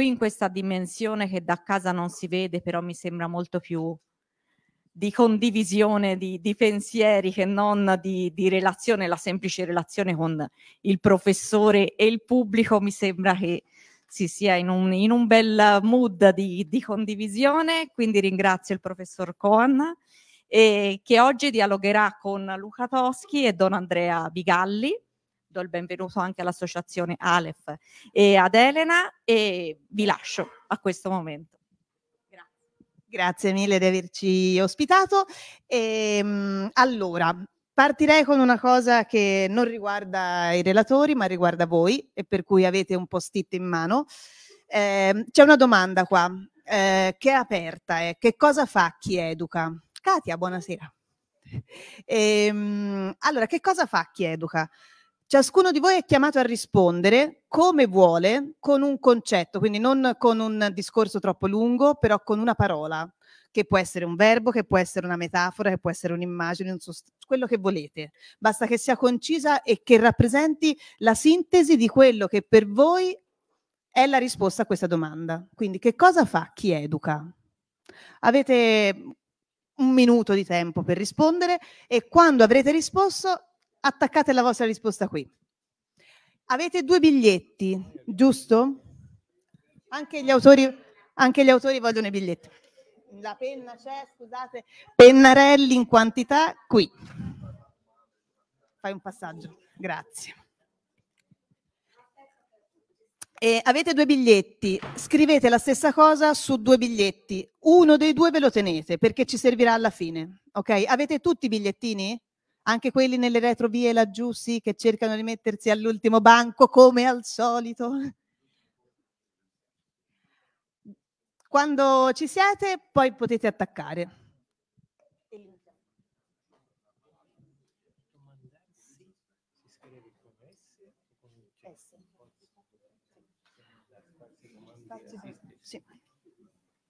qui in questa dimensione che da casa non si vede, però mi sembra molto più di condivisione di, di pensieri che non di, di, relazione, la semplice relazione con il professore e il pubblico, mi sembra che si sia in un, in un bel mood di, di condivisione, quindi ringrazio il professor Coan eh, che oggi dialogherà con Luca Toschi e Don Andrea Bigalli do il benvenuto anche all'associazione Alef e ad Elena e vi lascio a questo momento. Grazie, Grazie mille di averci ospitato. E, ehm, allora, partirei con una cosa che non riguarda i relatori, ma riguarda voi e per cui avete un post-it in mano. Eh, c'è una domanda qua eh, che è aperta, eh. che cosa fa chi educa? Katia, buonasera. Ehm, allora, che cosa fa chi educa? Ciascuno di voi è chiamato a rispondere come vuole con un concetto, quindi non con un discorso troppo lungo, però con una parola, che può essere un verbo, che può essere una metafora, che può essere un'immagine, un sost- quello che volete. Basta che sia concisa e che rappresenti la sintesi di quello che per voi è la risposta a questa domanda. Quindi che cosa fa chi educa? Avete un minuto di tempo per rispondere e quando avrete risposto attaccate la vostra risposta qui. Avete due biglietti, giusto? Anche gli autori, anche gli autori vogliono i biglietti. La penna c'è, scusate, pennarelli in quantità qui. Fai un passaggio, grazie. E avete due biglietti, scrivete la stessa cosa su due biglietti, uno dei due ve lo tenete perché ci servirà alla fine, ok? Avete tutti i bigliettini? anche quelli nelle retrovie laggiù, sì, che cercano di mettersi all'ultimo banco come al solito. Quando ci siete, poi potete attaccare. Sì.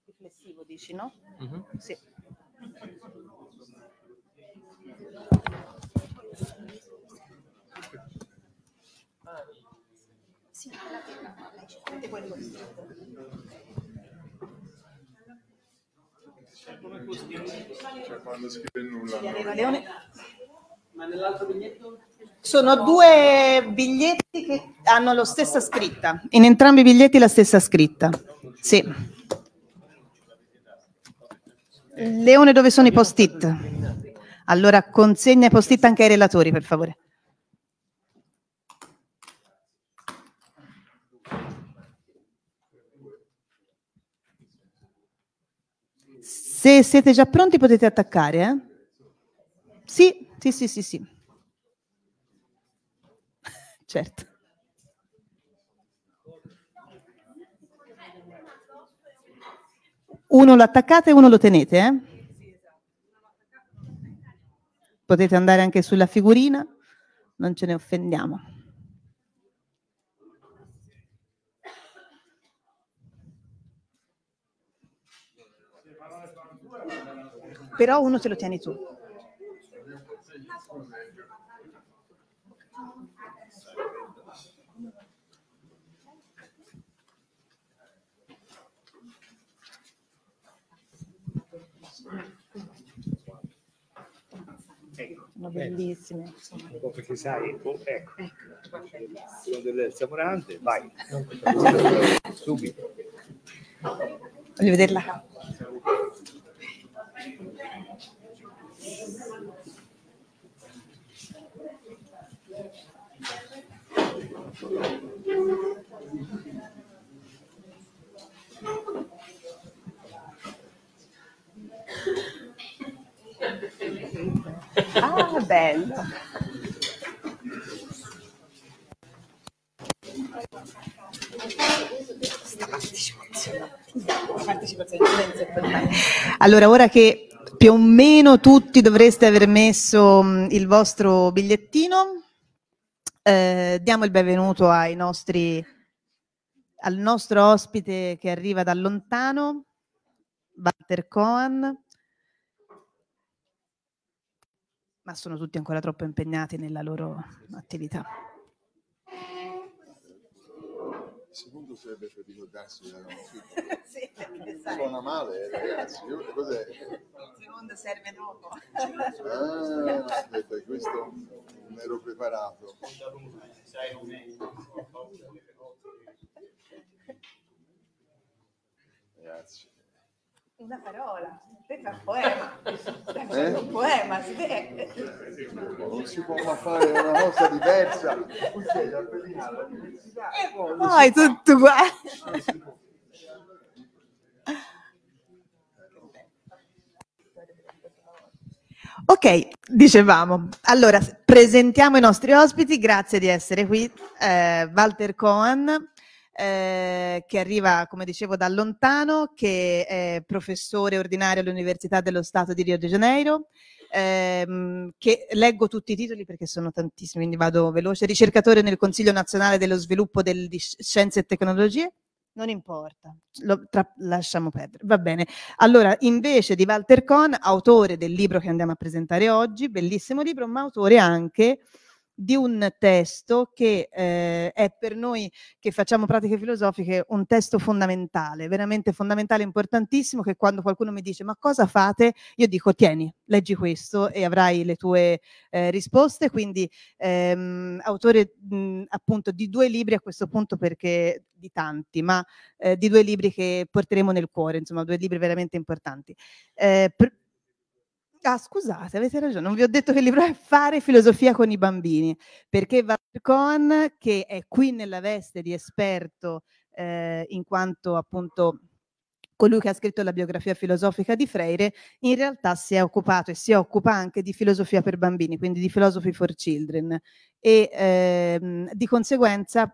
Riflessivo dici, no? Mm-hmm. Sì. Cioè, no? sono due biglietti che hanno la stessa scritta in entrambi i biglietti la stessa scritta sì Leone dove sono i post-it? Allora consegna post-it anche ai relatori, per favore. Se siete già pronti potete attaccare, eh? Sì, sì, sì, sì, sì. Certo. Uno lo attaccate e uno lo tenete, eh? potete andare anche sulla figurina, non ce ne offendiamo. Però uno se lo tieni tu. sono eh, bellissime. Dopo perché sai, oh, ecco, sono delle samurante, vai, subito. Voglio vederla. Thank Ah, bello. Allora, ora che più o meno tutti dovreste aver messo mm, il vostro bigliettino, eh, diamo il benvenuto ai nostri, al nostro ospite che arriva da lontano, Walter Cohen. ma sono tutti ancora troppo impegnati nella loro attività. Secondo serve per ricordarsi della musica. sì, esatto. Suona male, eh, ragazzi. Io, cos'è? Il secondo serve dopo. ah, aspetta, questo non ero preparato. Ragazzi. Una parola, si fa un poema, stai facendo eh? un poema, si Non si può fare una cosa diversa, uccidi a Pellina all'università. E eh, poi tutto qua. Ok, dicevamo, allora presentiamo i nostri ospiti, grazie di essere qui. Eh, Walter Cohen, eh, che arriva, come dicevo, da lontano, che è professore ordinario all'Università dello Stato di Rio de Janeiro, ehm, che leggo tutti i titoli perché sono tantissimi, quindi vado veloce, ricercatore nel Consiglio nazionale dello sviluppo del, di scienze e tecnologie, non importa, lo, tra, lasciamo perdere. Va bene. Allora, invece di Walter Kohn, autore del libro che andiamo a presentare oggi, bellissimo libro, ma autore anche di un testo che eh, è per noi che facciamo pratiche filosofiche un testo fondamentale, veramente fondamentale, importantissimo, che quando qualcuno mi dice ma cosa fate, io dico tieni, leggi questo e avrai le tue eh, risposte. Quindi ehm, autore mh, mhmm, appunto di due libri a questo punto perché di tanti, ma eh, di due libri che porteremo nel cuore, insomma due libri veramente importanti. Eh, per, Ah, scusate, avete ragione, non vi ho detto che il libro è Fare filosofia con i bambini, perché Varcon, che è qui nella veste di esperto eh, in quanto appunto colui che ha scritto la biografia filosofica di Freire, in realtà si è occupato e si occupa anche di filosofia per bambini, quindi di Philosophy for Children. E ehm, di conseguenza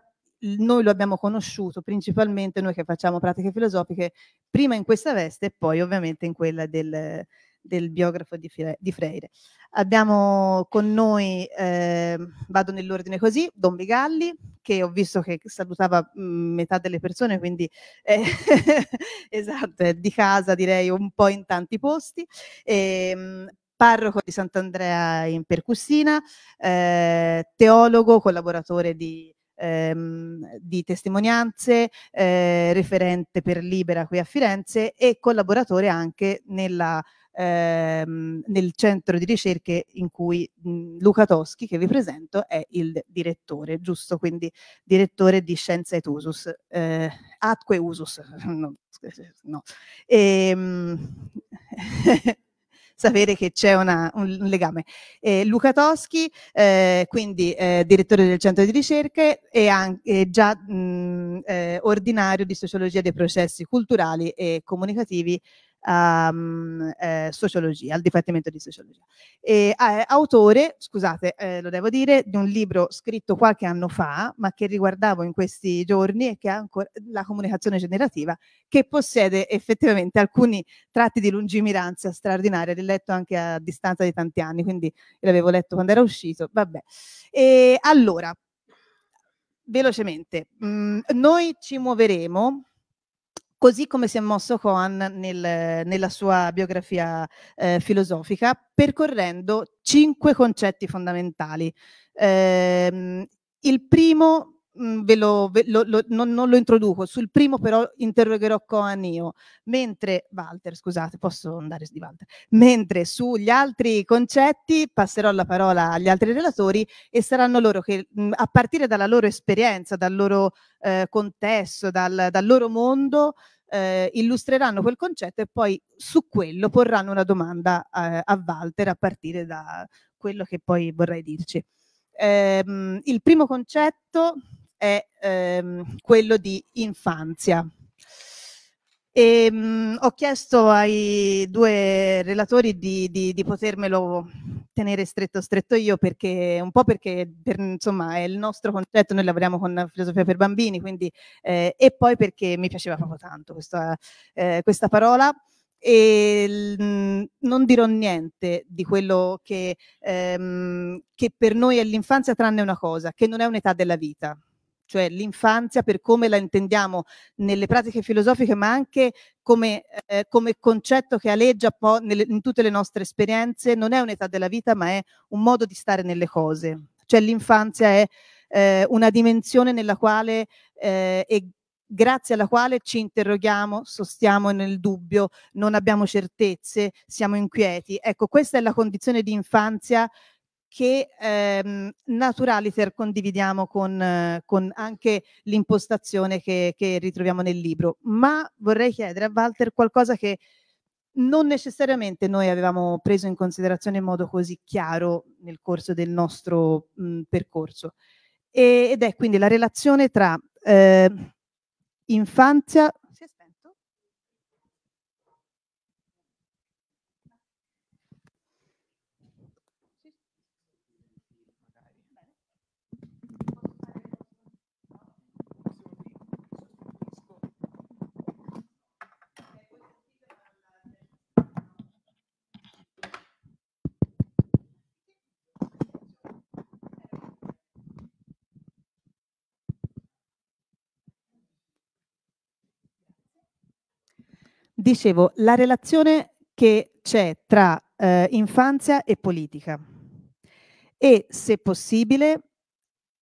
noi lo abbiamo conosciuto principalmente noi che facciamo pratiche filosofiche, prima in questa veste e poi ovviamente in quella del, del biografo di, Fre di Freire. Abbiamo con noi, eh, vado nell'ordine così, Don Bigalli, che ho visto che salutava mhmm, metà delle persone, quindi eh, esatto, è di casa direi un po' in tanti posti. E, ehm, parroco di Sant'Andrea in Percussina, eh, teologo, collaboratore di, ehm, di testimonianze, eh, referente per Libera qui a Firenze e collaboratore anche nella ehm, nel centro di ricerche in cui mh, mhmm, Luca Toschi, che vi presento, è il direttore, giusto? Quindi direttore di Scienza et Usus, eh, Atque Usus, no, no. E, ehm, mh, sapere che c'è un, un, legame. Eh, Luca Toschi, eh, quindi eh, direttore del centro di ricerche e anche già mh, mhmm, eh, ordinario di sociologia dei processi culturali e comunicativi um, eh, sociologia, al Dipartimento di Sociologia. E, ah, autore, scusate, eh, lo devo dire, di un libro scritto qualche anno fa, ma che riguardavo in questi giorni e che ha ancora la comunicazione generativa, che possiede effettivamente alcuni tratti di lungimiranza straordinaria, l'ho letto anche a distanza di tanti anni, quindi l'avevo letto quando era uscito, vabbè. E allora, velocemente, mh, mm, noi ci muoveremo così come si è mosso Cohen nel, nella sua biografia eh, filosofica, percorrendo cinque concetti fondamentali. Eh, il primo Mhmm, ve lo, ve, lo, lo, non, non, lo introduco, sul primo però interrogherò Coan io, mentre Walter, scusate, posso andare di Walter, mentre sugli altri concetti passerò la parola agli altri relatori e saranno loro che mhmm, a partire dalla loro esperienza, dal loro eh, contesto, dal, dal loro mondo, eh, illustreranno quel concetto e poi su quello porranno una domanda eh, a Walter a partire da quello che poi vorrei dirci. Eh, il primo concetto è ehm, quello di infanzia. E, ehm, mh, ho chiesto ai due relatori di, di, di, potermelo tenere stretto stretto io perché un po' perché per, insomma è il nostro concetto, noi lavoriamo con filosofia per bambini quindi, eh, e poi perché mi piaceva proprio tanto questa, eh, questa parola e mh, mm, non dirò niente di quello che, ehm, che per noi è l'infanzia tranne una cosa, che non è un'età della vita cioè l'infanzia per come la intendiamo nelle pratiche filosofiche, ma anche come, eh, come concetto che aleggia po- nelle, in tutte le nostre esperienze, non è un'età della vita, ma è un modo di stare nelle cose. Cioè l'infanzia è eh, una dimensione nella quale eh, è grazie alla quale ci interroghiamo, sostiamo nel dubbio, non abbiamo certezze, siamo inquieti. Ecco, questa è la condizione di infanzia che ehm, Naturaliter condividiamo con, con anche l'impostazione che, che ritroviamo nel libro. Ma vorrei chiedere a Walter qualcosa che non necessariamente noi avevamo preso in considerazione in modo così chiaro nel corso del nostro mh, mhmm, percorso. E, ed è quindi la relazione tra eh, infanzia, Dicevo, la relazione che c'è tra eh, infanzia e politica e, se possibile,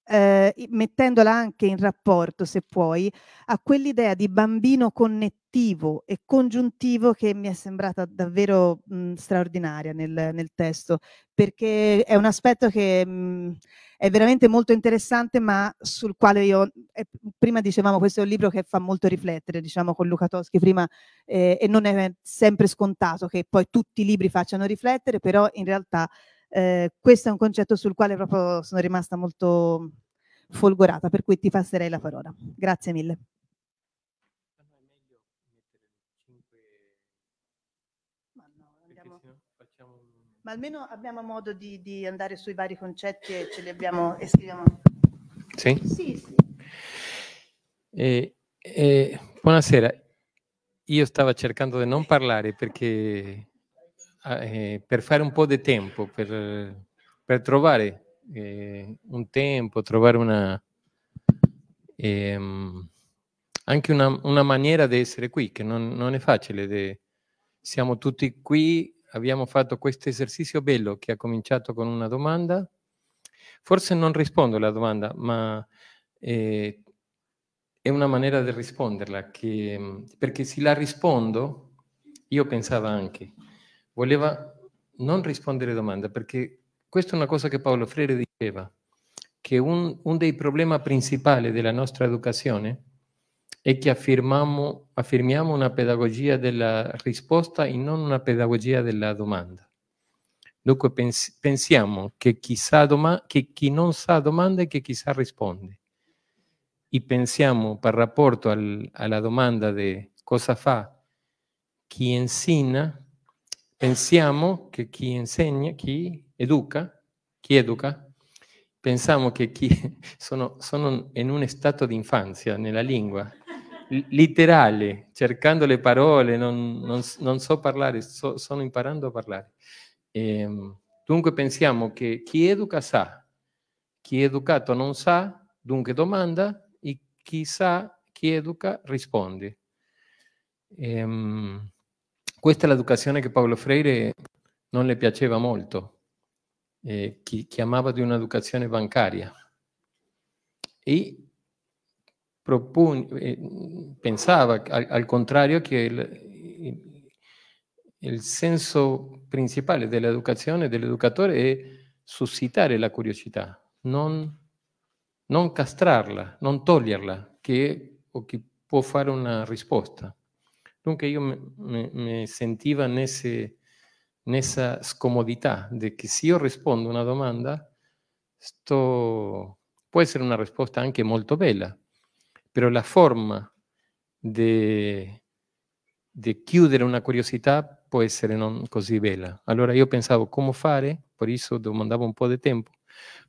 eh, mettendola anche in rapporto, se puoi, a quell'idea di bambino connettivo e congiuntivo che mi è sembrata davvero mh, mm, straordinaria nel, nel, testo, perché è un aspetto che mh, mm, è veramente molto interessante, ma sul quale io, eh, prima dicevamo, questo è un libro che fa molto riflettere, diciamo, con Luca Toschi prima, eh, e non è sempre scontato che poi tutti i libri facciano riflettere, però in realtà eh, questo è un concetto sul quale proprio sono rimasta molto folgorata, per cui ti passerei la parola. Grazie mille. ma almeno abbiamo modo di, di, andare sui vari concetti e ce li abbiamo e scriviamo. Sì? Sì, sì. Eh, eh, buonasera, io stavo cercando di non parlare perché Ah, eh, per fare un po' di tempo, per, per trovare eh, un tempo, trovare una, ehm, anche una, una, maniera di essere qui, che non, non è facile. De, siamo tutti qui, abbiamo fatto questo esercizio bello che ha cominciato con una domanda. Forse non rispondo alla domanda, ma eh, è una maniera di risponderla, che, perché se la rispondo, io pensavo anche, voleva non rispondere domanda, perché questa è una cosa che Paolo Freire diceva, che un, un dei problemi principali della nostra educazione è che affermiamo, affermiamo una pedagogia della risposta e non una pedagogia della domanda. Dunque pens- pensiamo che chi, doma- che chi, non sa domanda e che chi sa risponde. E pensiamo per rapporto al- alla domanda di cosa fa chi insegna pensiamo che chi insegna, chi educa, chi educa, pensiamo che chi sono, sono in un stato di infanzia nella lingua, literale, cercando le parole, non, non, non so parlare, so, sono imparando a parlare. E, ehm, dunque pensiamo che chi educa sa, chi è educato non sa, dunque domanda, e chi sa, chi educa risponde. Ehm, questa è l'educazione che Paolo Freire non le piaceva molto, eh, chi, chiamava di un'educazione bancaria. E propone, eh, pensava al, al, contrario che il, il, il senso principale dell'educazione dell'educatore è suscitare la curiosità, non, non castrarla, non toglierla, che, o che può fare una risposta. Dunque io mi en in questa scomodità di che se io rispondo una domanda, sto... può essere una risposta anche molto bella, però la forma de chiudere una curiosidad puede ser no così bella. Allora yo pensavo ¿cómo fare, Por eso domandavo un po' de tempo,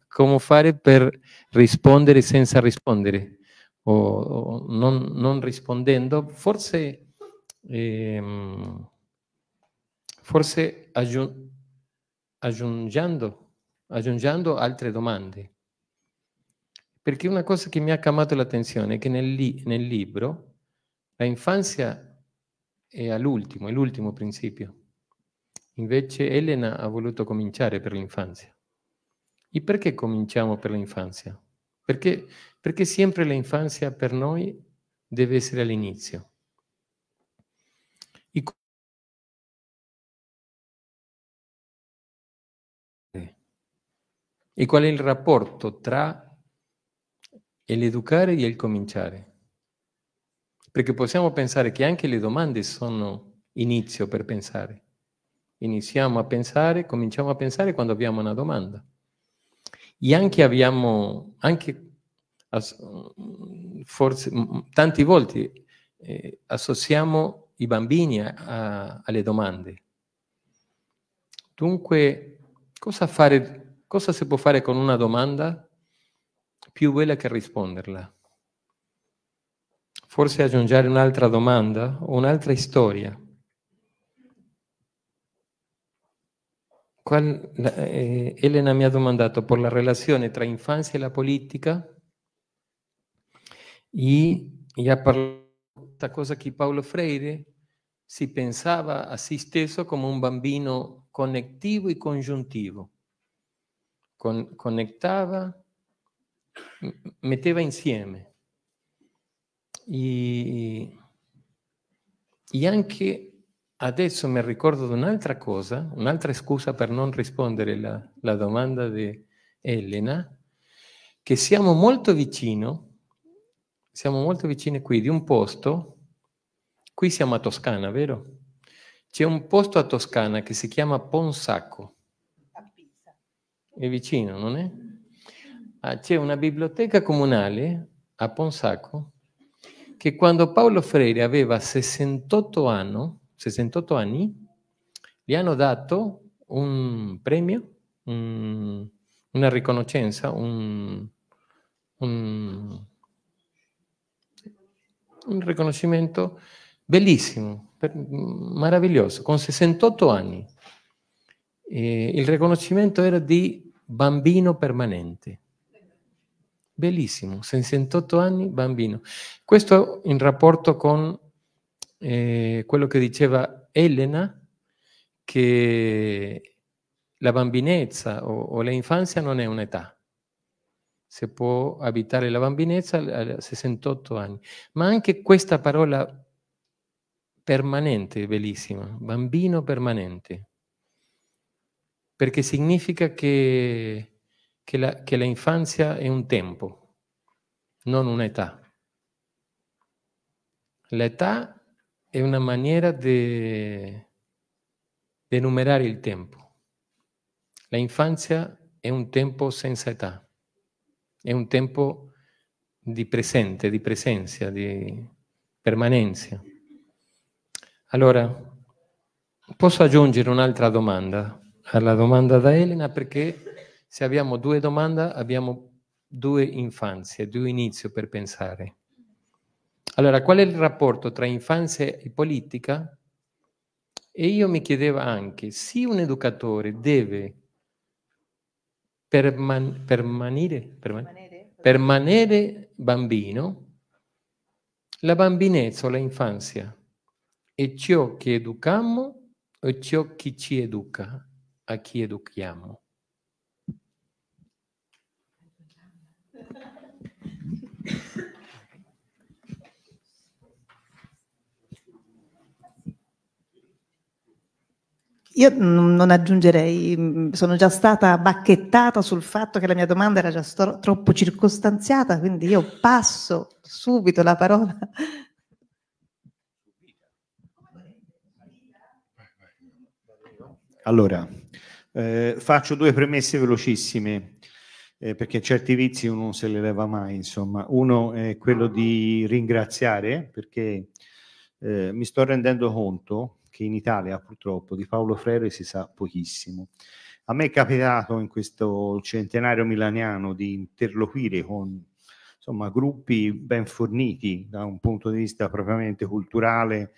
come fare per rispondere senza rispondere o, o non, non rispondendo, forse Ehm, forse aggiung- aggiungendo, aggiungendo altre domande. Perché una cosa che mi ha chiamato l'attenzione è che nel, li- nel libro la infanzia è all'ultimo, è l'ultimo principio. Invece Elena ha voluto cominciare per l'infanzia. E perché cominciamo per l'infanzia? Perché, perché sempre l'infanzia per noi deve essere all'inizio. E qual è il rapporto tra l'educare e il cominciare? Perché possiamo pensare che anche le domande sono inizio per pensare. Iniziamo a pensare, cominciamo a pensare quando abbiamo una domanda. E anche abbiamo, anche forse tante volte eh, associamo i bambini a, a, alle domande. Dunque, cosa fare Cosa si può fare con una domanda? Più bella che risponderla. Forse aggiungere un'altra domanda o un'altra storia. Qual, eh, Elena mi ha domandato per la relazione tra infanzia e la politica e, e ha parlato di questa cosa che Paolo Freire si pensava a se stesso come un bambino connettivo e congiuntivo con, connettava, metteva insieme. E, e anche adesso mi ricordo di un'altra cosa, un'altra scusa per non rispondere alla domanda di Elena, che siamo molto vicino, siamo molto vicini qui di un posto, qui siamo a Toscana, vero? C'è un posto a Toscana che si chiama Ponsacco è vicino, non è? Ah, c'è una biblioteca comunale a Ponsacco che quando Paolo Freire aveva 68 anni, 68 anni gli hanno dato un premio, un, una riconoscenza, un, un, un riconoscimento bellissimo, per, meraviglioso, con 68 anni. Eh, il riconoscimento era di bambino permanente. Bellissimo, 68 anni, bambino. Questo in rapporto con eh, quello che diceva Elena, che la bambinezza o, o l'infanzia non è un'età. Si può abitare la bambinezza a 68 anni. Ma anche questa parola permanente, bellissima, bambino permanente perché significa che, che, la, che l'infanzia è un tempo, non un'età. L'età è una maniera di enumerare il tempo. L'infanzia è un tempo senza età, è un tempo di presente, di presenza, di permanenza. Allora, posso aggiungere un'altra domanda? alla domanda da Elena perché se abbiamo due domande abbiamo due infanzie, due inizi per pensare. Allora, qual è il rapporto tra infanzia e politica? E io mi chiedevo anche, se un educatore deve perman- permanere, perman- permanere bambino, la bambinezza o l'infanzia è ciò che educammo o ciò che ci educa? a chi educhiamo. Io non aggiungerei, mm, sono già stata bacchettata sul fatto che la mia domanda era già troppo circostanziata, quindi io passo subito la parola. Allora, eh, faccio due premesse velocissime, eh, perché certi vizi uno non se le leva mai, insomma. Uno è quello di ringraziare, perché eh, mi sto rendendo conto che in Italia purtroppo di Paolo Freire si sa pochissimo. A me è capitato in questo centenario milaniano di interloquire con insomma, gruppi ben forniti da un punto di vista propriamente culturale,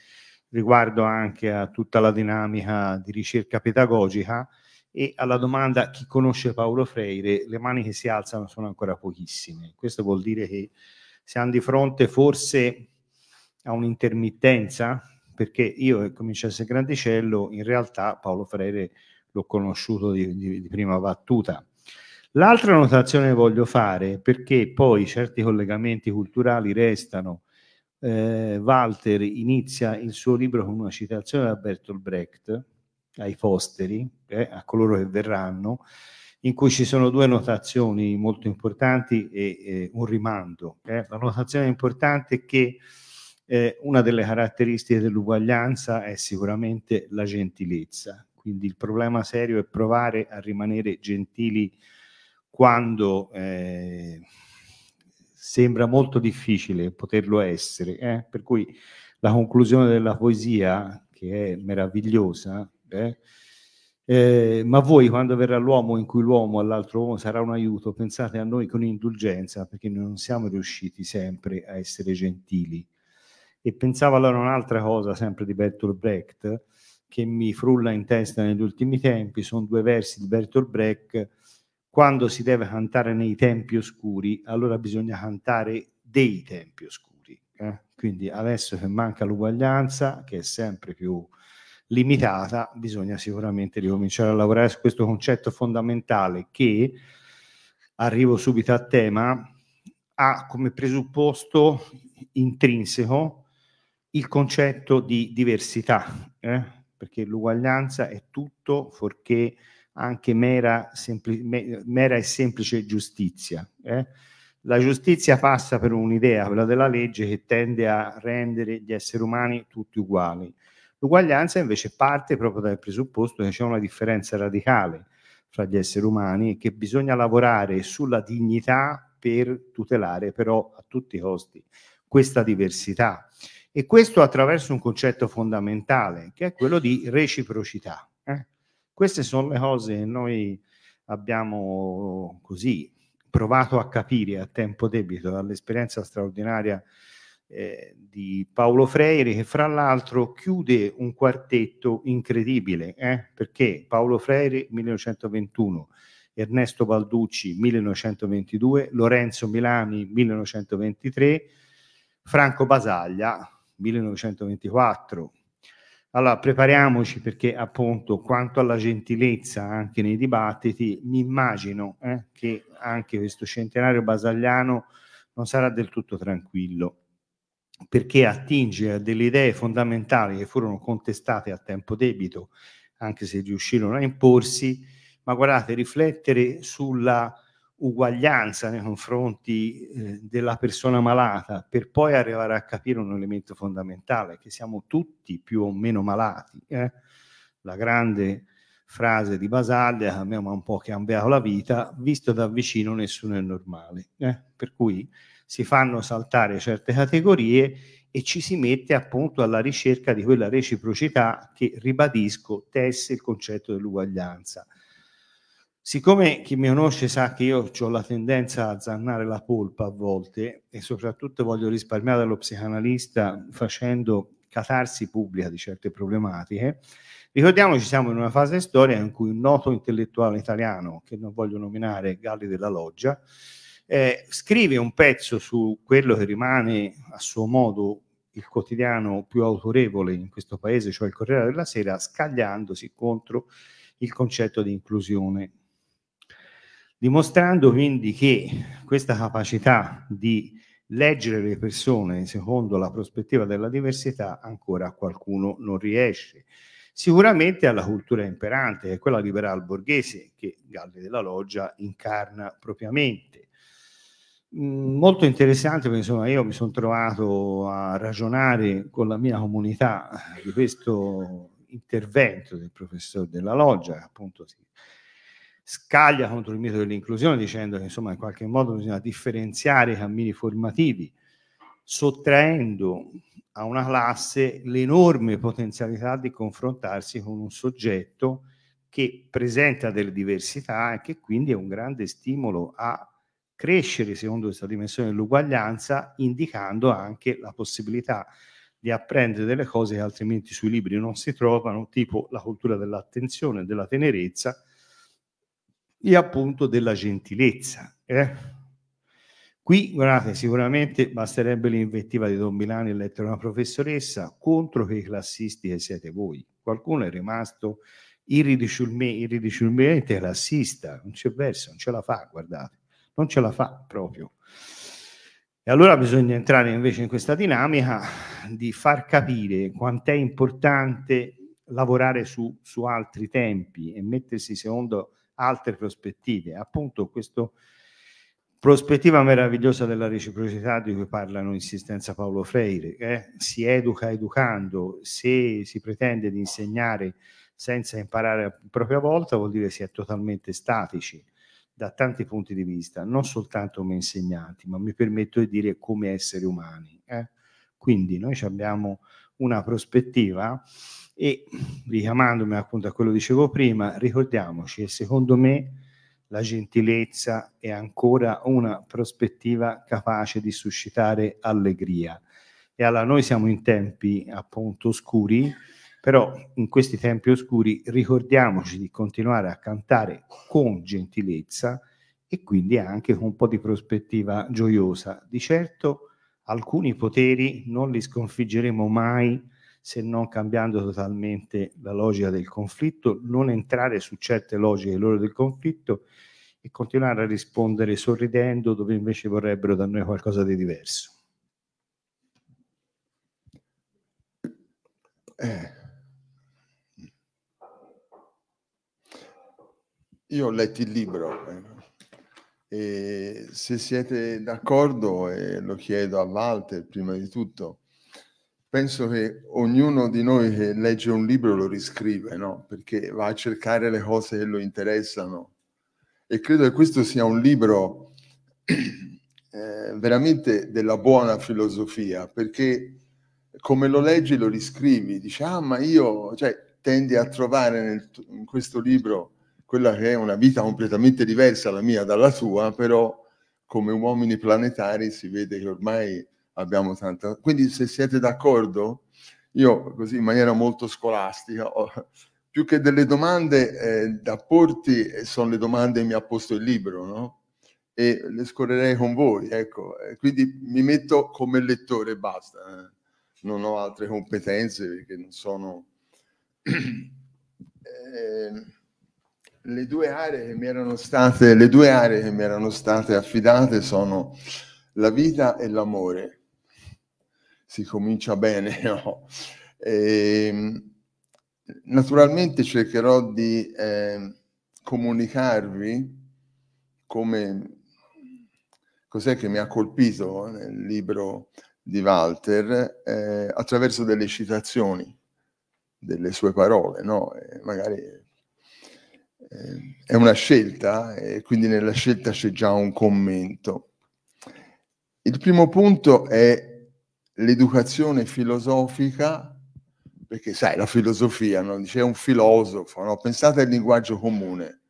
riguardo anche a tutta la dinamica di ricerca pedagogica e alla domanda chi conosce Paolo Freire le mani che si alzano sono ancora pochissime. Questo vuol dire che siamo di fronte forse a un'intermittenza, perché io che eh, comincio a essere grandicello, in realtà Paolo Freire l'ho conosciuto di, di, di prima battuta. L'altra notazione che voglio fare, perché poi certi collegamenti culturali restano, eh, Walter inizia il suo libro con una citazione da Bertolt Brecht, ai posteri, eh, a coloro che verranno, in cui ci sono due notazioni molto importanti e, e un rimando. Eh. La notazione importante è che eh, una delle caratteristiche dell'uguaglianza è sicuramente la gentilezza, quindi il problema serio è provare a rimanere gentili quando eh, sembra molto difficile poterlo essere. Eh. Per cui la conclusione della poesia, che è meravigliosa, sempre, eh. eh, ma voi quando verrà l'uomo in cui l'uomo all'altro uomo sarà un aiuto, pensate a noi con indulgenza perché noi non siamo riusciti sempre a essere gentili. E pensavo allora a un'altra cosa sempre di Bertolt Brecht che mi frulla in testa negli ultimi tempi, sono due versi di Bertolt Brecht, quando si deve cantare nei tempi oscuri, allora bisogna cantare dei tempi oscuri. Eh? Quindi adesso che manca l'uguaglianza, che è sempre più limitata, bisogna sicuramente ricominciare a lavorare su questo concetto fondamentale che, arrivo subito a tema, ha come presupposto intrinseco il concetto di diversità, eh? perché l'uguaglianza è tutto fuorché anche mera, mera e semplice giustizia. Eh? La giustizia passa per un'idea, quella della legge, che tende a rendere gli esseri umani tutti uguali. L'uguaglianza invece parte proprio dal presupposto che c'è una differenza radicale fra gli esseri umani e che bisogna lavorare sulla dignità per tutelare però a tutti i costi questa diversità. E questo attraverso un concetto fondamentale che è quello di reciprocità. Eh? Queste sono le cose che noi abbiamo così provato a capire a tempo debito dall'esperienza straordinaria eh, di Paolo Freire che fra l'altro chiude un quartetto incredibile eh? perché Paolo Freire 1921 Ernesto Balducci 1922 Lorenzo Milani 1923 Franco Basaglia 1924 allora prepariamoci perché appunto quanto alla gentilezza anche nei dibattiti mi immagino eh, che anche questo centenario basagliano non sarà del tutto tranquillo perché attinge a delle idee fondamentali che furono contestate a tempo debito, anche se riuscirono a imporsi, ma guardate, riflettere sulla uguaglianza nei confronti eh, della persona malata per poi arrivare a capire un elemento fondamentale, che siamo tutti più o meno malati. Eh? La grande frase di Basaglia, a me ha un po' cambiato la vita, visto da vicino nessuno è normale. Eh? Per cui si fanno saltare certe categorie e ci si mette appunto alla ricerca di quella reciprocità che, ribadisco, tesse il concetto dell'uguaglianza. Siccome chi mi conosce sa che io ho la tendenza a zannare la polpa a volte e soprattutto voglio risparmiare dallo psicanalista facendo catarsi pubblica di certe problematiche, ricordiamoci siamo in una fase storica in cui un noto intellettuale italiano, che non voglio nominare Galli della Loggia, eh, scrive un pezzo su quello che rimane a suo modo il quotidiano più autorevole in questo paese, cioè il Corriere della Sera, scagliandosi contro il concetto di inclusione, dimostrando quindi che questa capacità di leggere le persone secondo la prospettiva della diversità ancora a qualcuno non riesce. Sicuramente alla cultura imperante, che è quella liberal borghese che Galli della Loggia incarna propriamente. Mm, molto interessante perché insomma io mi sono trovato a ragionare con la mia comunità eh, di questo intervento del professor della loggia che appunto si scaglia contro il mito dell'inclusione dicendo che insomma in qualche modo bisogna differenziare i cammini formativi sottraendo a una classe l'enorme potenzialità di confrontarsi con un soggetto che presenta delle diversità e che quindi è un grande stimolo a crescere secondo questa dimensione dell'uguaglianza, indicando anche la possibilità di apprendere delle cose che altrimenti sui libri non si trovano, tipo la cultura dell'attenzione, della tenerezza e appunto della gentilezza. Eh? Qui, guardate, sicuramente basterebbe l'invettiva di Don Milani eletta una professoressa contro che classisti che siete voi. Qualcuno è rimasto irridicibilmente classista, non c'è verso, non ce la fa, guardate non ce la fa proprio. E allora bisogna entrare invece in questa dinamica di far capire quant'è importante lavorare su, su altri tempi e mettersi secondo altre prospettive. Appunto questa prospettiva meravigliosa della reciprocità di cui parlano in insistenza Paolo Freire, eh? si educa educando, se si pretende di insegnare senza imparare a propria volta vuol dire si è totalmente statici da tanti punti di vista, non soltanto come insegnanti, ma mi permetto di dire come esseri umani. Eh? Quindi noi abbiamo una prospettiva e richiamandomi appunto a quello che dicevo prima, ricordiamoci che secondo me la gentilezza è ancora una prospettiva capace di suscitare allegria. E allora noi siamo in tempi appunto oscuri, però in questi tempi oscuri ricordiamoci di continuare a cantare con gentilezza e quindi anche con un po' di prospettiva gioiosa. Di certo alcuni poteri non li sconfiggeremo mai se non cambiando totalmente la logica del conflitto, non entrare su certe logiche loro del conflitto e continuare a rispondere sorridendo dove invece vorrebbero da noi qualcosa di diverso. Eh. Io ho letto il libro eh, e se siete d'accordo, e eh, lo chiedo a Walter prima di tutto, penso che ognuno di noi che legge un libro lo riscrive, no? perché va a cercare le cose che lo interessano. E credo che questo sia un libro eh, veramente della buona filosofia, perché come lo leggi lo riscrivi, dici, ah ma io, cioè, tendi a trovare nel, in questo libro quella che è una vita completamente diversa la mia dalla sua, però come uomini planetari si vede che ormai abbiamo tanta... Quindi se siete d'accordo, io così in maniera molto scolastica, ho... più che delle domande eh, da porti, eh, sono le domande che mi ha posto il libro, no? E le scorrerei con voi, ecco. Quindi mi metto come lettore e basta. Eh. Non ho altre competenze perché non sono... eh le due aree che mi erano state, le due aree che mi erano state affidate sono la vita e l'amore. Si comincia bene, no? E, ehm, naturalmente cercherò di eh, comunicarvi come cos'è che mi ha colpito nel libro di Walter eh, attraverso delle citazioni delle sue parole, no? E eh, magari è una scelta e quindi nella scelta c'è già un commento. Il primo punto è l'educazione filosofica, perché sai, la filosofia, no? dice un filosofo, no? pensate al linguaggio comune,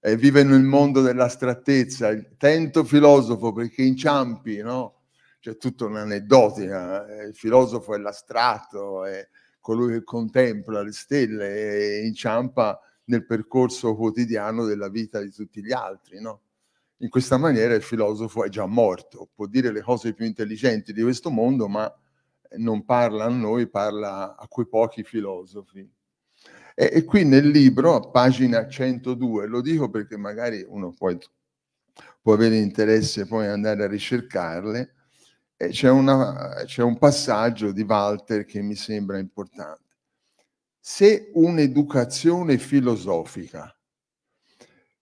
eh, vive nel mondo dell'astrattezza, il tento filosofo perché inciampi, no? c'è tutta un'aneddotica, eh, il filosofo è l'astratto, è colui che contempla le stelle e inciampa nel percorso quotidiano della vita di tutti gli altri. No? In questa maniera il filosofo è già morto, può dire le cose più intelligenti di questo mondo, ma non parla a noi, parla a quei pochi filosofi. E, e qui nel libro, a pagina 102, lo dico perché magari uno poi può avere interesse poi andare a ricercarle, c'è, una, c'è un passaggio di Walter che mi sembra importante se un'educazione filosofica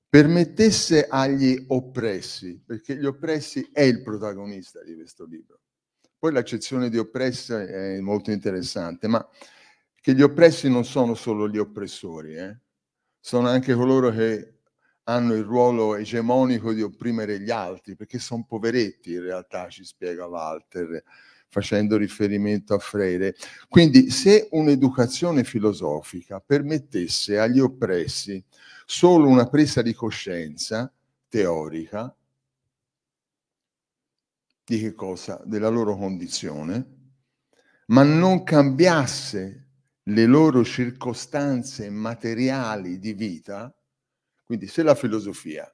permettesse agli oppressi, perché gli oppressi è il protagonista di questo libro, poi l'accezione di oppressa è molto interessante, ma che gli oppressi non sono solo gli oppressori, eh? sono anche coloro che hanno il ruolo egemonico di opprimere gli altri, perché sono poveretti in realtà, ci spiega Walter, facendo riferimento a Freire. Quindi se un'educazione filosofica permettesse agli oppressi solo una presa di coscienza teorica di che cosa? Della loro condizione, ma non cambiasse le loro circostanze materiali di vita, quindi se la filosofia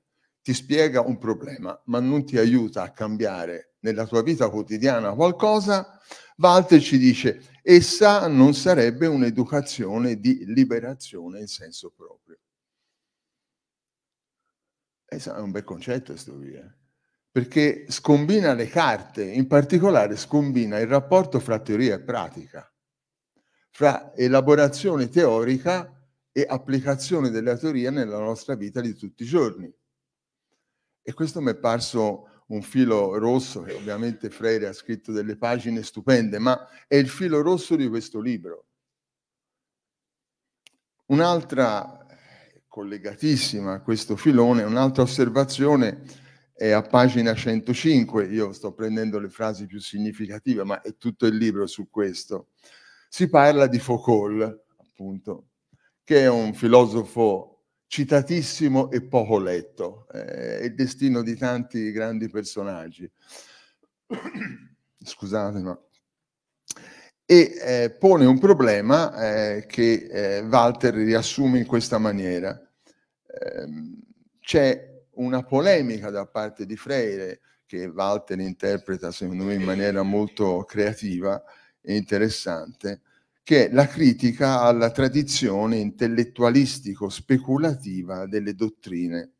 ti spiega un problema, ma non ti aiuta a cambiare nella tua vita quotidiana qualcosa, Walter ci dice, essa non sarebbe un'educazione di liberazione in senso proprio. E è un bel concetto questo qui, eh? perché scombina le carte, in particolare scombina il rapporto fra teoria e pratica, fra elaborazione teorica e applicazione della teoria nella nostra vita di tutti i giorni. E questo mi è parso un filo rosso, che ovviamente Freire ha scritto delle pagine stupende, ma è il filo rosso di questo libro. Un'altra collegatissima a questo filone, un'altra osservazione è a pagina 105, io sto prendendo le frasi più significative, ma è tutto il libro su questo. Si parla di Foucault, appunto, che è un filosofo citatissimo e poco letto, eh, il destino di tanti grandi personaggi. Scusate, ma... E eh, pone un problema eh, che eh, Walter riassume in questa maniera. Ehm, c'è una polemica da parte di Freire, che Walter interpreta secondo me in maniera molto creativa e interessante, che è la critica alla tradizione intellettualistico-speculativa delle dottrine.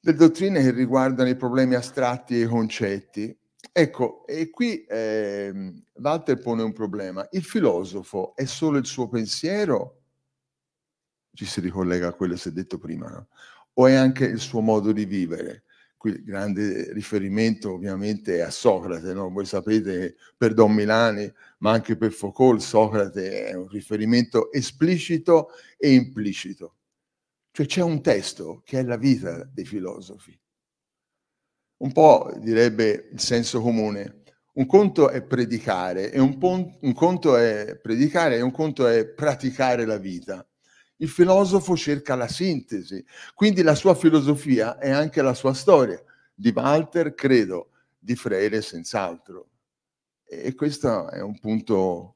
Le dottrine che riguardano i problemi astratti e i concetti. Ecco, e qui eh, Walter pone un problema. Il filosofo è solo il suo pensiero? Ci si ricollega a quello che si è detto prima, no? O è anche il suo modo di vivere? qui il grande riferimento ovviamente a Socrate, no? voi sapete per Don Milani, ma anche per Foucault, Socrate è un riferimento esplicito e implicito. Cioè c'è un testo che è la vita dei filosofi. Un po' direbbe il senso comune, un conto è predicare, e un, un conto è predicare e un conto è praticare la vita. Il filosofo cerca la sintesi, quindi la sua filosofia è anche la sua storia, di Walter credo, di Freire senz'altro. E questo è un punto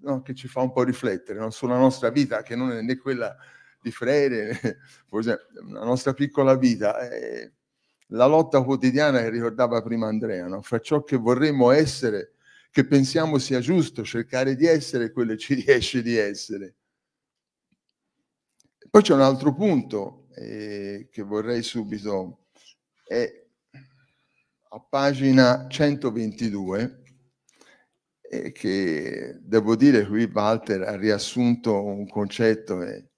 no, che ci fa un po' riflettere no? sulla nostra vita, che non è né quella di Freire, né, forse la nostra piccola vita. È la lotta quotidiana che ricordava prima Andrea, no? fra ciò che vorremmo essere, che pensiamo sia giusto, cercare di essere quello che ci riesce di essere. Poi c'è un altro punto eh, che vorrei subito, è a pagina 122, eh, che devo dire qui Walter ha riassunto un concetto e,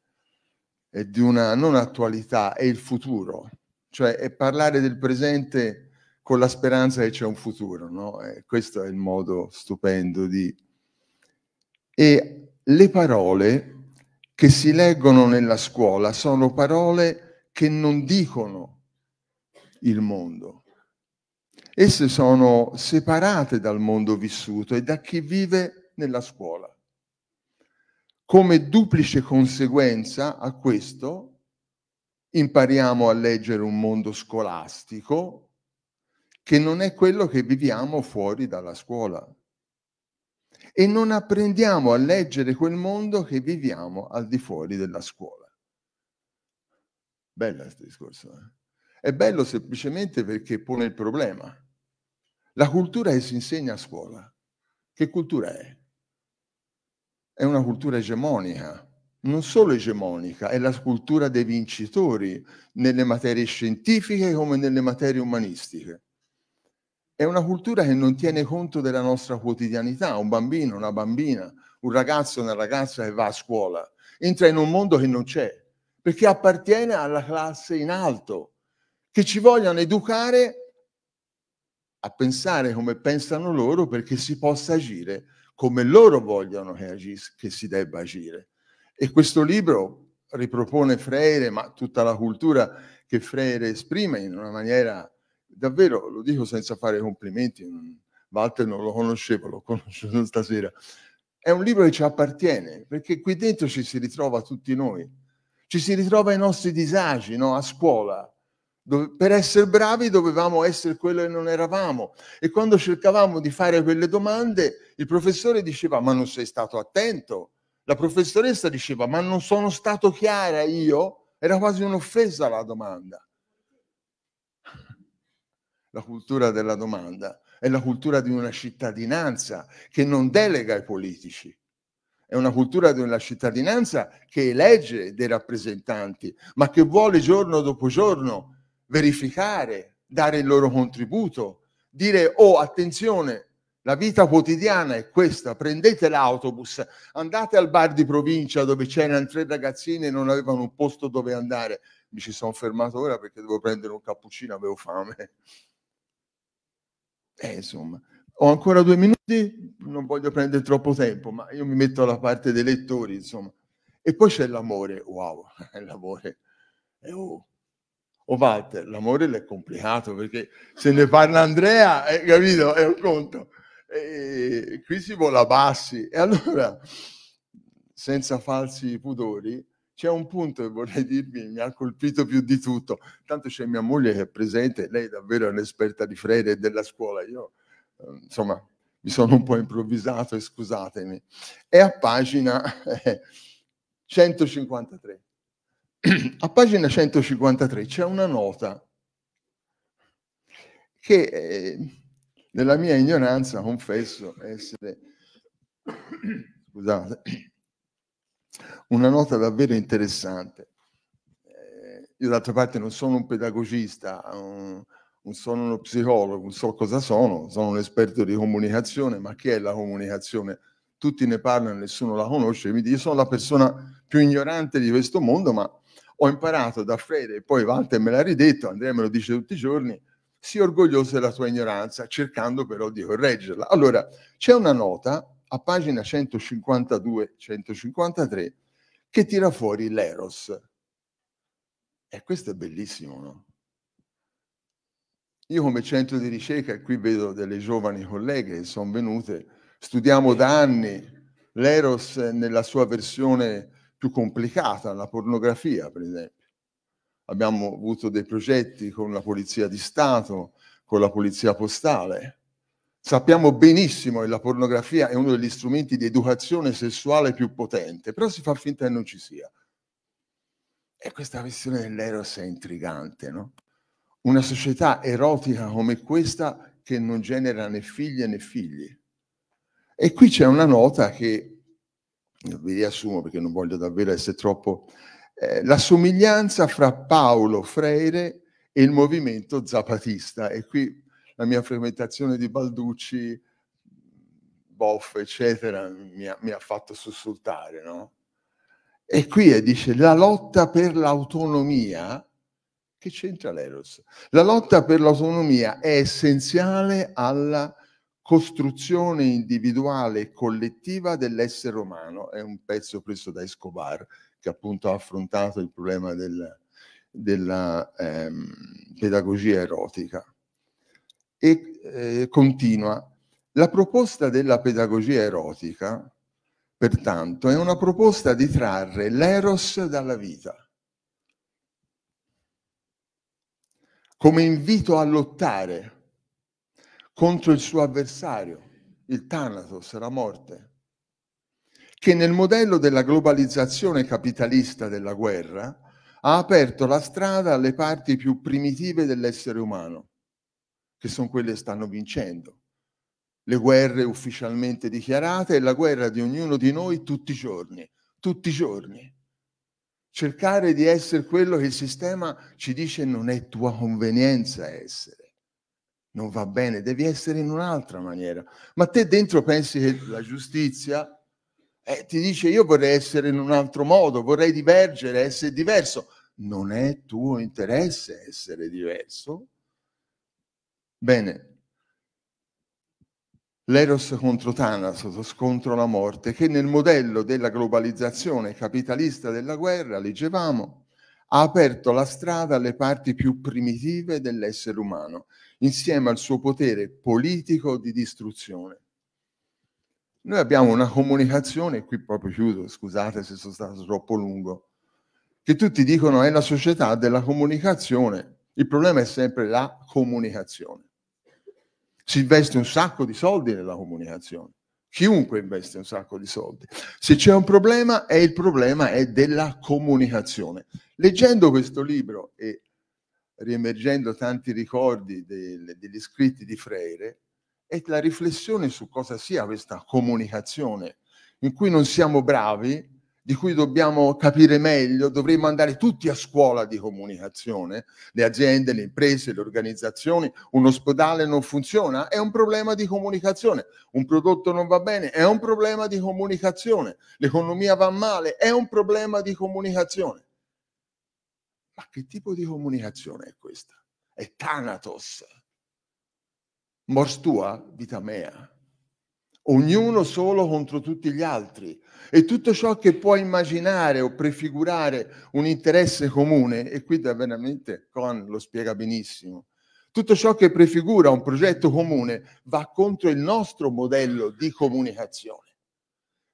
eh, e di una non attualità, è il futuro, cioè è parlare del presente con la speranza che c'è un futuro, no? eh, questo è il modo stupendo di... E le parole che si leggono nella scuola sono parole che non dicono il mondo. Esse sono separate dal mondo vissuto e da chi vive nella scuola. Come duplice conseguenza a questo impariamo a leggere un mondo scolastico che non è quello che viviamo fuori dalla scuola e non apprendiamo a leggere quel mondo che viviamo al di fuori della scuola. Bella questo discorso. Eh? È bello semplicemente perché pone il problema. La cultura che si insegna a scuola, che cultura è? È una cultura egemonica, non solo egemonica, è la cultura dei vincitori nelle materie scientifiche come nelle materie umanistiche. È una cultura che non tiene conto della nostra quotidianità. Un bambino, una bambina, un ragazzo, una ragazza che va a scuola, entra in un mondo che non c'è, perché appartiene alla classe in alto, che ci vogliono educare a pensare come pensano loro perché si possa agire come loro vogliono che, agis- che si debba agire. E questo libro ripropone Freire, ma tutta la cultura che Freire esprime in una maniera davvero lo dico senza fare complimenti, Walter non lo conoscevo, l'ho conosciuto stasera, è un libro che ci appartiene, perché qui dentro ci si ritrova tutti noi, ci si ritrova i nostri disagi no? a scuola. Dove, per essere bravi dovevamo essere quello che non eravamo e quando cercavamo di fare quelle domande il professore diceva ma non sei stato attento, la professoressa diceva ma non sono stato chiara io, era quasi un'offesa la domanda la cultura della domanda, è la cultura di una cittadinanza che non delega ai politici, è una cultura di una cittadinanza che elegge dei rappresentanti, ma che vuole giorno dopo giorno verificare, dare il loro contributo, dire oh attenzione, la vita quotidiana è questa, prendete l'autobus, andate al bar di provincia dove c'erano tre ragazzine e non avevano un posto dove andare. Mi ci sono fermato ora perché devo prendere un cappuccino, avevo fame. Eh, insomma, ho ancora due minuti, non voglio prendere troppo tempo, ma io mi metto alla parte dei lettori, insomma. E poi c'è l'amore, wow, l'amore. Eh, oh. oh. Walter, l'amore è complicato perché se ne parla Andrea, è, eh, capito, è un conto. E qui si vola bassi. E allora, senza falsi pudori, c'è un punto che vorrei dirvi, mi ha colpito più di tutto. Tanto c'è mia moglie che è presente, lei è davvero è un'esperta di Freire e della scuola. Io, ehm, insomma, mi sono un po' improvvisato e scusatemi. È a pagina 153. Eh, a pagina 153 c'è una nota che ehm, nella mia ignoranza confesso essere... scusate una nota davvero interessante. Eh, io d'altra parte non sono un pedagogista, non sono uno psicologo, non so cosa sono, sono un esperto di comunicazione, ma che è la comunicazione? Tutti ne parlano, nessuno la conosce, quindi io sono la persona più ignorante di questo mondo, ma ho imparato da Fede, e poi Walter me l'ha ridetto, Andrea me lo dice tutti i giorni, sii orgoglioso della tua ignoranza, cercando però di correggerla. Allora, c'è una nota a pagina 152-153 che tira fuori l'eros. E questo è bellissimo, no? Io come centro di ricerca, e qui vedo delle giovani colleghe che sono venute, studiamo da anni l'eros nella sua versione più complicata, la pornografia, per esempio. Abbiamo avuto dei progetti con la Polizia di Stato, con la Polizia Postale, Sappiamo benissimo che la pornografia è uno degli strumenti di educazione sessuale più potente, però si fa finta che non ci sia. E questa questione dell'eros è intrigante, no? Una società erotica come questa che non genera né figlie né figli. E qui c'è una nota che vi riassumo perché non voglio davvero essere troppo... Eh, la somiglianza fra Paolo Freire e il movimento zapatista. E qui la mia frequentazione di Balducci, Boff, eccetera, mi ha, mi ha fatto sussultare, no? E qui è, dice la lotta per l'autonomia, che c'entra l'Eros? La lotta per l'autonomia è essenziale alla costruzione individuale e collettiva dell'essere umano, è un pezzo preso da Escobar, che appunto ha affrontato il problema del, della ehm, pedagogia erotica e eh, continua. La proposta della pedagogia erotica, pertanto, è una proposta di trarre l'eros dalla vita, come invito a lottare contro il suo avversario, il Thanatos, la morte, che nel modello della globalizzazione capitalista della guerra ha aperto la strada alle parti più primitive dell'essere umano che sono quelle che stanno vincendo. Le guerre ufficialmente dichiarate e la guerra di ognuno di noi tutti i giorni, tutti i giorni. Cercare di essere quello che il sistema ci dice non è tua convenienza essere. Non va bene, devi essere in un'altra maniera. Ma te dentro pensi che la giustizia eh, ti dice io vorrei essere in un altro modo, vorrei divergere, essere diverso. Non è tuo interesse essere diverso, Bene, l'eros contro Thanos, lo scontro alla morte, che nel modello della globalizzazione capitalista della guerra, leggevamo, ha aperto la strada alle parti più primitive dell'essere umano, insieme al suo potere politico di distruzione. Noi abbiamo una comunicazione, qui proprio chiudo, scusate se sono stato troppo lungo, che tutti dicono è la società della comunicazione. Il problema è sempre la comunicazione. Si investe un sacco di soldi nella comunicazione. Chiunque investe un sacco di soldi. Se c'è un problema, è il problema è della comunicazione. Leggendo questo libro e riemergendo tanti ricordi del, degli scritti di Freire, è la riflessione su cosa sia questa comunicazione, in cui non siamo bravi di cui dobbiamo capire meglio, dovremmo andare tutti a scuola di comunicazione, le aziende, le imprese, le organizzazioni, un ospedale non funziona, è un problema di comunicazione, un prodotto non va bene, è un problema di comunicazione, l'economia va male, è un problema di comunicazione. Ma che tipo di comunicazione è questa? È Thanatos. Morstua, vita mea ognuno solo contro tutti gli altri. E tutto ciò che può immaginare o prefigurare un interesse comune, e qui da veramente Cohen lo spiega benissimo, tutto ciò che prefigura un progetto comune va contro il nostro modello di comunicazione.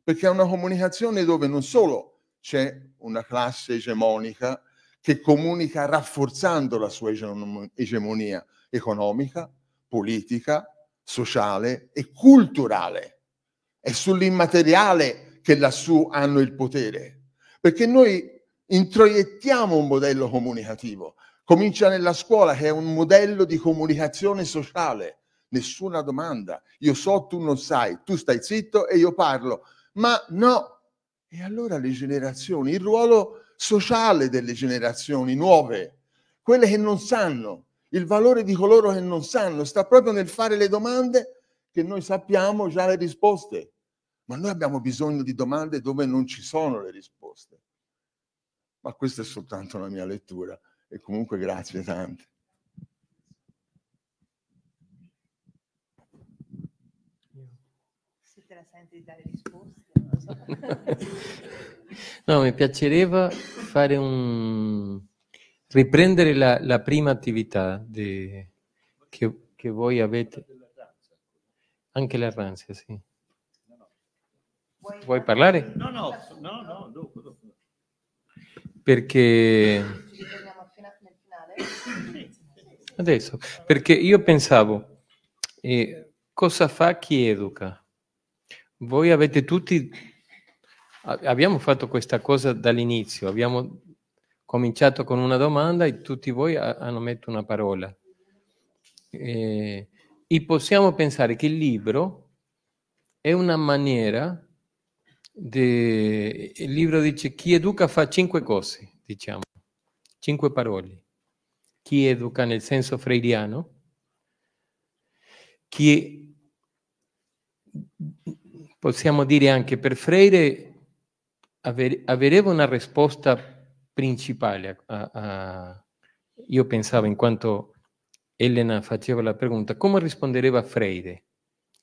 Perché è una comunicazione dove non solo c'è una classe egemonica che comunica rafforzando la sua egemonia economica, politica, sociale e culturale. È sull'immateriale che lassù hanno il potere, perché noi introiettiamo un modello comunicativo. Comincia nella scuola che è un modello di comunicazione sociale. Nessuna domanda. Io so, tu non sai, tu stai zitto e io parlo. Ma no. E allora le generazioni, il ruolo sociale delle generazioni nuove, quelle che non sanno, il valore di coloro che non sanno sta proprio nel fare le domande che noi sappiamo già le risposte, ma noi abbiamo bisogno di domande dove non ci sono le risposte. Ma questa è soltanto la mia lettura e comunque grazie tante. Se te la senti di dare risposte. no, mi piacerebbe fare un, riprendere la, la prima attività di, che, che, voi avete. Anche la ranzia, sì. Vuoi parlare? No, no, no, no, dopo, dopo. Perché... Adesso, perché io pensavo, eh, cosa fa chi educa? Voi avete tutti, abbiamo fatto questa cosa dall'inizio, abbiamo cominciato con una domanda e tutti voi hanno messo una parola. Eh, e possiamo pensare che il libro è una maniera di... Il libro dice chi educa fa cinque cose, diciamo, cinque parole. Chi educa nel senso freiriano, chi possiamo dire anche per Freire avere, avere una risposta principale. A, a... Io pensavo, in quanto Elena faceva la pregunta, come risponderebbe Freire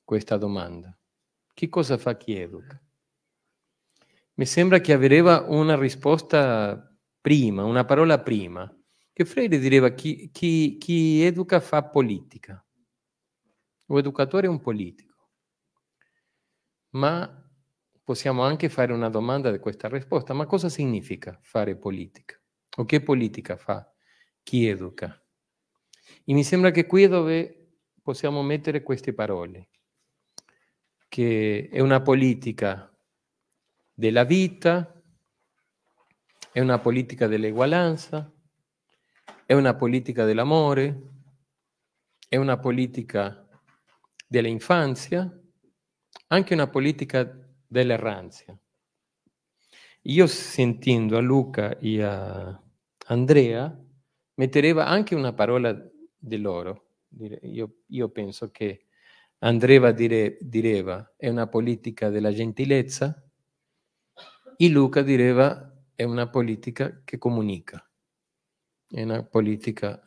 questa domanda? Che cosa fa chi educa? Mi sembra che aveva una risposta prima, una parola prima, che Freire direva chi, chi, chi educa fa politica. L'educatore è un politico. Ma possiamo anche fare una domanda di questa risposta, ma cosa significa fare politica? O che politica fa chi educa? E mi sembra che qui è dove possiamo mettere queste parole, che è una politica della vita, è una politica dell'eguaglianza, è una politica dell'amore, è una politica dell'infanzia, anche una politica dell'erranza. Io sentendo a Luca e a Andrea, metterevo anche una parola di loro. Io, io penso che Andrea dire, direva è una politica della gentilezza e Luca direva è una politica che comunica. È una politica...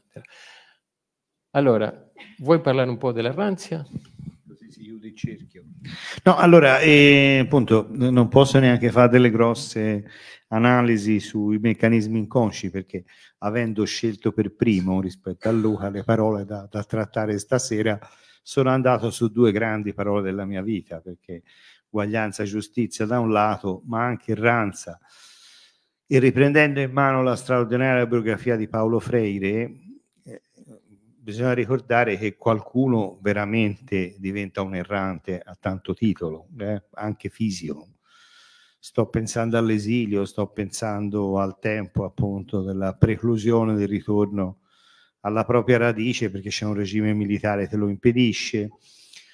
Allora, vuoi parlare un po' della si, chiude il cerchio. No, allora, eh, appunto, non posso neanche fare delle grosse analisi sui meccanismi inconsci, perché avendo scelto per primo rispetto a Luca le parole da, da trattare stasera, sono andato su due grandi parole della mia vita, perché uguaglianza e giustizia da un lato, ma anche ranza. E riprendendo in mano la straordinaria biografia di Paolo Freire, bisogna ricordare che qualcuno veramente diventa un errante a tanto titolo, eh? anche fisico. Sto pensando all'esilio, sto pensando al tempo appunto della preclusione del ritorno alla propria radice perché c'è un regime militare che lo impedisce.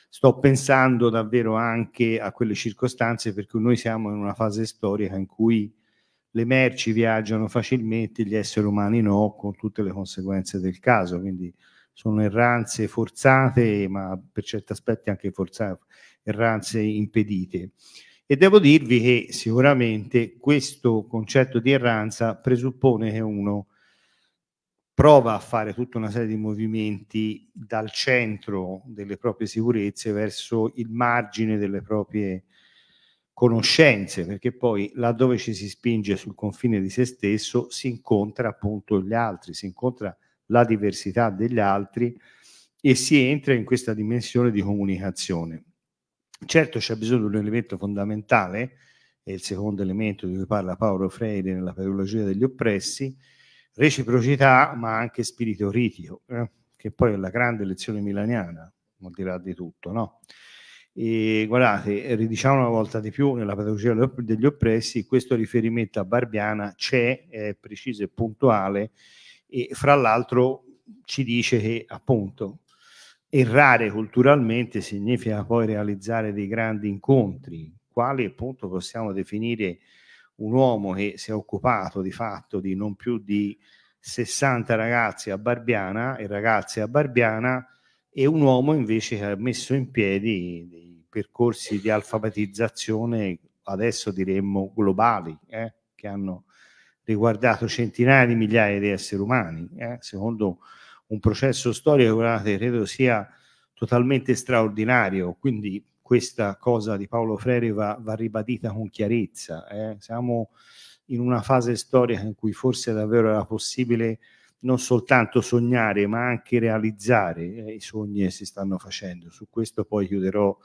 Sto pensando davvero anche a quelle circostanze per cui noi siamo in una fase storica in cui le merci viaggiano facilmente, gli esseri umani no, con tutte le conseguenze del caso. Quindi sono erranze forzate, ma per certi aspetti anche forzate, erranze impedite. E devo dirvi che sicuramente questo concetto di erranza presuppone che uno prova a fare tutta una serie di movimenti dal centro delle proprie sicurezze verso il margine delle proprie conoscenze, perché poi laddove ci si spinge sul confine di se stesso si incontra appunto gli altri, si incontra la diversità degli altri e si entra in questa dimensione di comunicazione. Certo c'è bisogno di un elemento fondamentale, è il secondo elemento di cui parla Paolo Freire nella pedagogia degli oppressi, reciprocità ma anche spirito ritico, eh? che poi è la grande lezione milaniana, al di là di tutto, no? E guardate, ridiciamo una volta di più nella pedagogia degli oppressi, questo riferimento a Barbiana c'è, è preciso e puntuale, e fra l'altro ci dice che appunto errare culturalmente significa poi realizzare dei grandi incontri, quali appunto possiamo definire un uomo che si è occupato di fatto di non più di 60 ragazzi a Barbiana e ragazze a Barbiana e un uomo invece che ha messo in piedi dei percorsi di alfabetizzazione adesso diremmo globali eh, che hanno riguardato centinaia di migliaia di esseri umani, eh? secondo un processo storico guardate, credo sia totalmente straordinario, quindi questa cosa di Paolo Freire va, va ribadita con chiarezza. Eh? Siamo in una fase storica in cui forse davvero era possibile non soltanto sognare, ma anche realizzare eh, i sogni che si stanno facendo. Su questo poi chiuderò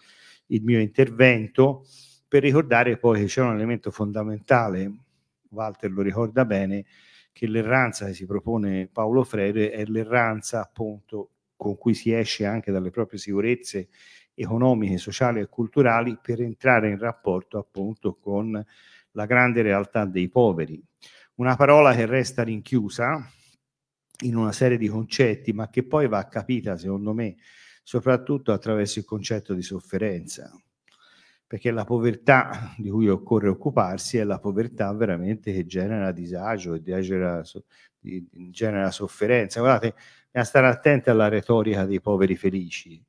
il mio intervento per ricordare poi che c'è un elemento fondamentale Walter lo ricorda bene, che l'erranza che si propone Paolo Freire è l'erranza appunto con cui si esce anche dalle proprie sicurezze economiche, sociali e culturali per entrare in rapporto appunto con la grande realtà dei poveri. Una parola che resta rinchiusa in una serie di concetti, ma che poi va capita, secondo me, soprattutto attraverso il concetto di sofferenza perché la povertà di cui occorre occuparsi è la povertà veramente che genera disagio e genera, genera, sofferenza. Guardate, bisogna stare attenti alla retorica dei poveri felici,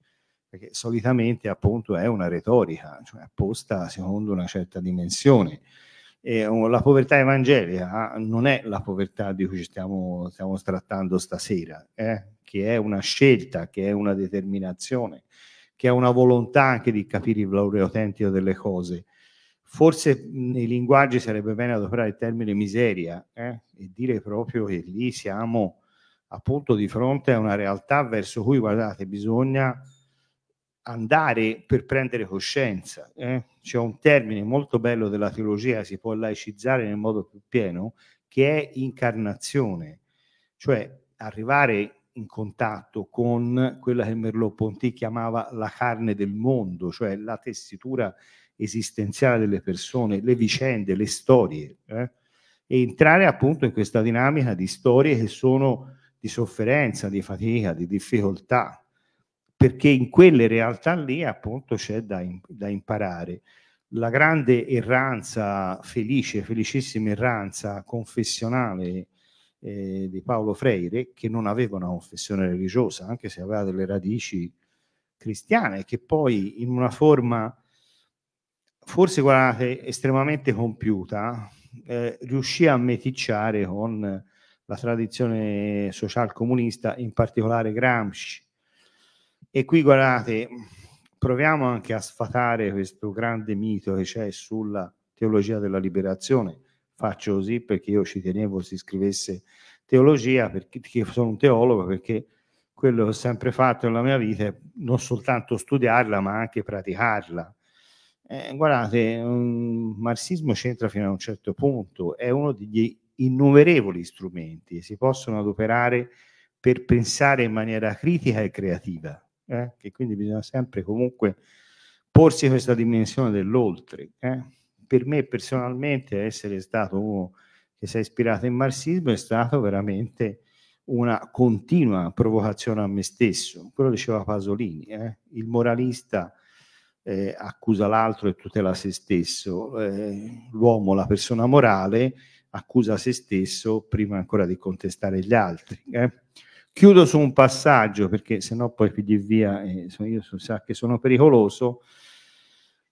perché solitamente appunto è una retorica, cioè apposta secondo una certa dimensione. E la povertà evangelica ah, non è la povertà di cui stiamo, stiamo trattando stasera, eh? che è una scelta, che è una determinazione, che ha una volontà anche di capire il valore autentico delle cose. Forse nei linguaggi sarebbe bene adoperare il termine miseria eh? e dire proprio che lì siamo appunto di fronte a una realtà verso cui, guardate, bisogna andare per prendere coscienza. Eh? C'è un termine molto bello della teologia, si può laicizzare nel modo più pieno, che è incarnazione, cioè arrivare in contatto con quella che Merleau-Ponty chiamava la carne del mondo, cioè la tessitura esistenziale delle persone, le vicende, le storie, eh? e entrare appunto in questa dinamica di storie che sono di sofferenza, di fatica, di difficoltà, perché in quelle realtà lì appunto c'è da, da imparare. La grande erranza felice, felicissima erranza confessionale eh, di Paolo Freire, che non aveva una confessione religiosa, anche se aveva delle radici cristiane, che poi in una forma forse guardate estremamente compiuta, eh, riuscì a meticciare con la tradizione socialcomunista, in particolare Gramsci. E qui guardate, proviamo anche a sfatare questo grande mito che c'è sulla teologia della liberazione faccio così perché io ci tenevo si scrivesse teologia, perché, sono un teologo, perché quello che ho sempre fatto nella mia vita è non soltanto studiarla, ma anche praticarla. Eh, guardate, il marxismo c'entra fino a un certo punto, è uno degli innumerevoli strumenti che si possono adoperare per pensare in maniera critica e creativa, eh? che quindi bisogna sempre comunque porsi questa dimensione dell'oltre. Eh? per me personalmente essere stato uno che si è ispirato in marxismo è stato veramente una continua provocazione a me stesso. Quello diceva Pasolini, eh? il moralista eh, accusa l'altro e tutela se stesso, eh, l'uomo, la persona morale, accusa se stesso prima ancora di contestare gli altri. Eh. Chiudo su un passaggio perché sennò poi più di via, eh, io so, sa che sono pericoloso,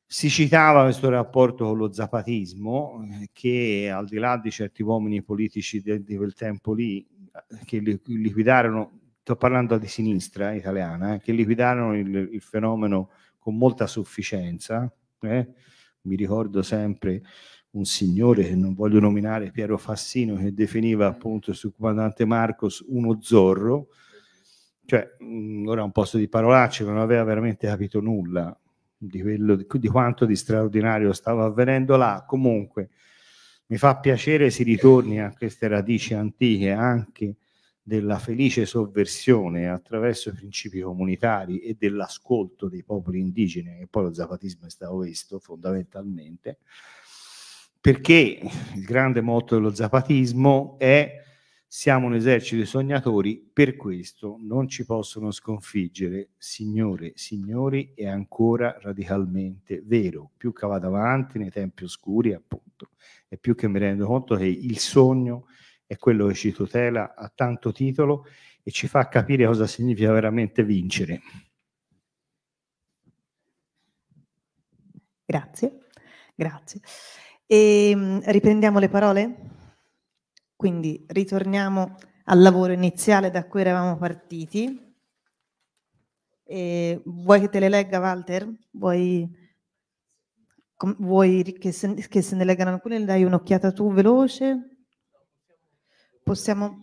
si citava questo rapporto con lo zapatismo eh, che al di là di certi uomini politici de, di quel tempo lì eh, che li, liquidarono, sto parlando di sinistra italiana, eh, che liquidarono il, il, fenomeno con molta sufficienza. Eh. Mi ricordo sempre un signore che non voglio nominare, Piero Fassino, che definiva appunto il suo comandante Marcos uno zorro, cioè mh, mm, ora un posto di parolacce, non aveva veramente capito nulla di, quello, di quanto di straordinario stava avvenendo là, comunque mi fa piacere si ritorni a queste radici antiche anche della felice sovversione attraverso i principi comunitari e dell'ascolto dei popoli indigeni, che poi lo zapatismo è stato questo fondamentalmente, perché il grande motto dello zapatismo è siamo un esercito di sognatori, per questo non ci possono sconfiggere, signore, signori, è ancora radicalmente vero. Più che vado avanti nei tempi oscuri, appunto, e più che mi rendo conto che il sogno è quello che ci tutela a tanto titolo e ci fa capire cosa significa veramente vincere. Grazie, grazie. E, ehm, riprendiamo le parole? Quindi ritorniamo al lavoro iniziale da cui eravamo partiti. E vuoi che te le legga Walter? Vuoi, com, vuoi che, se, che, se, ne leggano alcune? Dai un'occhiata tu veloce? Possiamo...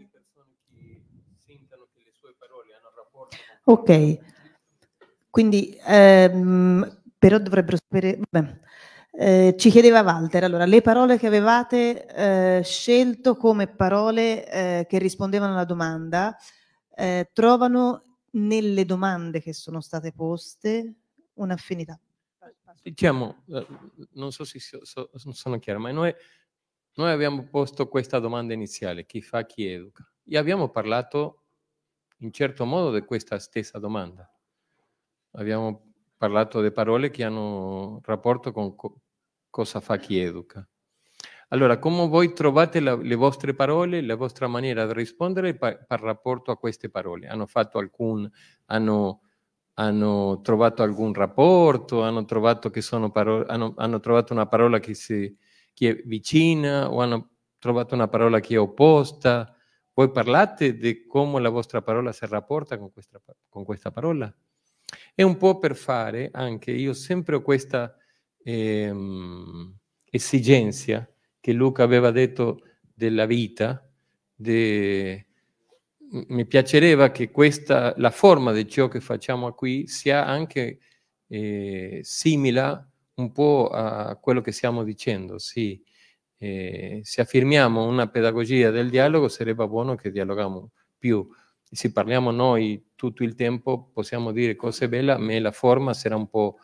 Ok, quindi ehm, però dovrebbero sapere... Beh. Eh, ci chiedeva Walter, allora, le parole che avevate eh, scelto come parole eh, che rispondevano alla domanda eh, trovano nelle domande che sono state poste un'affinità. Diciamo, eh, non so se so, so, sono chiaro, ma noi, noi abbiamo posto questa domanda iniziale, chi fa, chi educa, e abbiamo parlato in certo modo di questa stessa domanda. Abbiamo parlato di parole che hanno rapporto con, cosa fa chi educa. Allora, come voi trovate la, le vostre parole, la vostra maniera di rispondere per, per rapporto a queste parole? Hanno, fatto alcun, hanno, hanno trovato alcun rapporto? Hanno trovato, parole, hanno trovato una parola che, si, che, è vicina o hanno trovato una parola che è opposta? Voi parlate di come la vostra parola si rapporta con questa, con questa parola? È un po' per fare anche, io sempre ho questa ehm, esigenza che Luca aveva detto della vita, de... mi piacerebbe che questa, la forma di ciò che facciamo qui sia anche eh, simile un po' a quello che stiamo dicendo. Sì, eh, se affermiamo una pedagogia del dialogo sarebbe buono che dialoghiamo più. Se parliamo noi tutto il tempo possiamo dire cose belle, ma la forma sarà un po'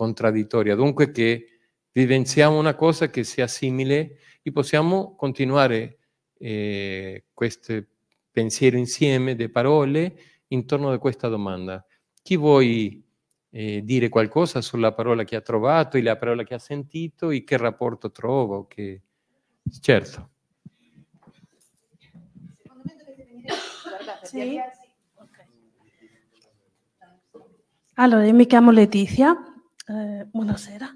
contraddittoria, dunque che vivenziamo una cosa che sia simile e possiamo continuare eh, questo pensiero insieme di parole intorno a questa domanda. Chi vuoi eh, dire qualcosa sulla parola che ha trovato e la parola che ha sentito e che rapporto trovo? Che... Certo. sì. Okay. Allora, io mi chiamo Letizia eh, buonasera.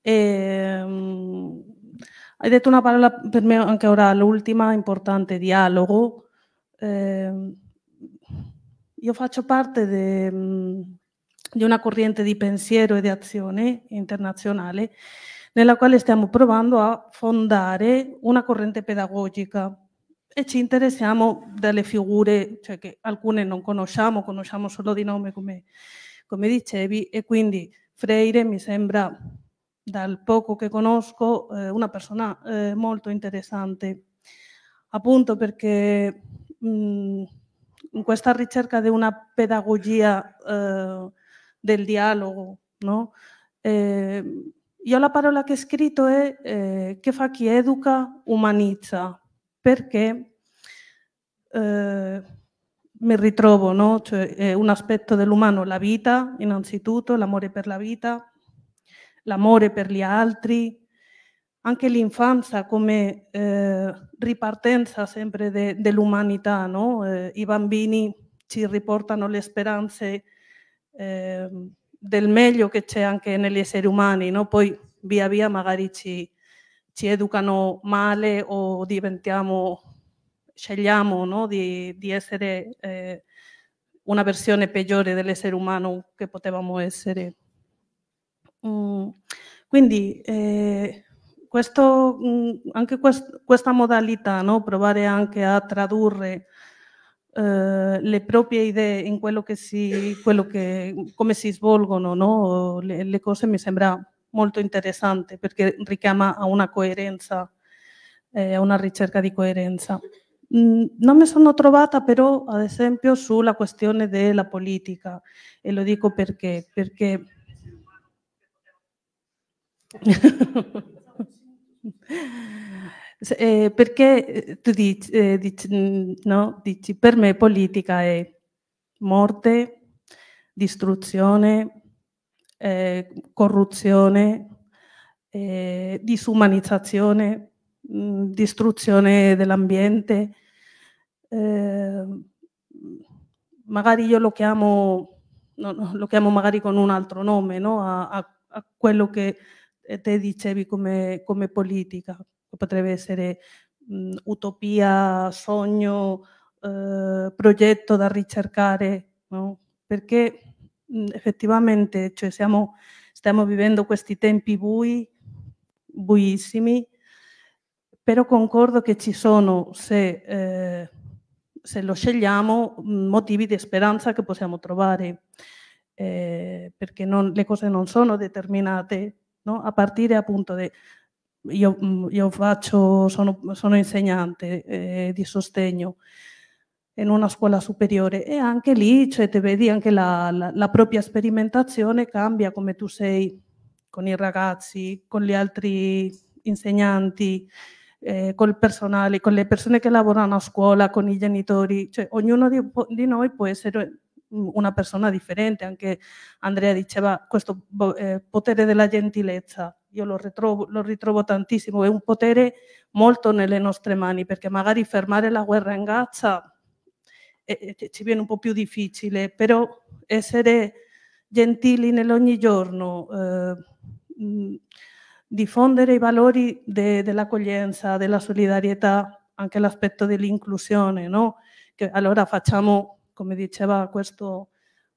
E, um, hai detto una parola per me anche ora, l'ultima importante, dialogo. Eh, io faccio parte mm, di una corrente di pensiero e di azione internazionale nella quale stiamo provando a fondare una corrente pedagogica e ci interessiamo delle figure, cioè che alcune non conosciamo, conosciamo solo di nome come, come dicevi, e quindi Freire mi sembra, dal poco che conosco, eh, una persona eh, molto interessante, appunto perché mh, mm, in questa ricerca di una pedagogia eh, del dialogo, no? Eh, io la parola che ho scritto è eh, che fa chi educa umanizza, perché eh, mi ritrovo, no? Cioè, eh, un aspetto dell'umano, la vita innanzitutto, l'amore per la vita, l'amore per gli altri, anche l'infanzia come eh, ripartenza sempre de, dell'umanità, no? eh, I bambini ci riportano le speranze ehm, del meglio che c'è anche negli esseri umani, no? Poi via via magari ci, ci educano male o diventiamo scegliamo no, di, di, essere eh, una versione peggiore dell'essere umano che potevamo essere. Mm, quindi eh, questo, mm, anche quest, questa modalità, no, provare anche a tradurre eh, le proprie idee in quello che si, quello che, come si svolgono no, le, le cose mi sembra molto interessante perché richiama a una coerenza, eh, a una ricerca di coerenza. Non mm, mi sono trovata però, ad esempio, sulla questione della politica e eh, lo dico perché, perché... eh, perché tu dici, eh, dici, eh, mm, no? dici, per me politica è morte, distruzione, eh, corruzione, eh, disumanizzazione, mh, mm, distruzione dell'ambiente, Ehm, magari io lo chiamo, no, no, lo chiamo magari con un altro nome, no? a, a, a, quello che te dicevi come, come politica, che potrebbe essere mh, utopia, sogno, eh, progetto da ricercare, perché mh, effettivamente cioè, siamo, stiamo vivendo questi tempi bui, buissimi, però concordo che ci sono, se... Eh, se lo scegliamo, mm, motivi di speranza che possiamo trovare, eh, perché non, le cose non sono determinate, no? a partire appunto da... Io, mm, io faccio, sono, sono insegnante eh, di sostegno in una scuola superiore e anche lì cioè, te vedi anche la, la, la propria sperimentazione cambia come tu sei con i ragazzi, con gli altri insegnanti eh, col personale, con le persone che lavorano a scuola, con i genitori, cioè ognuno di, di noi può essere mm, una persona differente, anche Andrea diceva questo eh, potere della gentilezza, io lo ritrovo, lo ritrovo tantissimo, è un potere molto nelle nostre mani, perché magari fermare la guerra in Gaza eh, eh ci viene un po' più difficile, però essere gentili nell'ogni giorno, eh, mm, diffondere i valori de, dell'accoglienza, della solidarietà, anche l'aspetto dell'inclusione, no? Che allora facciamo, come diceva questo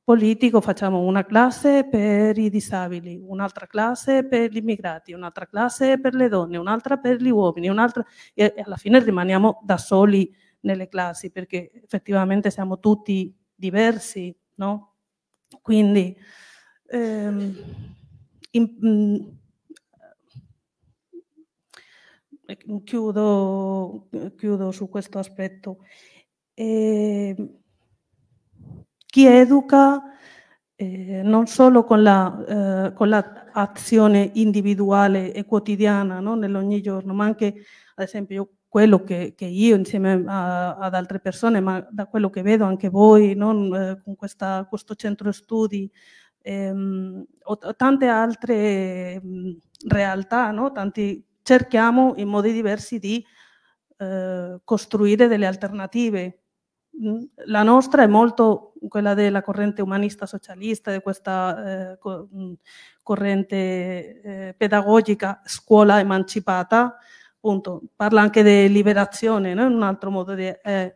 politico, facciamo una classe per i disabili, un'altra classe per gli immigrati, un'altra classe per le donne, un'altra per gli uomini, un'altra e alla fine rimaniamo da soli nelle classi perché effettivamente siamo tutti diversi, no? Quindi ehm, in, chiudo, chiudo su questo aspetto. Eh, chi educa eh, non solo con la, eh, con la, individuale e quotidiana no? nell'ogni giorno, ma anche, ad esempio, quello che, che io insieme a, ad altre persone, ma da quello che vedo anche voi no? Eh, con questa, questo centro studi, ehm, o tante altre ehm, realtà, no? tanti cerchiamo in modi diversi di eh, costruire delle alternative. Mm, la nostra è molto quella della corrente umanista socialista, di questa eh, mm, corrente eh, pedagogica scuola emancipata, appunto, parla anche di liberazione, no? un altro modo di... Eh,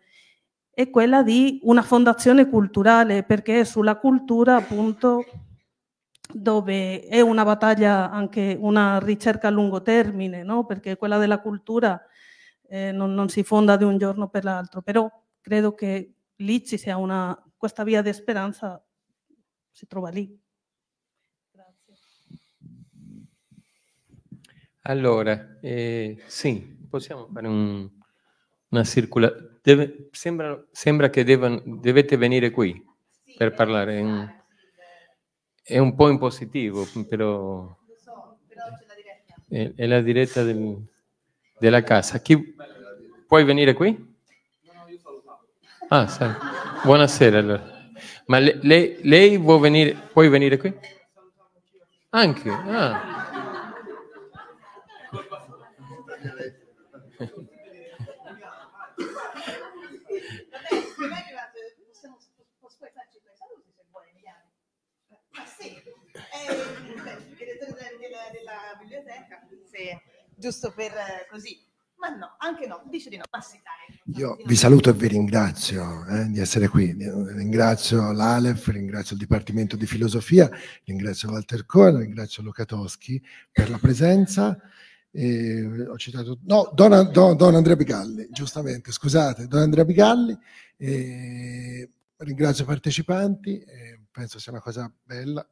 è quella di una fondazione culturale, perché sulla cultura appunto dove è una battaglia, anche una ricerca a lungo termine, no? perché quella della cultura eh, non, non, si fonda di un giorno per l'altro, però credo che lì ci sia una, questa via di speranza si trova lì. Grazie. Allora, eh, sì, possiamo fare un, una circolazione. sembra, sembra, che devan, dovete venire qui sì, per parlare. In è un po' in positivo, però... c'è la È la diretta del, della casa. Chi, puoi venire qui? Ah, sai. Buonasera allora. Ma lei, lei, lei vuole venire, puoi venire qui? Anche? Ah. se giusto per eh, così. Ma no, anche no, dice di no, ma dai. Io vi saluto e vi ringrazio eh, di essere qui. Ringrazio l'Alef, ringrazio il Dipartimento di Filosofia, ringrazio Walter Cohen, ringrazio Luca Toschi per la presenza. Eh, ho citato no, Don, Don, Don, Andrea Bigalli, giustamente, scusate, Don Andrea Bigalli. Eh, ringrazio i partecipanti, penso sia una cosa bella,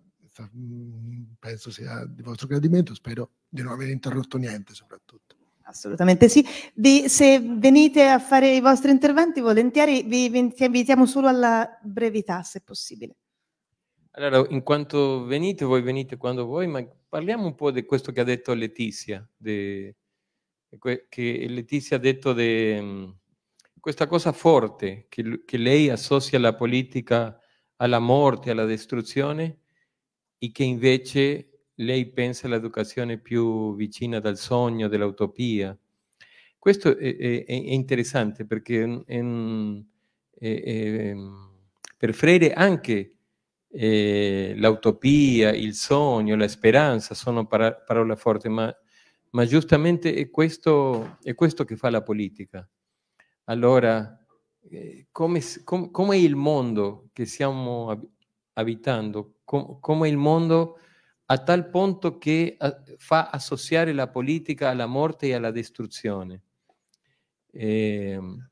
mm, penso sia di vostro gradimento, spero di non aver interrotto niente soprattutto. Assolutamente sì. Vi, se venite a fare i vostri interventi, volentieri vi, vi invitiamo solo alla brevità, se possibile. Allora, in quanto venite, voi venite quando voi, ma parliamo un po' di questo che ha detto Letizia, de, che Letizia ha detto di questa cosa forte che, che lei associa la politica alla morte, alla distruzione e che invece lei pensa all'educazione più vicina dal sogno, dell'utopia. Questo è, è, è, interessante perché mm, è, mm, mm, per Freire anche eh, l'utopia, il sogno, la speranza sono para- parole forti, ma, ma giustamente è questo, è questo, che fa la politica. Allora, eh, come, come, è il mondo che stiamo abitando? Com, come è il mondo a tal punto che eh, fa associare la politica alla morte e alla distruzione. E, ehm,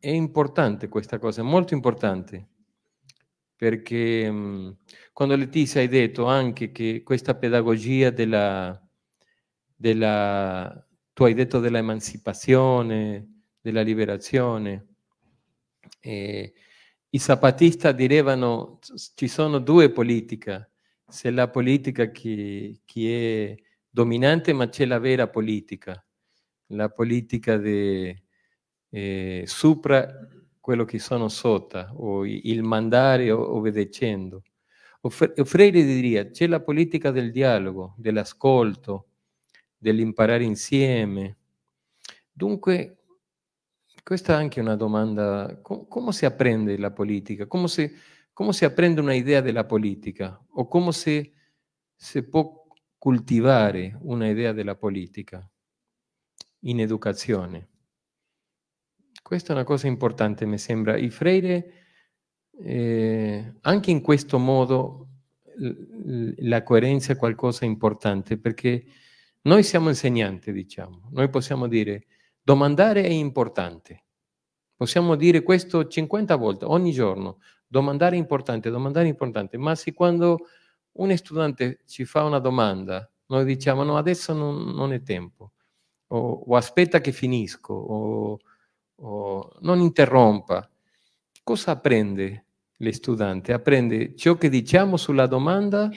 è importante questa cosa, molto importante, perché mm, quando Letizia hai detto anche che questa pedagogia della, della tu hai detto dell'emancipazione, della liberazione, eh, i zapatisti dicevano ci sono due politiche, c'è la politica che, che, è dominante, ma c'è la vera politica, la politica di eh, sopra quello che sono sotto, o il mandare obbedecendo. Freire diria, c'è la politica del dialogo, dell'ascolto, dell'imparare insieme. Dunque, questa è anche una domanda, com- come si apprende la politica? Come si cómo se aprende una idea de la política o cómo se, se può cultivare eh, una idea della politica in educazione. Questa è una cosa importante, mi sembra. Il Freire, eh, anche in questo modo, la coerenza è qualcosa di importante, perché noi siamo insegnanti, diciamo. Noi possiamo dire, eh, domandare è importante. Possiamo dire questo 50 volte, ogni giorno. Domandare è importante, domandare è importante, ma se quando un studente ci fa una domanda, noi diciamo no, adesso non, non è tempo, o, o, aspetta che finisco, o, o non interrompa, cosa apprende lo studente? Apprende ciò che diciamo sulla domanda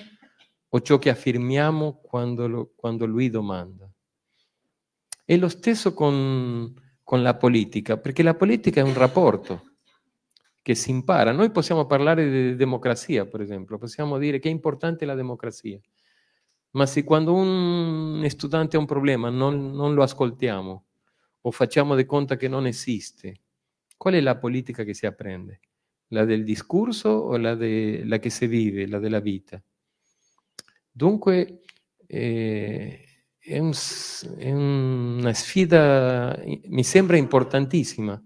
o ciò che affermiamo quando, lo, quando lui domanda. E lo stesso con, con la politica, perché la politica è un rapporto che si impara. Noi possiamo parlare di democrazia, per esempio, possiamo dire che è importante la democrazia, ma se quando un studente ha un problema non, non lo ascoltiamo o facciamo di conto che non esiste, qual è la politica che si apprende? La del discorso o la, de, la che si vive, la della vita? Dunque eh, è, un, è una sfida, mi sembra importantissima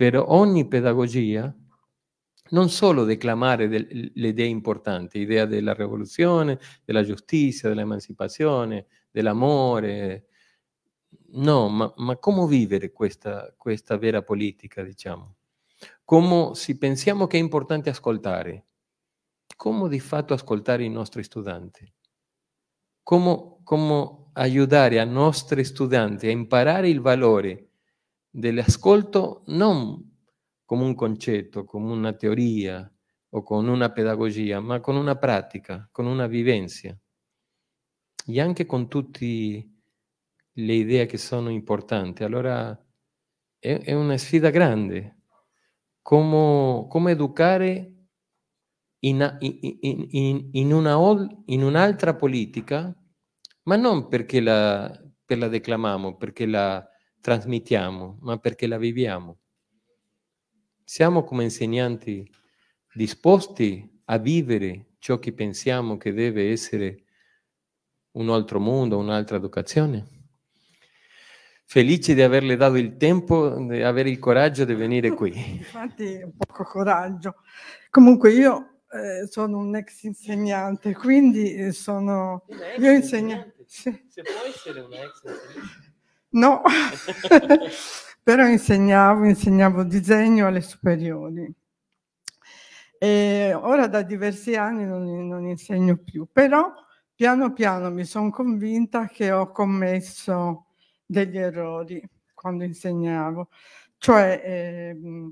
per ogni pedagogia non solo declamare del, le idee importanti, l'idea della rivoluzione, della giustizia, dell'emancipazione, dell'amore, no, ma, ma, come vivere questa, questa vera politica, diciamo? Come se pensiamo che è importante ascoltare, come di fatto ascoltare i nostri studenti? Come, come aiutare i nostri studenti a imparare il valore dell'ascolto non come un concetto, come una teoria o con una pedagogia, ma con una pratica, con una vivenza e anche con tutte le idee che sono importanti. Allora è, è una sfida grande, come, come educare in, in, in, in, una, in un'altra politica, ma non perché la, per la declamiamo, perché la trasmettiamo, ma perché la viviamo. Siamo come insegnanti disposti a vivere ciò che pensiamo che deve essere un altro mondo, un'altra educazione. Felice di averle dato il tempo, di avere il coraggio di venire qui. Infatti, poco coraggio. Comunque io eh, sono un ex insegnante, quindi eh, sono... Ex io insegnante? Sì. Se può essere un ex insegnante. No, però insegnavo, insegnavo disegno alle superiori. E ora da diversi anni non, non insegno più, però piano piano mi sono convinta che ho commesso degli errori quando insegnavo. Cioè, eh,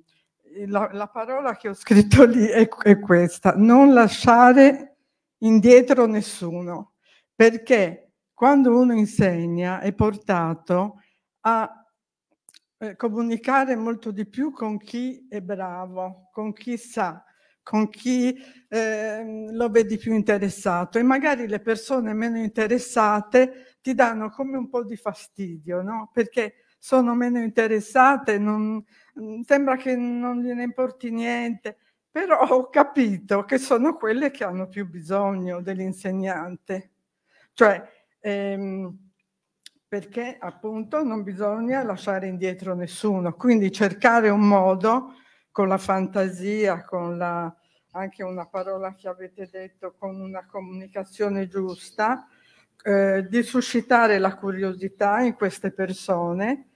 la, la, parola che ho scritto lì è, è questa, non lasciare indietro nessuno, perché quando uno insegna è portato a eh, comunicare molto di più con chi è bravo, con chi sa, con chi eh, lo vedi più interessato e magari le persone meno interessate ti danno come un po' di fastidio, no? Perché sono meno interessate, non, mm, sembra che non gliene importi niente, però ho capito che sono quelle che hanno più bisogno dell'insegnante. Cioè, ehm, perché appunto non bisogna lasciare indietro nessuno, quindi cercare un modo con la fantasia, con la, anche una parola che avete detto, con una comunicazione giusta, eh, di suscitare la curiosità in queste persone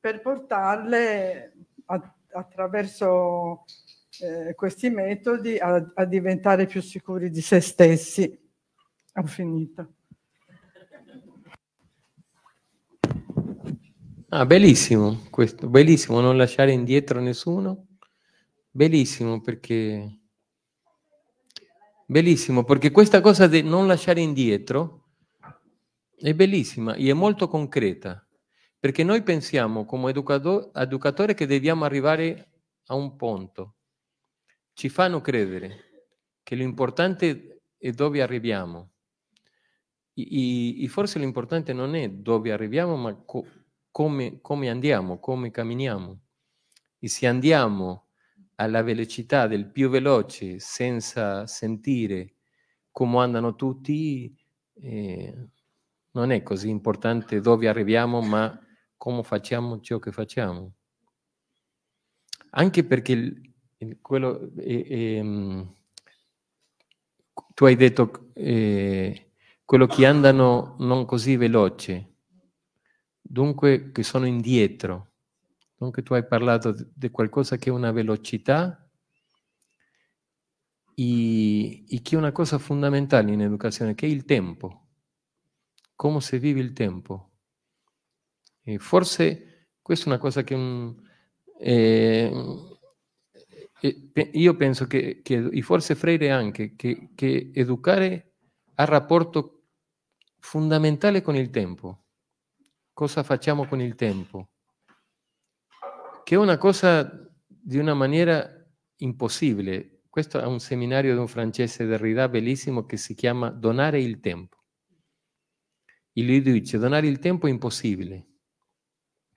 per portarle a, attraverso eh, questi metodi a, a diventare più sicuri di se stessi. Ho finito. Ah, bellissimo questo, bellissimo non lasciare indietro nessuno. Bellissimo perché bellissimo perché questa cosa di non lasciare indietro è bellissima e è molto concreta perché noi pensiamo come educato- educatore che dobbiamo arrivare a un punto. Ci fanno credere che l'importante è dove arriviamo. E, forse l'importante non è dove arriviamo, ma co- come, come andiamo, come camminiamo. E se andiamo alla velocità del più veloce senza sentire come andano tutti, eh, non è così importante dove arriviamo, ma come facciamo ciò che facciamo. Anche perché il, il, quello, eh, eh, tu hai detto eh, quello che andano non così veloce, dunque che sono indietro. Dunque tu hai parlato di qualcosa che è una velocità e, e che è una cosa fondamentale in educazione, che è il tempo. Come si vive il tempo. E forse questa è una cosa che... eh, io penso che, che, e forse Freire anche, che, che educare ha rapporto fondamentale con il tempo cosa facciamo con il tempo, che è una cosa di una maniera impossibile. Questo è un seminario di un francese Derrida bellissimo che si chiama Donare il tempo. E lui dice, donare il tempo è impossibile,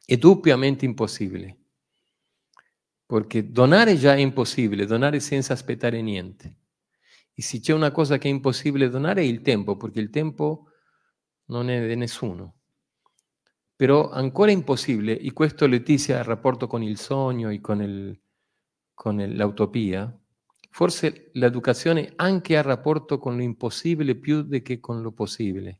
è doppiamente impossibile, perché donare già è impossibile, donare senza aspettare niente. E se c'è una cosa che è impossibile donare è il tempo, perché il tempo non è di nessuno però ancora impossibile, e questo Letizia ha rapporto con il sogno e con, il, con l'utopia, forse l'educazione anche ha rapporto con l'impossibile più che con lo possibile.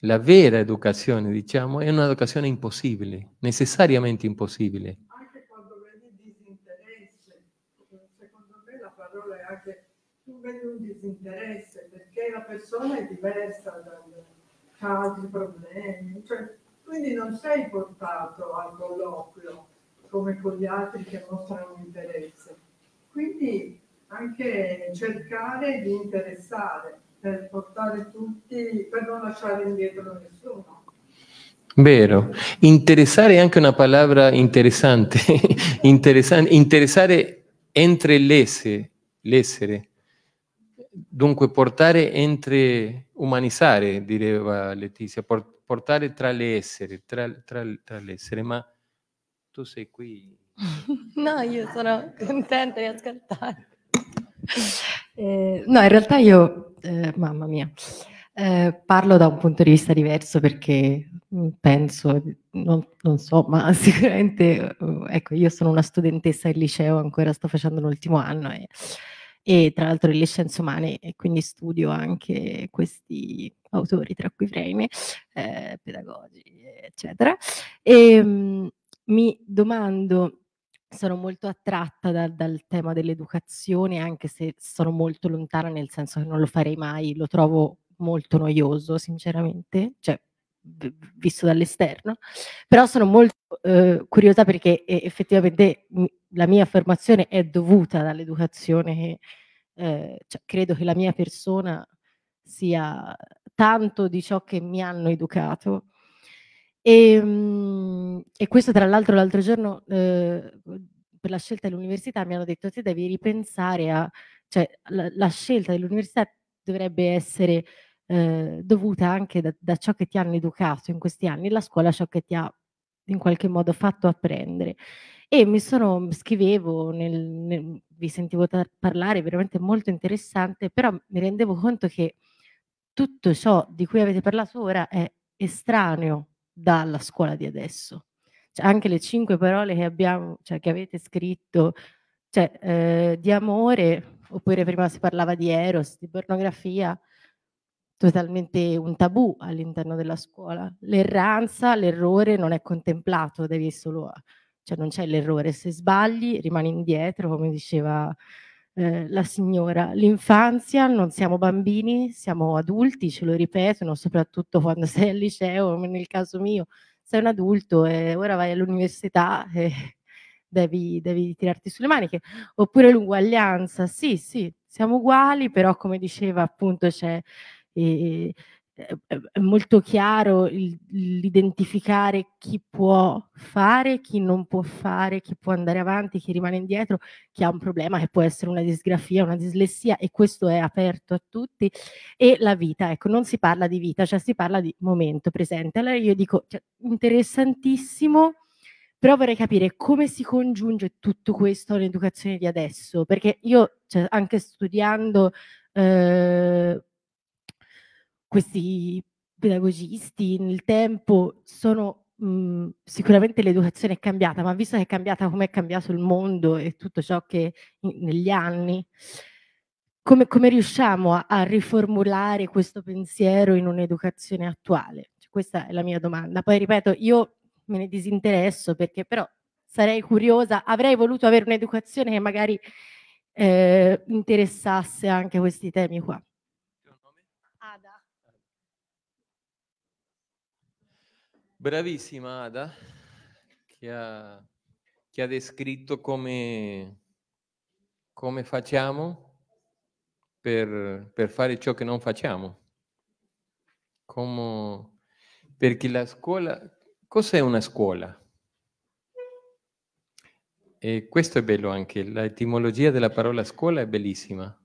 La vera educazione, diciamo, è un'educazione impossibile, necessariamente impossibile. Anche quando vedi disinteresse, secondo me la parola è anche, tu vedi un disinteresse, perché la persona è diversa dal casi, problemi, cioè, quindi non sei portato al colloquio come con gli altri che mostrano interesse. Quindi anche cercare di interessare per portare tutti, per non lasciare indietro nessuno. Vero, interessare è anche una parola interessante, interessare entra l'essere, l'essere, Dunque portare entre umanizzare, direva Letizia, portare tra le essere, tra, tra, tra l'essere, ma tu sei qui. no, io sono contenta di ascoltare. Eh, no, in realtà io, eh, mamma mia, eh, parlo da un punto di vista diverso perché mm, penso, non, non so, ma sicuramente, eh, ecco, io sono una studentessa del liceo, ancora sto facendo l'ultimo anno e e tra l'altro di scienze umane e quindi studio anche questi autori, tra cui Freine, eh, pedagogi, eccetera. E ehm, mh, mi domando, sono molto attratta da, dal tema dell'educazione, anche se sono molto lontana, nel senso che non lo farei mai, lo trovo molto noioso, sinceramente, cioè visto dall'esterno, però sono molto eh, curiosa perché eh, effettivamente la mia formazione è dovuta dall'educazione che eh, cioè, credo che la mia persona sia tanto di ciò che mi hanno educato. E, ehm, e questo tra l'altro l'altro giorno eh, per la scelta dell'università mi hanno detto ti devi ripensare a, cioè la, la scelta dell'università dovrebbe essere eh, dovuta anche da, da ciò che ti hanno educato in questi anni, la scuola ciò che ti ha in qualche modo fatto apprendere. E mi sono, scrivevo, nel, nel, vi sentivo tar- parlare, veramente molto interessante, però mi rendevo conto che tutto ciò di cui avete parlato ora è estraneo dalla scuola di adesso. Cioè, anche le cinque parole che, abbiamo, cioè, che avete scritto, cioè, eh, di amore, oppure prima si parlava di Eros, di pornografia, totalmente un tabù all'interno della scuola. L'erranza, l'errore non è contemplato, devi solo, cioè non c'è l'errore, se sbagli rimani indietro, come diceva eh, la signora. L'infanzia, non siamo bambini, siamo adulti, ce lo ripetono, soprattutto quando sei al liceo, nel caso mio, sei un adulto e ora vai all'università e devi, devi tirarti sulle maniche. Oppure l'uguaglianza, sì, sì, siamo uguali, però come diceva appunto c'è e, è molto chiaro il, l'identificare chi può fare, chi non può fare, chi può andare avanti, chi rimane indietro, chi ha un problema che può essere una disgrafia, una dislessia e questo è aperto a tutti e la vita, ecco, non si parla di vita, cioè si parla di momento presente. Allora io dico cioè, interessantissimo però vorrei capire come si congiunge tutto questo all'educazione di adesso, perché io cioè, anche studiando eh, questi pedagogisti nel tempo sono mh, mhmm, sicuramente l'educazione è cambiata, ma visto che è cambiata come è cambiato il mondo e tutto ciò che in, negli anni, come, come riusciamo a, a, riformulare questo pensiero in un'educazione attuale? Cioè, questa è la mia domanda. Poi ripeto, io me ne disinteresso perché però sarei curiosa, avrei voluto avere un'educazione che magari eh, interessasse anche questi temi qua. Bravissima Ada, che ha, che ha descritto come, come facciamo per, per, fare ciò che non facciamo. Come, perché la scuola, cos'è una scuola? E questo è bello anche, l'etimologia della parola scuola è bellissima.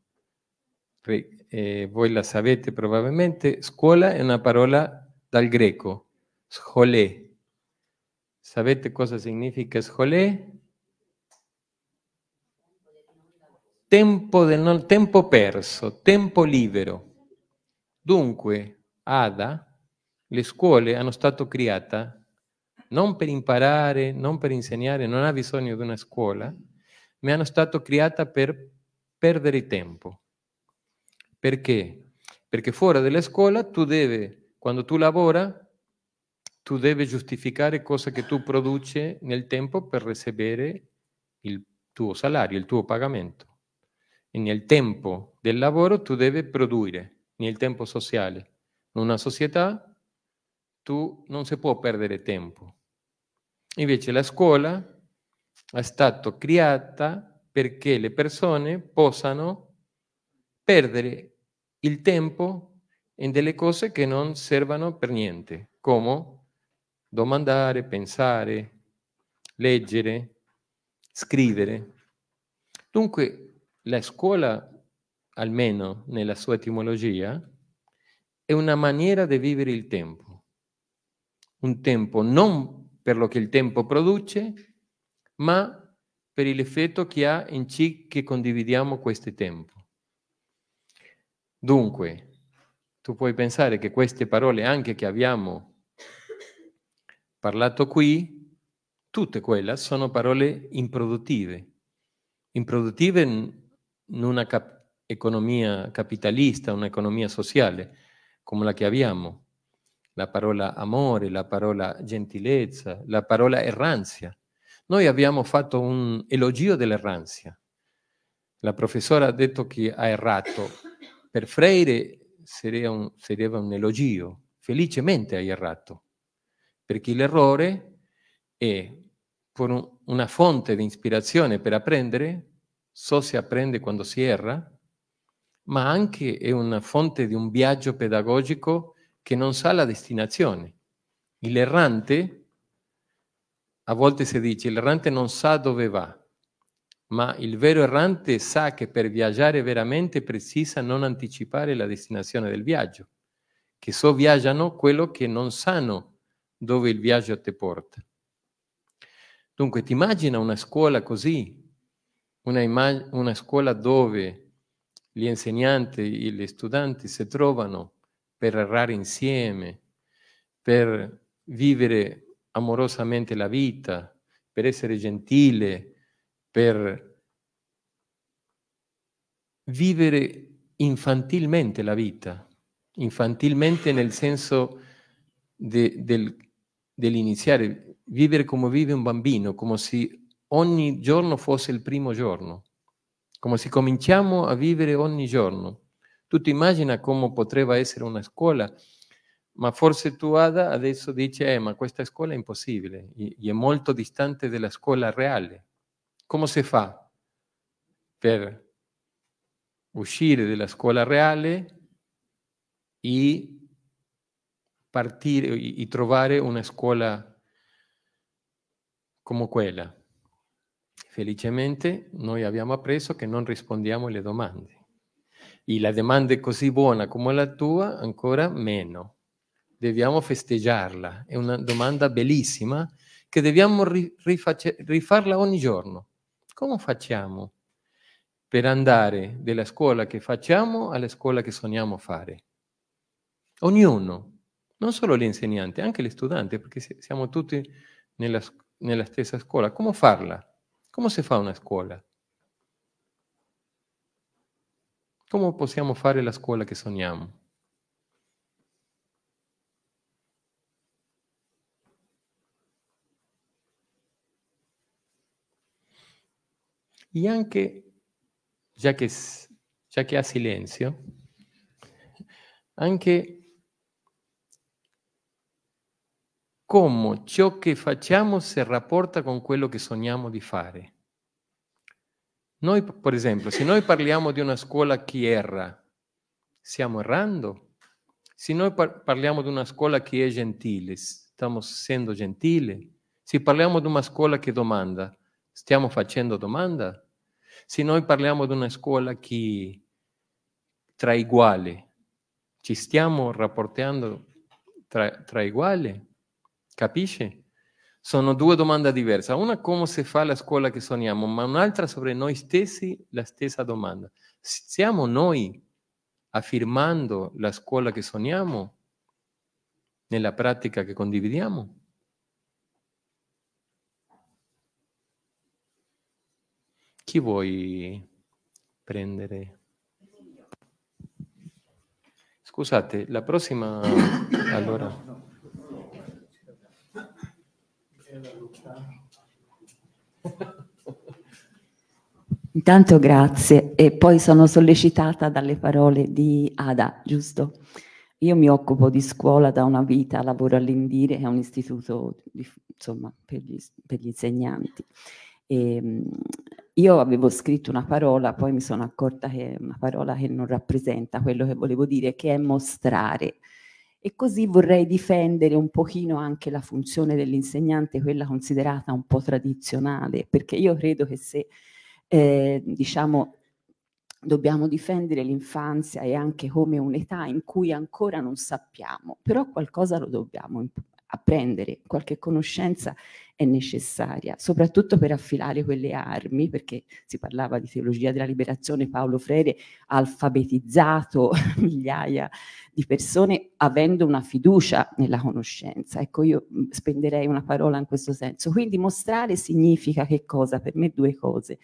E eh, voi la sapete probabilmente, scuola è una parola dal greco, Scholé. Sapete cosa significa scholé? Tempo, non, tempo perso, tempo libero. Dunque, Ada, le scuole hanno stato create non per imparare, non per insegnare, non ha bisogno di una scuola, ma hanno stato create per perdere tempo. Perché? Perché fuori dalla scuola tu devi, quando tu lavora, tu devi giustificare cosa che tu produci nel tempo per ricevere il tuo salario, il tuo pagamento. E nel tempo del lavoro tu devi produrre, nel tempo sociale. In una società tu non si può perdere tempo. Invece la scuola è stata creata perché le persone possano perdere il tempo in delle cose che non servono per niente, come domandare, pensare, leggere, scrivere. Dunque la scuola, almeno nella sua etimologia, è una maniera di vivere il tempo. Un tempo non per lo che il tempo produce, ma per l'effetto che ha in ci che condividiamo questo tempo. Dunque, tu puoi pensare che queste parole, anche che abbiamo parlato qui, tutte quelle sono parole improduttive. Improduttive in una cap- economia capitalista, un'economia sociale come la che abbiamo. La parola amore, la parola gentilezza, la parola erranzia. Noi abbiamo fatto un elogio dell'erranzia. La professora ha detto che ha errato. Per Freire sarebbe un, un elogio, felicemente hai errato perché l'errore è una fonte di ispirazione per apprendere, so si apprende quando si erra, ma anche è una fonte di un viaggio pedagogico che non sa la destinazione. L'errante, a volte si dice, l'errante non sa dove va, ma il vero errante sa che per viaggiare veramente precisa non anticipare la destinazione del viaggio, che so viaggiano quello che non sanno dove il viaggio ti porta. Dunque ti immagina una scuola così, una, immag- una scuola dove gli insegnanti e gli studenti si trovano per errare insieme, per vivere amorosamente la vita, per essere gentile, per vivere infantilmente la vita, infantilmente nel senso de, del dell'iniziare vivere come vive un bambino, come se ogni giorno fosse il primo giorno, come se cominciamo a vivere ogni giorno. Tu ti immagina come potrebbe essere una scuola, ma forse tu Ada adesso dici, eh, ma questa scuola è impossibile, e è molto distante dalla scuola reale. Come si fa per uscire dalla scuola reale e partire e trovare una scuola come quella. Felicemente noi abbiamo appreso che non rispondiamo alle domande. E la domanda è così buona come la tua, ancora meno. Dobbiamo festeggiarla. È una domanda bellissima che dobbiamo rifarla ogni giorno. Come facciamo per andare dalla scuola che facciamo alla scuola che sogniamo fare? Ognuno non solo l'insegnante, anche gli studenti, perché siamo tutti nella, nella stessa scuola. Come farla? Come si fa una scuola? Come possiamo fare la scuola che sogniamo? E anche, già che, già che ha silenzio, anche come ciò che facciamo si rapporta con quello che sogniamo di fare. Noi, per esempio, se noi parliamo di una scuola che erra, stiamo errando. Se noi par- parliamo di una scuola che è gentile, stiamo essendo gentili. Se parliamo di una scuola che domanda, stiamo facendo domanda. Se noi parliamo di una scuola che tra uguali, ci stiamo rapportando tra, tra uguali. Capisci? Sono due domande diverse. Una come si fa la scuola che sogniamo, ma un'altra sobre noi stessi, la stessa domanda. Siamo noi affirmando la scuola che sogniamo nella pratica che condividiamo? Chi vuoi prendere? Scusate, la prossima allora. Intanto grazie e poi sono sollecitata dalle parole di Ada, giusto? Io mi occupo di scuola da una vita, lavoro all'Indire, che è un istituto di, insomma, per, gli, per gli insegnanti. E, ehm, io avevo scritto una parola, poi mi sono accorta che è una parola che non rappresenta quello che volevo dire, che è mostrare. E così vorrei difendere un pochino anche la funzione dell'insegnante, quella considerata un po' tradizionale, perché io credo che se, eh, diciamo, dobbiamo difendere l'infanzia e anche come un'età in cui ancora non sappiamo, però qualcosa lo dobbiamo imparare apprendere, qualche conoscenza è necessaria, soprattutto per affilare quelle armi, perché si parlava di teologia della liberazione, Paolo Freire ha alfabetizzato migliaia di persone avendo una fiducia nella conoscenza. Ecco, io mm, spenderei una parola in questo senso. Quindi mostrare significa che cosa? Per me due cose.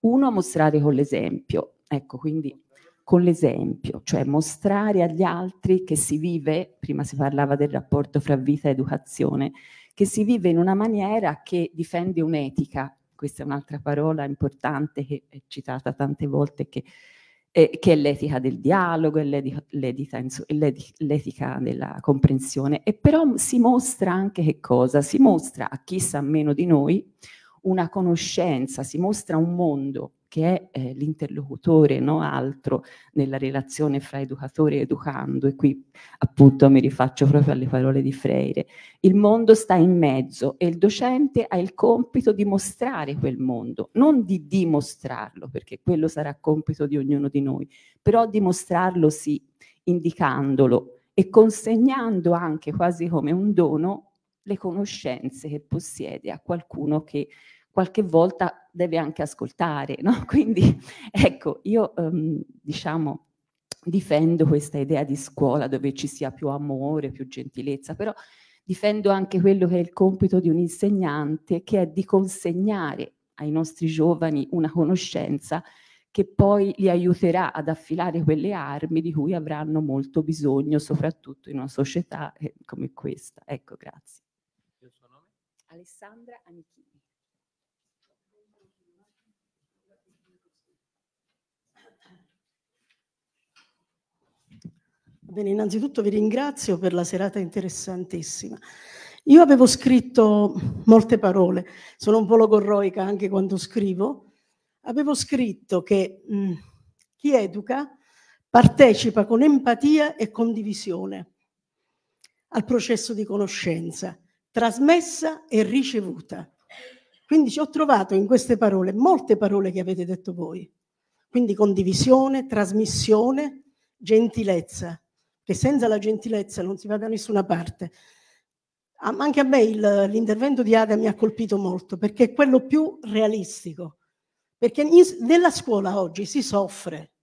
Uno, mostrare con l'esempio. Ecco, quindi con l'esempio, cioè mostrare agli altri che si vive, prima si parlava del rapporto fra vita e educazione, che si vive in una maniera che difende un'etica, questa è un'altra parola importante che è citata tante volte, che, eh, che è l'etica del dialogo, è l'etica, l'etica, della comprensione, e però si mostra anche che cosa? Si mostra a chi sa meno di noi una conoscenza, si mostra un mondo che è eh, l'interlocutore no? altro nella relazione fra educatore e educando e qui appunto mi rifaccio proprio alle parole di Freire. Il mondo sta in mezzo e il docente ha il compito di mostrare quel mondo, non di dimostrarlo perché quello sarà compito di ognuno di noi, però di mostrarlo sì, indicandolo e consegnando anche quasi come un dono le conoscenze che possiede a qualcuno che qualche volta deve anche ascoltare, no? Quindi ecco, io ehm, diciamo difendo questa idea di scuola dove ci sia più amore, più gentilezza, però difendo anche quello che è il compito di un insegnante che è di consegnare ai nostri giovani una conoscenza che poi li aiuterà ad affilare quelle armi di cui avranno molto bisogno, soprattutto in una società eh, come questa. Ecco, grazie. Alessandra Anichini. Bene, innanzitutto vi ringrazio per la serata interessantissima. Io avevo scritto molte parole, sono un po' logorroica anche quando scrivo. Avevo scritto che mh, mm, chi educa partecipa con empatia e condivisione al processo di conoscenza, trasmessa e ricevuta. Quindi ci ho trovato in queste parole molte parole che avete detto voi. Quindi condivisione, trasmissione, gentilezza che senza la gentilezza non si va da nessuna parte. Ah, anche a me il, l'intervento di Ada mi ha colpito molto perché è quello più realistico. Perché in, nella scuola oggi si soffre,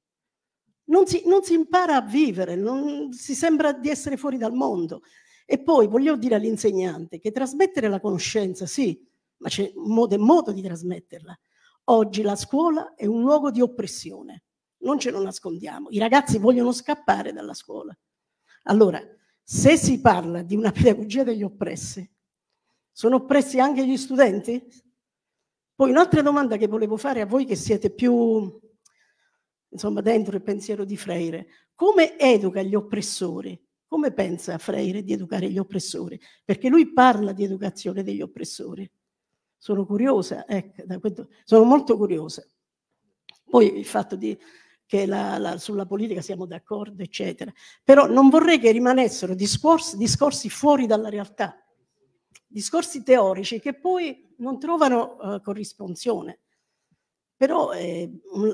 non si, non si impara a vivere, non, si sembra di essere fuori dal mondo. E poi voglio dire all'insegnante che trasmettere la conoscenza, sì, ma c'è modo e modo di trasmetterla. Oggi la scuola è un luogo di oppressione, non ce lo nascondiamo. I ragazzi vogliono scappare dalla scuola. Allora, se si parla di una pedagogia degli oppressi, sono oppressi anche gli studenti? Poi un'altra domanda che volevo fare a voi che siete più insomma, dentro il pensiero di Freire, come educa gli oppressori? Come pensa Freire di educare gli oppressori? Perché lui parla di educazione degli oppressori. Sono curiosa, ecco, questo, sono molto curiosa. Poi il fatto di che la, la, sulla politica siamo d'accordo, eccetera. Però non vorrei che rimanessero discorsi, discorsi, fuori dalla realtà, discorsi teorici che poi non trovano eh, corrisponzione. Però eh,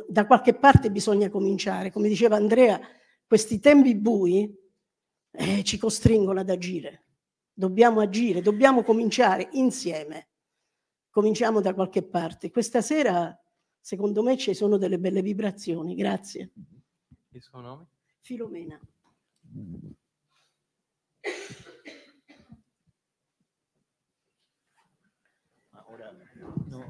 da qualche parte bisogna cominciare. Come diceva Andrea, questi tempi bui eh, ci costringono ad agire. Dobbiamo agire, dobbiamo cominciare insieme. Cominciamo da qualche parte. Questa sera secondo me ci sono delle belle vibrazioni. Grazie. Il suo nome? Filomena.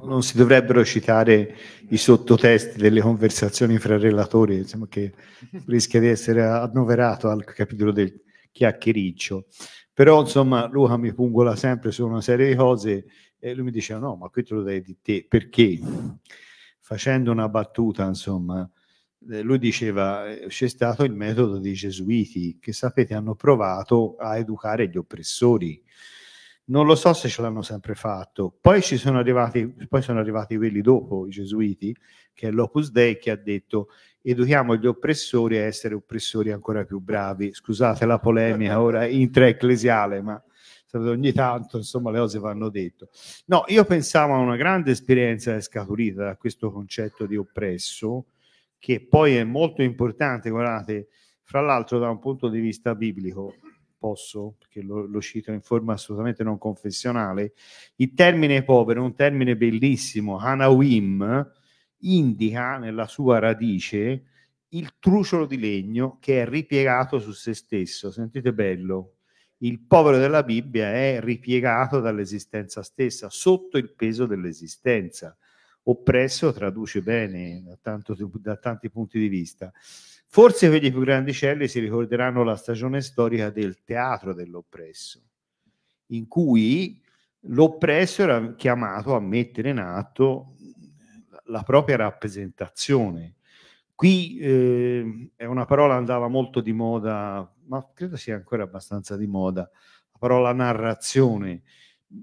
non si dovrebbero citare i sottotesti delle conversazioni fra relatori, insomma, che rischia di essere annoverato al capitolo del chiacchiericcio. Però, insomma, Luca mi pungola sempre su una serie di cose e lui mi diceva no, ma qui te lo dai di te, perché? facendo una battuta, insomma, eh, lui diceva eh, c'è stato il metodo dei gesuiti che sapete hanno provato a educare gli oppressori. Non lo so se ce l'hanno sempre fatto. Poi, ci sono arrivati, poi sono arrivati quelli dopo, i gesuiti, che è l'Opus Dei, che ha detto educhiamo gli oppressori a essere oppressori ancora più bravi. Scusate la polemica ora intra-ecclesiale, ma cioè, ogni tanto insomma le cose vanno dette. No, io pensavo a una grande esperienza scaturita da questo concetto di oppresso, che poi è molto importante, guardate, fra l'altro da un punto di vista biblico, posso, perché lo, lo cito in forma assolutamente non confessionale, il termine povero un termine bellissimo, Hanawim, indica nella sua radice il truciolo di legno che è ripiegato su se stesso, sentite bello, il povero della Bibbia è ripiegato dall'esistenza stessa, sotto il peso dell'esistenza. Oppresso traduce bene da, tanto, da tanti punti di vista. Forse per più grandicelli si ricorderanno la stagione storica del teatro dell'oppresso, in cui l'oppresso era chiamato a mettere in atto la propria rappresentazione. Qui eh, è una parola che andava molto di moda ma credo sia ancora abbastanza di moda, la parola narrazione,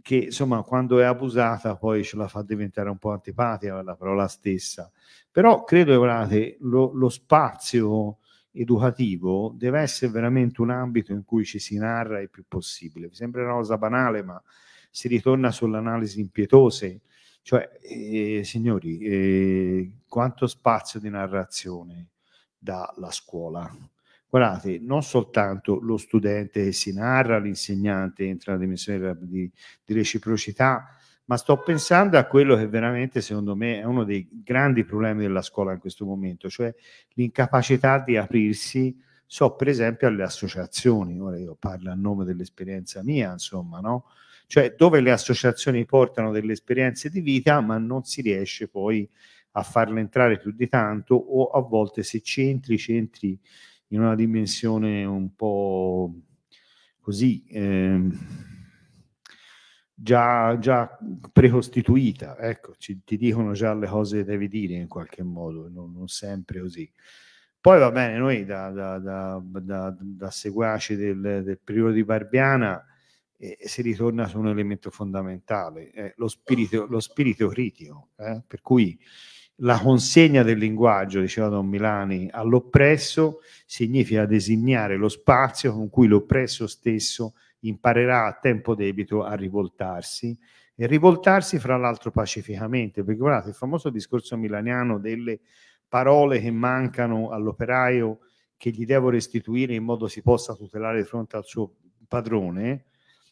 che insomma quando è abusata poi ce la fa diventare un po' antipatica la parola stessa. Però credo, Eurate, lo, lo spazio educativo deve essere veramente un ambito in cui ci si narra il più possibile. Mi sembra una cosa banale, ma si ritorna sull'analisi impietose. Cioè, eh, signori, eh, quanto spazio di narrazione dà la scuola? Guardate, non soltanto lo studente che si narra, l'insegnante entra nella dimensione di, di reciprocità, ma sto pensando a quello che veramente secondo me è uno dei grandi problemi della scuola in questo momento, cioè l'incapacità di aprirsi, so per esempio alle associazioni, ora io parlo a nome dell'esperienza mia, insomma, no? Cioè dove le associazioni portano delle esperienze di vita, ma non si riesce poi a farle entrare più di tanto o a volte se ci entri, ci entri in una dimensione un po' così eh, già, già, precostituita, ecco, ci, ti dicono già le cose che devi dire in qualche modo, non, non sempre così. Poi va bene, noi da, da, da, da seguaci del, del, periodo di Barbiana eh, si ritorna su un elemento fondamentale, eh, lo, spirito, lo spirito critico, eh, per cui la consegna del linguaggio, diceva Don Milani, all'oppresso significa designare lo spazio con cui l'oppresso stesso imparerà a tempo debito a rivoltarsi e rivoltarsi fra l'altro pacificamente, perché guardate il famoso discorso milaniano delle parole che mancano all'operaio che gli devo restituire in modo si possa tutelare di fronte al suo padrone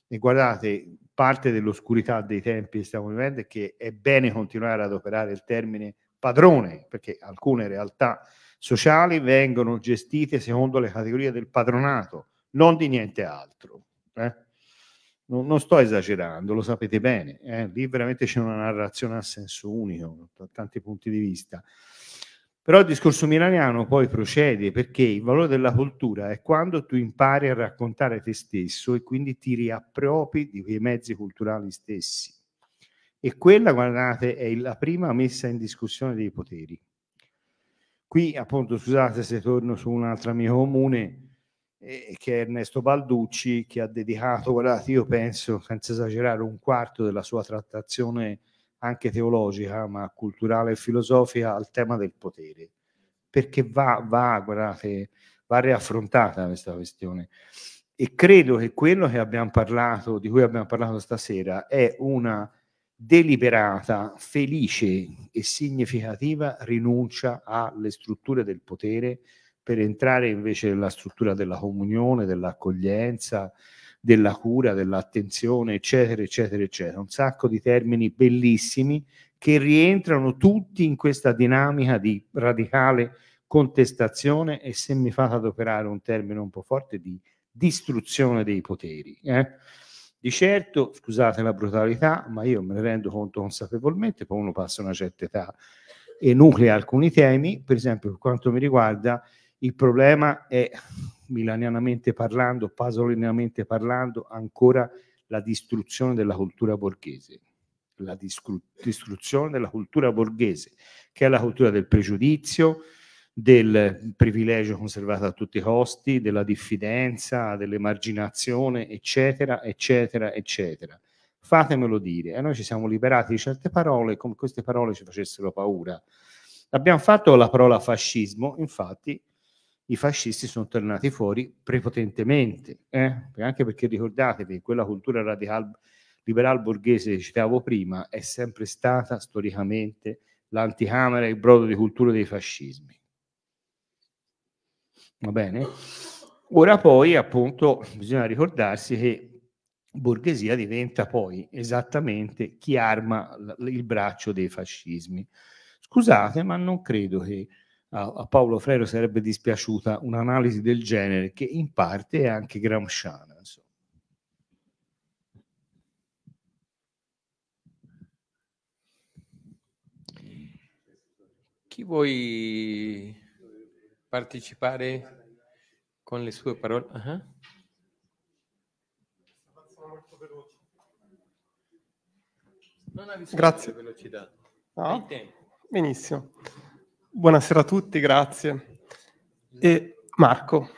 e guardate parte dell'oscurità dei tempi che stiamo vivendo è che è bene continuare ad operare il termine padrone, perché alcune realtà sociali vengono gestite secondo le categorie del padronato, non di niente altro. Eh? Non, non, sto esagerando, lo sapete bene, eh? lì veramente c'è una narrazione a senso unico, da tanti punti di vista. Però il discorso milaniano poi procede perché il valore della cultura è quando tu impari a raccontare te stesso e quindi ti riappropri di quei mezzi culturali stessi. E quella, guardate, è la prima messa in discussione dei poteri. Qui, appunto, scusate se torno su un'altra mia comune, eh, che è Ernesto Balducci, che ha dedicato, guardate, io penso, senza esagerare, un quarto della sua trattazione anche teologica, ma culturale e filosofica, al tema del potere. Perché va, va, guardate, va riaffrontata questa questione. E credo che quello che abbiamo parlato, di cui abbiamo parlato stasera, è una deliberata, felice e significativa rinuncia alle strutture del potere per entrare invece nella struttura della comunione, dell'accoglienza, della cura, dell'attenzione, eccetera, eccetera, eccetera. Un sacco di termini bellissimi che rientrano tutti in questa dinamica di radicale contestazione e se mi fate adoperare un termine un po' forte di distruzione dei poteri. Eh? Di certo, scusate la brutalità, ma io me ne rendo conto consapevolmente, poi uno passa una certa età e nuclea alcuni temi, per esempio per quanto mi riguarda il problema è, milanianamente parlando, pasolinianamente parlando, ancora la distruzione della cultura borghese, la distru- distruzione della cultura borghese, che è la cultura del pregiudizio, del privilegio conservato a tutti i costi, della diffidenza, dell'emarginazione, eccetera, eccetera, eccetera. Fatemelo dire. E noi ci siamo liberati di certe parole come queste parole ci facessero paura. Abbiamo fatto la parola fascismo, infatti i fascisti sono tornati fuori prepotentemente, eh? anche perché ricordatevi, quella cultura radical liberal borghese che citavo prima è sempre stata storicamente l'anticamera e il brodo di cultura dei fascismi. Va bene? Ora poi, appunto, bisogna ricordarsi che borghesia diventa poi esattamente chi arma il braccio dei fascismi. Scusate, ma non credo che a, a Paolo Frero sarebbe dispiaciuta un'analisi del genere, che in parte è anche gramsciana. Insomma. Chi vuoi partecipare con le sue parole. Uh-huh. grazie. No? Benissimo. Buonasera a tutti, grazie. E Marco,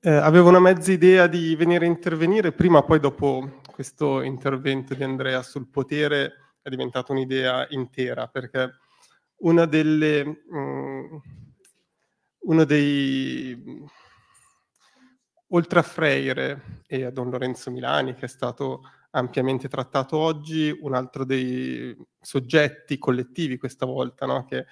eh, avevo una mezza idea di venire a intervenire prima, poi dopo questo intervento di Andrea sul potere è diventata un'idea intera, perché una delle... Mh, mm, uno dei oltre a Freire e a Don Lorenzo Milani, che è stato ampiamente trattato oggi, un altro dei soggetti collettivi questa volta, no? che eh,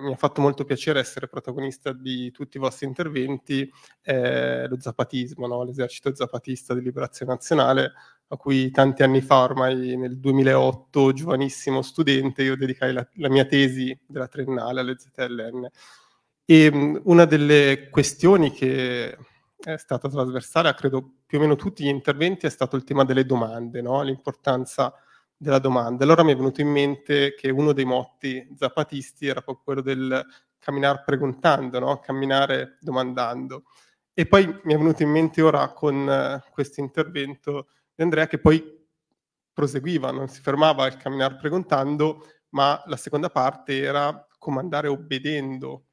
mi ha fatto molto piacere essere protagonista di tutti i vostri interventi, è lo zapatismo, no? l'esercito zapatista di liberazione nazionale, a cui tanti anni fa, ormai nel 2008, giovanissimo studente, io dedicai la, la mia tesi della triennale alle ZLN. E una delle questioni che è stata trasversale a credo più o meno tutti gli interventi è stato il tema delle domande, no? l'importanza della domanda. Allora mi è venuto in mente che uno dei motti zapatisti era proprio quello del camminare preguntando, no? camminare domandando. E poi mi è venuto in mente ora con eh, questo intervento di Andrea che poi proseguiva, non si fermava al camminare preguntando, ma la seconda parte era comandare obbedendo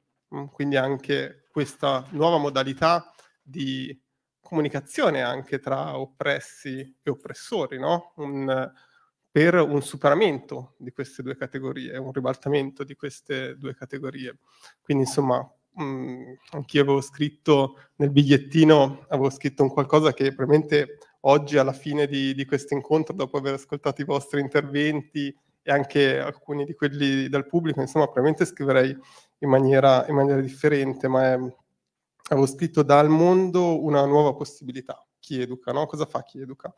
quindi anche questa nuova modalità di comunicazione anche tra oppressi e oppressori, no? un, per un superamento di queste due categorie, un ribaltamento di queste due categorie. Quindi insomma, mh, anch'io avevo scritto nel bigliettino, avevo scritto un qualcosa che probabilmente oggi alla fine di, di questo incontro, dopo aver ascoltato i vostri interventi e anche alcuni di quelli del pubblico, insomma, probabilmente scriverei in maniera, in maniera differente, ma è, avevo scritto dal mondo una nuova possibilità, chi educa, no? cosa fa chi educa.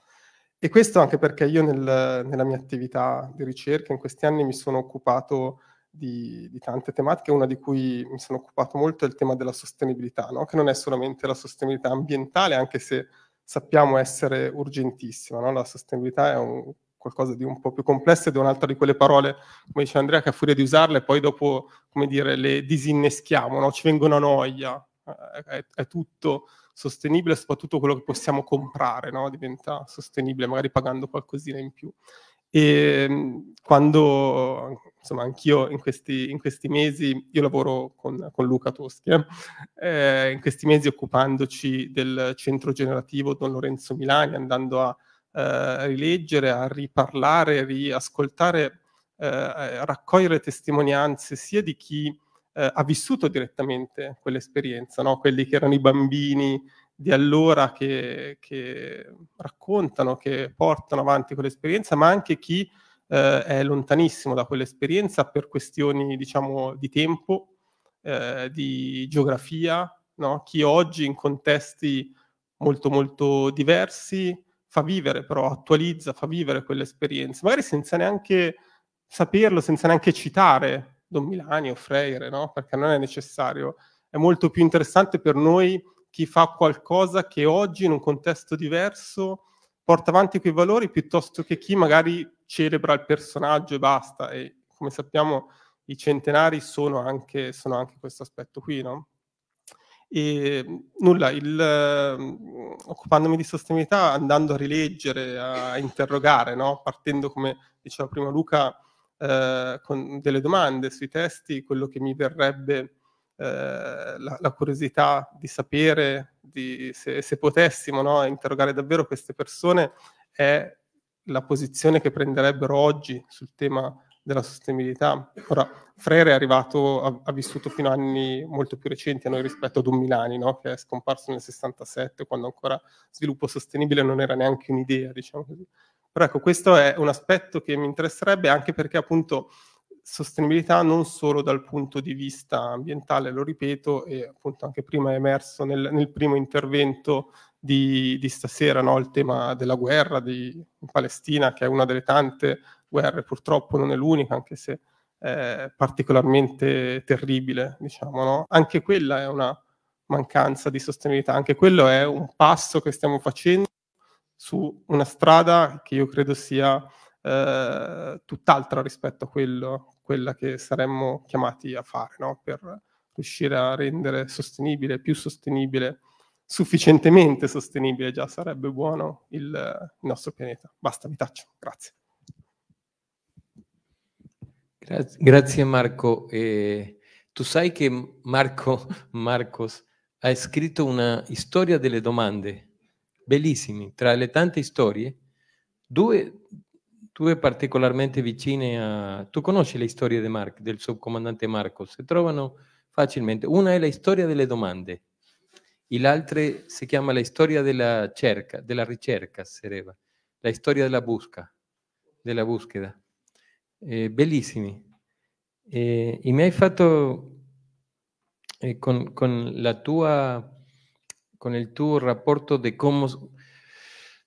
E questo anche perché io nel, nella mia attività di ricerca in questi anni mi sono occupato di, di, tante tematiche, una di cui mi sono occupato molto è il tema della sostenibilità, no? che non è solamente la sostenibilità ambientale, anche se sappiamo essere urgentissima, no? la sostenibilità è un qualcosa di un po' più complesso ed è un'altra di quelle parole, come dice Andrea, che a furia di usarle poi dopo, come dire, le disinneschiamo, no? ci vengono a noia, eh, è, è tutto sostenibile, soprattutto quello che possiamo comprare, no? diventa sostenibile, magari pagando qualcosina in più. E ehm, quando, insomma, anch'io in questi, in questi mesi, io lavoro con, con Luca Toschi, eh? eh in questi mesi occupandoci del centro generativo Don Lorenzo Milani, andando a eh, rileggere, a riparlare, a riascoltare, eh, a raccogliere testimonianze sia di chi eh, ha vissuto direttamente quell'esperienza, no? quelli che erano i bambini di allora che, che raccontano, che portano avanti quell'esperienza, ma anche chi eh, è lontanissimo da quell'esperienza per questioni diciamo, di tempo, eh, di geografia, no? chi oggi in contesti molto molto diversi, fa vivere però, attualizza, fa vivere quelle esperienze, magari senza neanche saperlo, senza neanche citare Don Milani o Freire, no? perché non è necessario. È molto più interessante per noi chi fa qualcosa che oggi in un contesto diverso porta avanti quei valori piuttosto che chi magari celebra il personaggio e basta. E come sappiamo i centenari sono anche, sono anche questo aspetto qui, no? E mhmm, nulla, il, eh, occupandomi di sostenibilità, andando a rileggere, a interrogare, no? partendo, come diceva prima Luca, eh, con delle domande sui testi, quello che mi verrebbe eh, la, la, curiosità di sapere, di, se, se, potessimo no? interrogare davvero queste persone, è la posizione che prenderebbero oggi sul tema della sostenibilità. Ora, Frere è arrivato, ha, ha, vissuto fino a anni molto più recenti a noi rispetto ad un Milani, no? che è scomparso nel 67, quando ancora sviluppo sostenibile non era neanche un'idea, diciamo così. Però ecco, questo è un aspetto che mi interesserebbe anche perché appunto sostenibilità non solo dal punto di vista ambientale, lo ripeto, e appunto anche prima è emerso nel, nel primo intervento di, di stasera no? il tema della guerra di, in Palestina, che è una delle tante guerre, purtroppo non è l'unica, anche se eh, particolarmente terribile, diciamo, no? Anche quella è una mancanza di sostenibilità, anche quello è un passo che stiamo facendo su una strada che io credo sia eh, tutt'altra rispetto a quello, quella che saremmo chiamati a fare, no? Per riuscire a rendere sostenibile, più sostenibile, sufficientemente sostenibile già sarebbe buono il, il nostro pianeta. Basta, vi taccio, grazie. Gra- grazie Marco. Eh, tu sai che Marco Marcos ha scritto una storia delle domande, bellissimi, tra le tante storie, due, due particolarmente vicine a... Tu conosci le storie de Mar- del subcomandante Marcos, si trovano facilmente. Una è la storia delle domande e l'altra si chiama la storia della cerca, della ricerca, sarebbe, la storia della busca, della busca eh, bellissimi. E, e, mi hai fatto eh, con, con, la tua, con il tuo rapporto di come,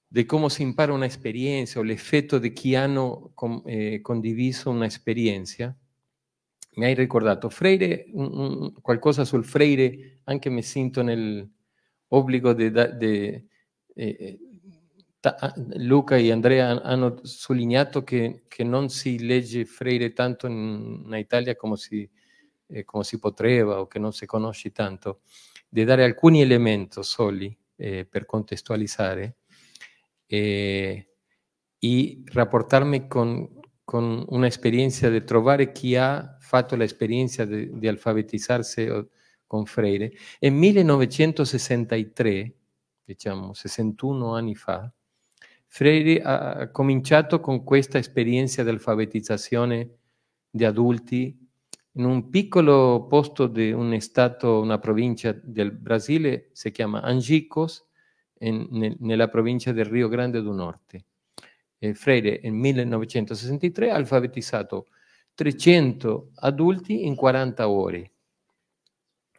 di come si impara un'esperienza o l'effetto di chi hanno com, eh, condiviso un'esperienza. Mi hai ricordato Freire, un, un, qualcosa sul Freire, anche mi sento nell'obbligo di, di eh, eh Ah, Luca e Andrea hanno sottolineato che, che, non si legge Freire tanto in, in Italia come si, eh, come si, potrebbe o che non si conosce tanto, di dare alcuni elementi soli eh, per contestualizzare eh, e rapportarmi con, con un'esperienza di trovare chi ha fatto l'esperienza di alfabetizzarsi eh, con Freire. E 1963, diciamo 61 anni fa, Freire ha cominciato con questa esperienza di alfabetizzazione di adulti in un piccolo posto di un stato, una provincia del Brasile, si chiama Angicos, in, nel, nella provincia del Rio Grande do Norte. E Freire nel 1963 ha alfabetizzato 300 adulti in 40 ore.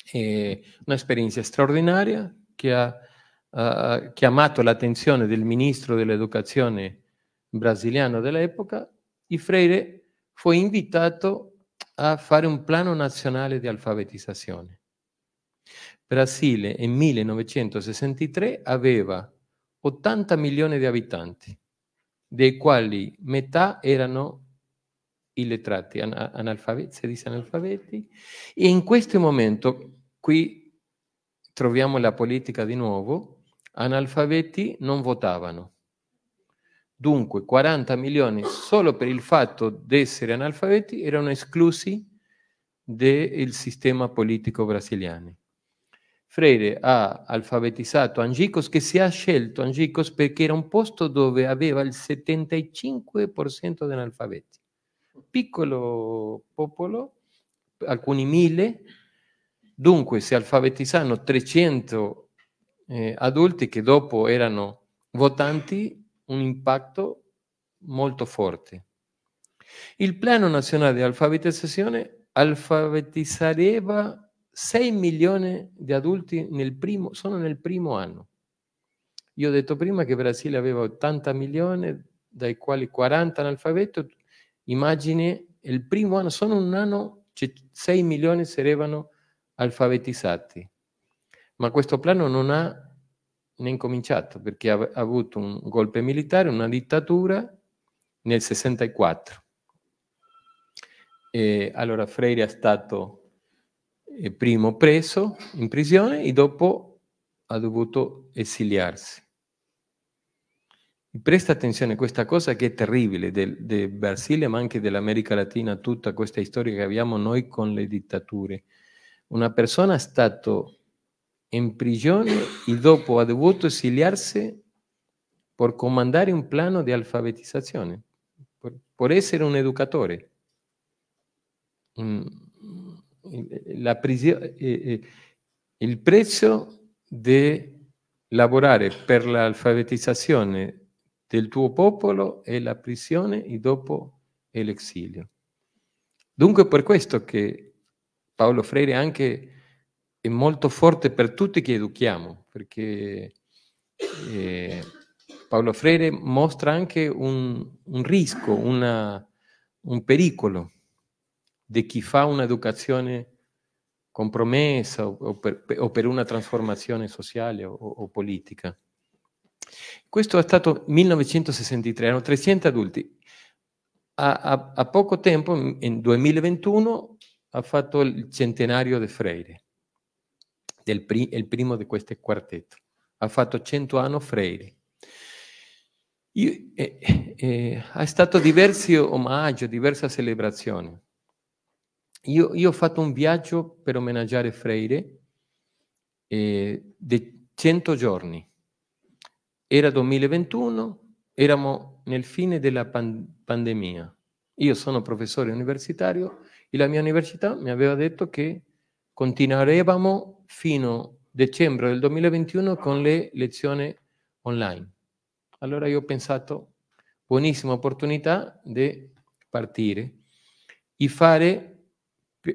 È un'esperienza straordinaria che ha eh, chiamato l'attenzione del ministro dell'educazione brasiliano dell'epoca, il Freire fu invitato a fare un piano nazionale di alfabetizzazione. Brasile nel 1963 aveva 80 milioni di abitanti, dei quali metà erano illettrati, analfabeti, si dice analfabeti, e in questo momento qui troviamo la politica di nuovo, analfabeti non votavano. Dunque 40 milioni solo per il fatto di essere analfabeti erano esclusi del sistema politico brasiliano. Freire ha alfabetizzato Angicos che si è scelto Angicos perché era un posto dove aveva il 75% di analfabeti. Piccolo popolo, alcuni mille, dunque se alfabetizzano 300 eh, adulti che dopo erano votanti un impatto molto forte. Il piano nazionale di alfabetizzazione alfabetizzerebbe 6 milioni di adulti nel primo, solo nel primo anno. Io ho detto prima che il Brasile aveva 80 milioni, dai quali 40 analfabeto. Immagine, il primo anno, solo un anno, 6 milioni sarebbero alfabetizzati ma questo piano non ha né cominciato perché ha avuto un golpe militare, una dittatura nel 64. E allora Freire è stato eh, primo preso in prigione e dopo ha dovuto esiliarsi. Presta attenzione a questa cosa che è terribile del, del Brasile, ma anche dell'America Latina, tutta questa storia che abbiamo noi con le dittature. Una persona è stato in prigione e dopo ha dovuto esiliarsi per comandare un piano di alfabetizzazione, per, essere un educatore. Eh, eh, il prezzo di lavorare per l'alfabetizzazione del tuo popolo è la prigione e dopo è l'esilio. Dunque per questo che Paolo Freire anche è molto forte per tutti che educhiamo, perché eh, Paolo Freire mostra anche un, un rischio, una, un pericolo di chi fa un'educazione compromessa o, o, per, o per, una trasformazione sociale o, o politica. Questo è stato 1963, erano 300 adulti. A, a, a, poco tempo, in 2021, ha fatto il centenario di Freire del pri- il primo di questo quartetto. Ha fatto 100 anni Freire. Io, eh, eh, eh, è stato diversi omaggi, diverse celebrazioni. Io, io, ho fatto un viaggio per omaggiare Freire eh, di 100 giorni. Era 2021, eravamo nel fine della pan- pandemia. Io sono professore universitario e la mia università mi aveva detto che continueremo fino a dicembre del 2021 con le lezioni online. Allora io ho pensato, buonissima opportunità di partire e fare,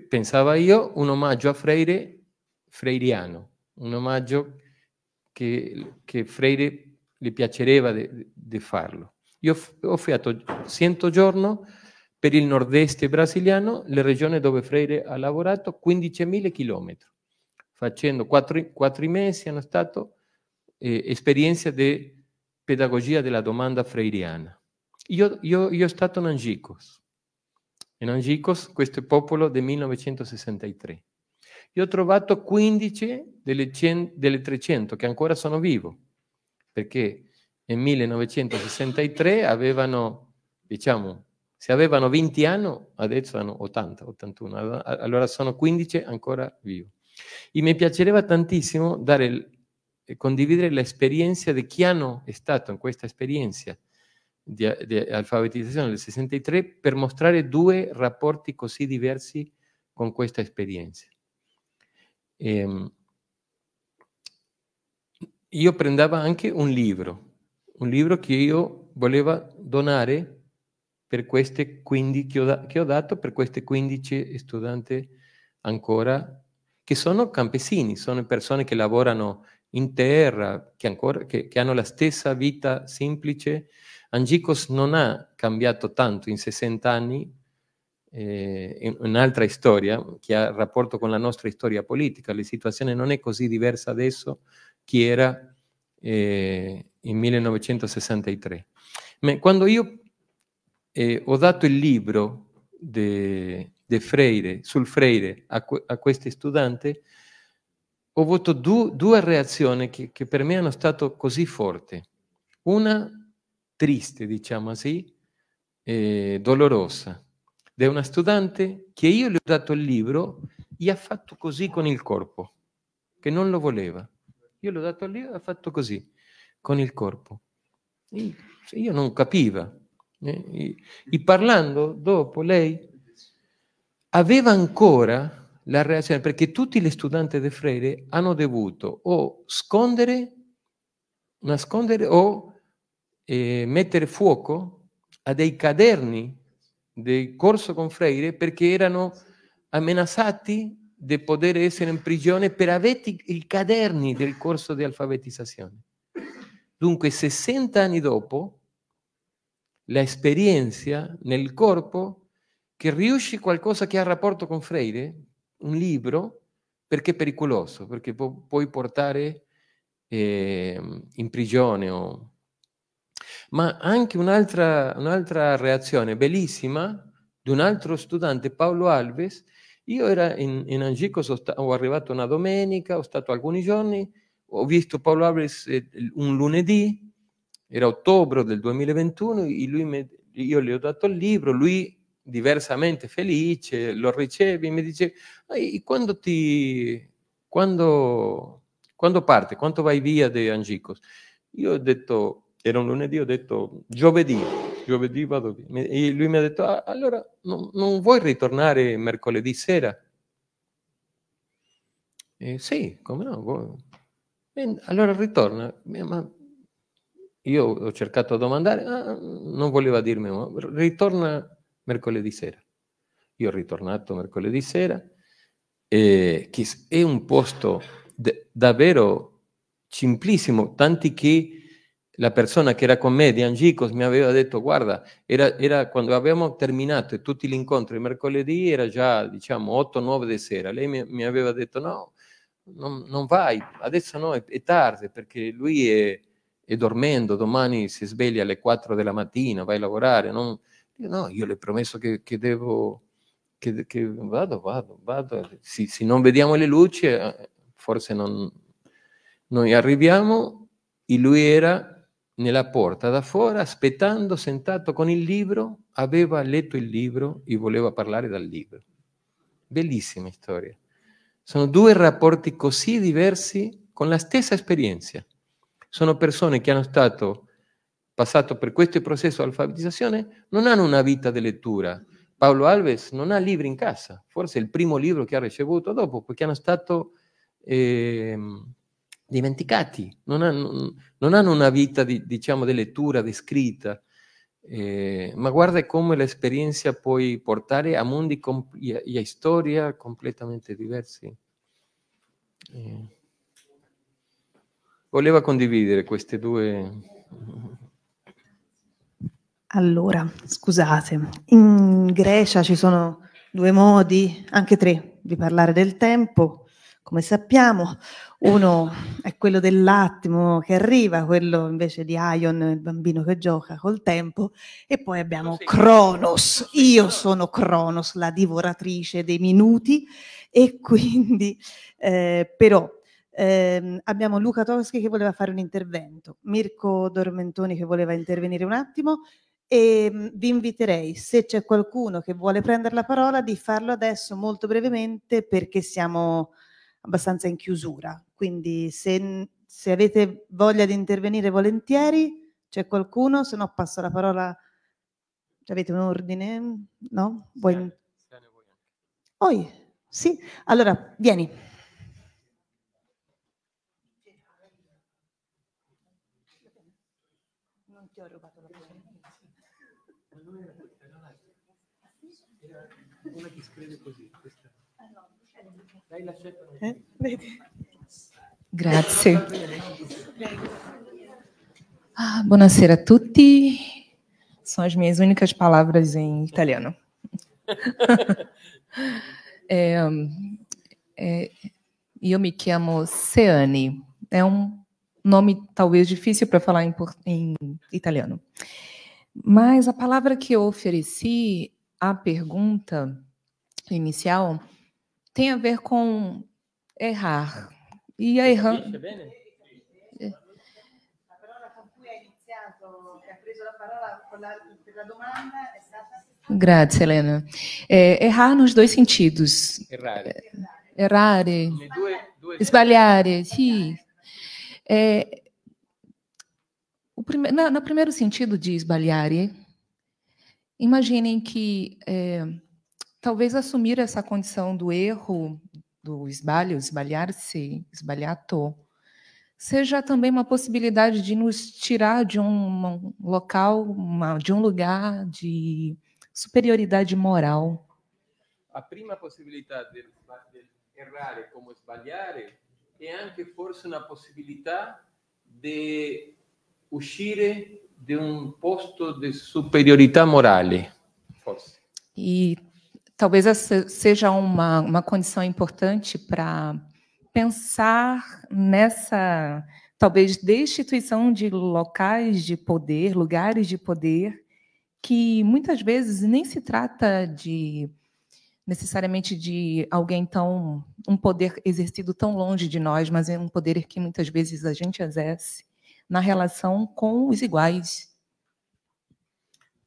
pensavo io, un omaggio a Freire freiriano, un omaggio che, che Freire gli piaceva di farlo. Io ho fatto 100 giorni per il nord-est brasiliano, le regioni dove Freire ha lavorato, 15.000 km, facendo quattro, quattro mesi hanno stato eh, esperienza di pedagogia della domanda freiriana. Io, io, io sono stato in Angicos, in Angicos, questo popolo del 1963. Io ho trovato 15 delle, 100, delle 300 che ancora sono vivo, perché nel 1963 avevano, diciamo, se avevano 20 anni, adesso hanno 80, 81, allora sono 15 ancora vivo. E mi piacerebbe tantissimo dare, eh, condividere l'esperienza di chi hanno stato in questa esperienza di, di alfabetizzazione del 63 per mostrare due rapporti così diversi con questa esperienza. Ehm, io prendavo anche un libro, un libro che io volevo donare per queste 15 che ho, da- che ho dato, per queste 15 studenti ancora, che sono campesini, sono persone che lavorano in terra, che, ancora, che, che hanno la stessa vita semplice. Angicos non ha cambiato tanto in 60 anni, eh, un'altra storia che ha rapporto con la nostra storia politica. La situazione non è così diversa adesso che era eh, in 1963. Ma quando io eh, ho dato il libro de, de Freire, sul Freire a, a questi studenti, ho avuto du, due reazioni che, che, per me hanno stato così forti. Una triste, diciamo così, eh, dolorosa, di una studente che io le ho dato il libro e ha fatto così con il corpo, che non lo voleva. Io l'ho dato il libro e ha fatto così, con il corpo. Io, io non capiva, e, eh, e parlando dopo lei aveva ancora la reazione, perché tutti gli studenti di Freire hanno dovuto o scondere, nascondere o eh, mettere fuoco a dei caderni del corso con Freire perché erano amenazati di poter essere in prigione per avere i caderni del corso di alfabetizzazione. Dunque, 60 anni dopo, la esperienza nel corpo che riusci qualcosa che ha rapporto con Freire, un libro, perché è pericoloso, perché pu- puoi portare eh, in prigione. O... Ma anche un'altra, un'altra reazione bellissima di un altro studente, Paolo Alves, io ero in, in Angico, sono sta- arrivato una domenica, ho stato alcuni giorni, ho visto Paolo Alves eh, un lunedì, era ottobre del 2021, io gli ho dato il libro, lui diversamente felice, lo riceve, mi dice, quando, ti, quando, quando parte, quando vai via di Angicos? Io ho detto, era un lunedì, ho detto giovedì, giovedì vado via. E lui mi ha detto, ah, allora non, non, vuoi ritornare mercoledì sera? E, sì, come no? Vuoi. allora ritorna, ma io ho cercato a domandare, ah, non voleva dirmi, ma ritorna mercoledì sera. Io ho ritornato mercoledì sera e è un posto davvero simplissimo, tanti che la persona che era con me, di Angicos mi aveva detto, guarda, era, era quando avevamo terminato tutti gli incontri mercoledì, era già diciamo 8-9 di sera, lei mi, mi aveva detto no, non, non, vai, adesso no, è, è tardi perché lui è e dormendo, domani si sveglia alle 4 della mattina, vai a lavorare, non... no, io le ho promesso che, che devo, che, che, vado, vado, vado, se, se, non vediamo le luci, eh, forse non... Noi arriviamo e lui era nella porta da fuori, aspettando, sentato con il libro, aveva letto il libro e voleva parlare dal libro. Bellissima storia. Sono due rapporti così diversi con la stessa esperienza sono persone che hanno stato passato per questo processo di alfabetizzazione, non hanno una vita di lettura. Paolo Alves non ha libri in casa, forse il primo libro che ha ricevuto dopo, perché hanno stato eh, dimenticati, non hanno, non hanno, una vita di, diciamo, di lettura, di scritta. Eh, ma guarda come l'esperienza può portare a mondi comp- e a, storie completamente diversi. Eh voleva condividere queste due... Allora, scusate, in Grecia ci sono due modi, anche tre, di parlare del tempo, come sappiamo. Uno è quello dell'attimo che arriva, quello invece di Ion, il bambino che gioca col tempo, e poi abbiamo Cronos. Io sono Cronos, la divoratrice dei minuti, e quindi eh, però eh, abbiamo Luca Toschi che voleva fare un intervento, Mirko Dormentoni che voleva intervenire un attimo e ehm, vi inviterei, se c'è qualcuno che vuole prendere la parola, di farlo adesso molto brevemente perché siamo abbastanza in chiusura. Quindi se, se avete voglia di intervenire volentieri, c'è qualcuno, se no passo la parola. Avete un ordine? No? Vuoi... Oi, sì. Allora, vieni. una che scrive così. Questa. Eh? Grazie. Ah, buonasera a tutti. São as minhas únicas palavras em italiano. é, é, eu me chamo Seane. É um nome talvez difícil para falar em, em italiano. Mas a palavra que eu ofereci a pergunta inicial tem a ver com errar. E a errar. Né? É. Grazie, Helena. É, errar nos dois sentidos. Errar, é, Errare. É. Due, Sim. É, o prime... na, no primeiro sentido de esbalhare, Imaginem que é, talvez assumir essa condição do erro, do esbalho, esbalhar-se, esbalhato, seja também uma possibilidade de nos tirar de um local, uma, de um lugar de superioridade moral. A primeira possibilidade de, de errar como esbalhar é anche forse uma possibilidade de uscire de um posto de superioridade moral. E talvez essa seja uma, uma condição importante para pensar nessa talvez destituição de locais de poder, lugares de poder, que muitas vezes nem se trata de necessariamente de alguém tão um poder exercido tão longe de nós, mas é um poder que muitas vezes a gente exerce na relação com os iguais.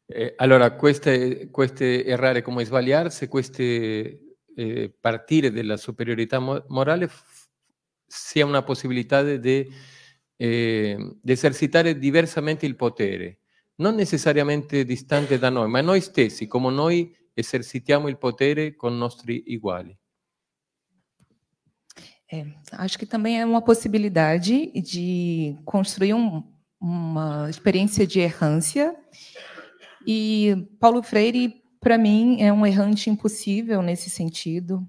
Eh, allora, queste, queste, errare come eh, superioridad queste eh, partire della superiorità morale una posibilidad eh, de ejercitar diversamente el poder, no necesariamente distante da noi, ma noi stessi, como noi esercitiamo el poder con nuestros iguales. É, acho que também é uma possibilidade de construir um, uma experiência de errância. E Paulo Freire, para mim, é um errante impossível nesse sentido.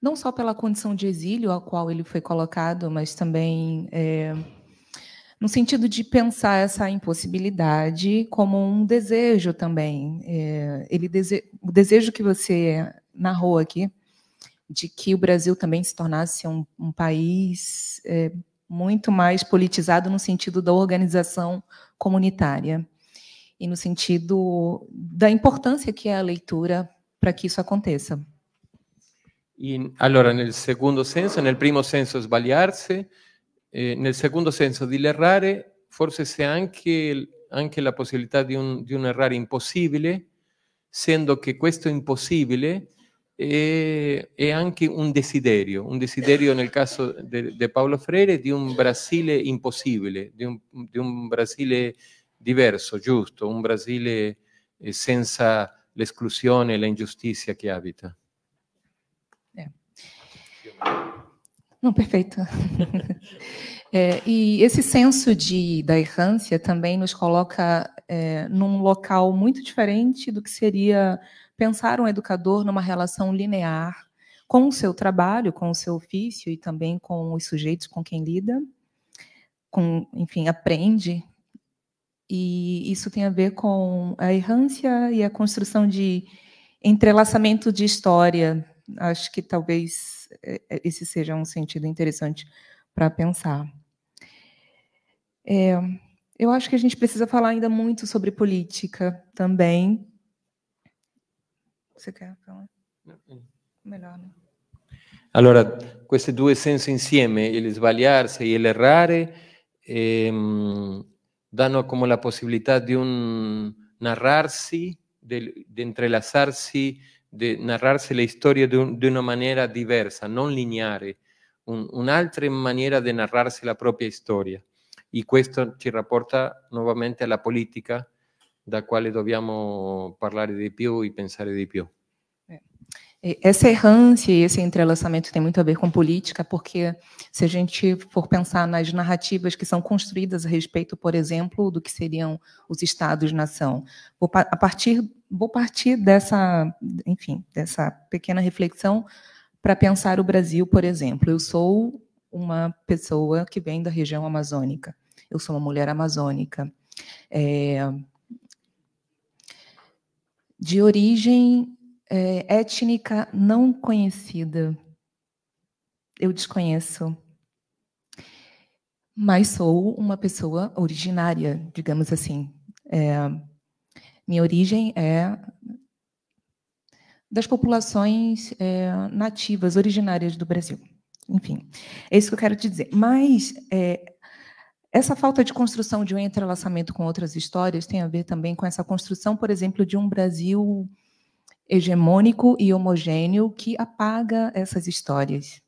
Não só pela condição de exílio a qual ele foi colocado, mas também é, no sentido de pensar essa impossibilidade como um desejo também. É, ele dese... O desejo que você narrou aqui de que o Brasil também se tornasse um, um país é, muito mais politizado no sentido da organização comunitária e no sentido da importância que é a leitura para que isso aconteça. E, allora, nel segundo senso, nel primo senso sbagliarsi, eh, nel segundo senso di errare, forse se anche, anche, la possibilità di un, di un errare impossibile, sendo che questo impossibile è, eh, è eh, anche un desiderio, un desiderio nel caso di Paolo Freire di un Brasile impossibile, di un, di un Brasile diverso, giusto, un Brasile eh, senza l'esclusione e l'ingiustizia che abita. habita. É. Não, perfeito. É, e esse senso de, da errância também nos coloca é, num local muito diferente do que seria pensar um educador numa relação linear com o seu trabalho, com o seu ofício e também com os sujeitos com quem lida, com, enfim, aprende. E isso tem a ver com a errância e a construção de entrelaçamento de história. Acho que talvez é, é, esse seja um sentido interessante para pensar. É, eu acho que a gente precisa falar ainda muito sobre política também, se capiamo. Eh. Eh, eh. Melano. Allora, questi due sensi insieme, il sbagliarsi e l'errare, ehm, danno come la possibilità di un narrarsi, di entrelassarsi, di narrarsi le storie di, un, una maniera diversa, non lineare, un, un'altra maniera di narrarsi la propria storia. E questo ci rapporta nuovamente alla politica, da quale dobbiamo parlare di più e pensare di più. É. Essa errância e esse entrelaçamento tem muito a ver com política, porque se a gente for pensar nas narrativas que são construídas a respeito, por exemplo, do que seriam os estados-nação, vou, a partir, vou partir dessa, enfim, dessa pequena reflexão para pensar o Brasil, por exemplo. Eu sou uma pessoa que vem da região amazônica, eu sou uma mulher amazônica. É, de origem é, étnica não conhecida. Eu desconheço. Mas sou uma pessoa originária, digamos assim. É, minha origem é das populações é, nativas, originárias do Brasil. Enfim, é isso que eu quero te dizer. Mas é, essa falta de construção de um entrelaçamento com outras histórias tem a ver também com essa construção, por exemplo, de um Brasil hegemônico e homogêneo que apaga essas histórias.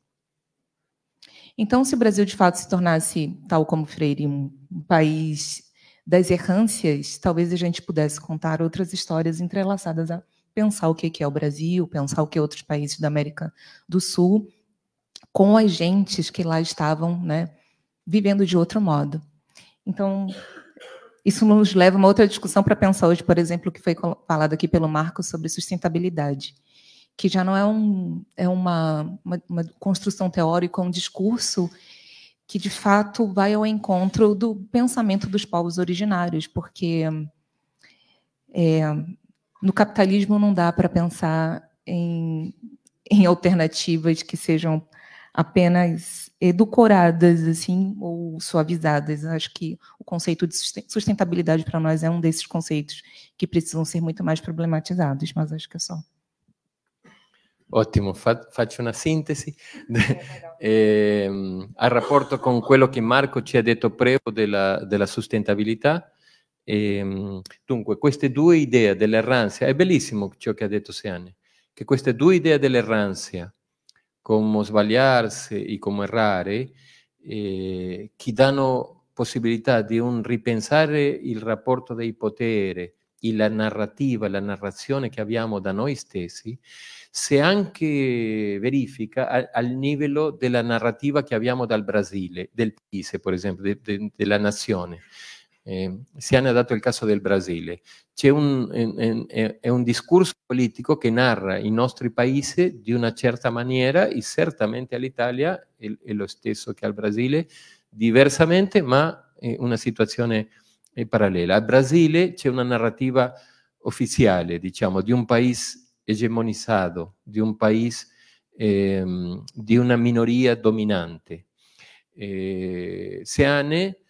Então, se o Brasil de fato se tornasse, tal como Freire, um país das errâncias, talvez a gente pudesse contar outras histórias entrelaçadas a pensar o que é o Brasil, pensar o que é outros países da América do Sul, com as gentes que lá estavam, né? vivendo de outro modo. Então, isso nos leva a uma outra discussão para pensar hoje, por exemplo, que foi falado aqui pelo Marco sobre sustentabilidade, que já não é, um, é uma, uma, uma construção teórica, é um discurso que, de fato, vai ao encontro do pensamento dos povos originários, porque é, no capitalismo não dá para pensar em, em alternativas que sejam apenas educoradas assim, ou suavizadas. Acho que o conceito de sustentabilidade para nós é um desses conceitos que precisam ser muito mais problematizados, mas acho que é só. Ottimo, faccio una sintesi. eh, a rapporto con quello che Marco ci ha detto prego della, della sustentabilità. E, ehm, dunque, queste due idee dell'erranzia, è bellissimo ciò che ha detto Seane, che queste due idee dell'erranzia, come sbagliarsi e come errare, eh, eh danno possibilità di un ripensare eh, il rapporto dei poteri, e la narrativa, la narrazione che abbiamo da noi stessi, se anche verifica al livello della narrativa che abbiamo dal Brasile, del Pise, per esempio, de, de, della nazione. Eh, Siane ha dato il caso del Brasile. Un, è, è, un discorso politico che narra i nostri paesi di una certa maniera e certamente all'Italia è, è, lo stesso che al Brasile, diversamente ma è una situazione parallela. Al Brasile c'è una narrativa ufficiale, diciamo, di un paese egemonizzato, di un paese ehm, di una minoria dominante. Eh, Siane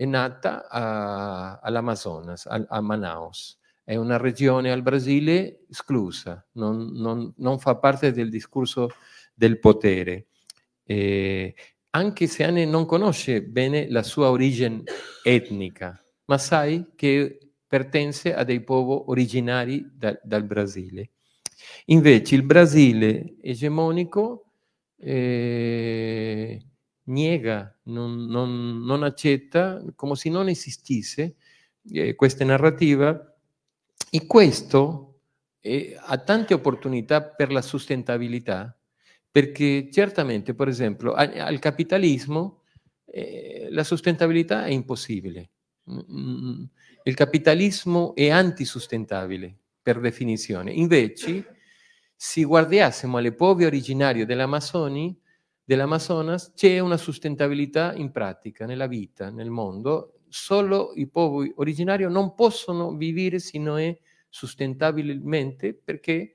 è nata a, all'Amazonas, a, a Manaus. È una regione al Brasile esclusa, non, non, non fa parte del discorso del potere. Eh, anche se Anne non conosce bene la sua origine etnica, ma sai che pertense a dei popoli originari da, dal Brasile. Invece il Brasile egemonico eh, niega, non, non, non accetta, come se non esistisse eh, questa narrativa e questo eh, ha tante opportunità per la sustentabilità, perché certamente, per esempio, al capitalismo eh, la sustentabilità è impossibile. Mm, mm, mm. Il capitalismo è antisustentabile per definizione. Invece, se guardassimo alle povere originarie dell'Amazzoni, dell'Amazonas, c'è una sustentabilità in pratica, nella vita, nel mondo. Solo i popoli originari non possono vivere se non è sustentabilmente perché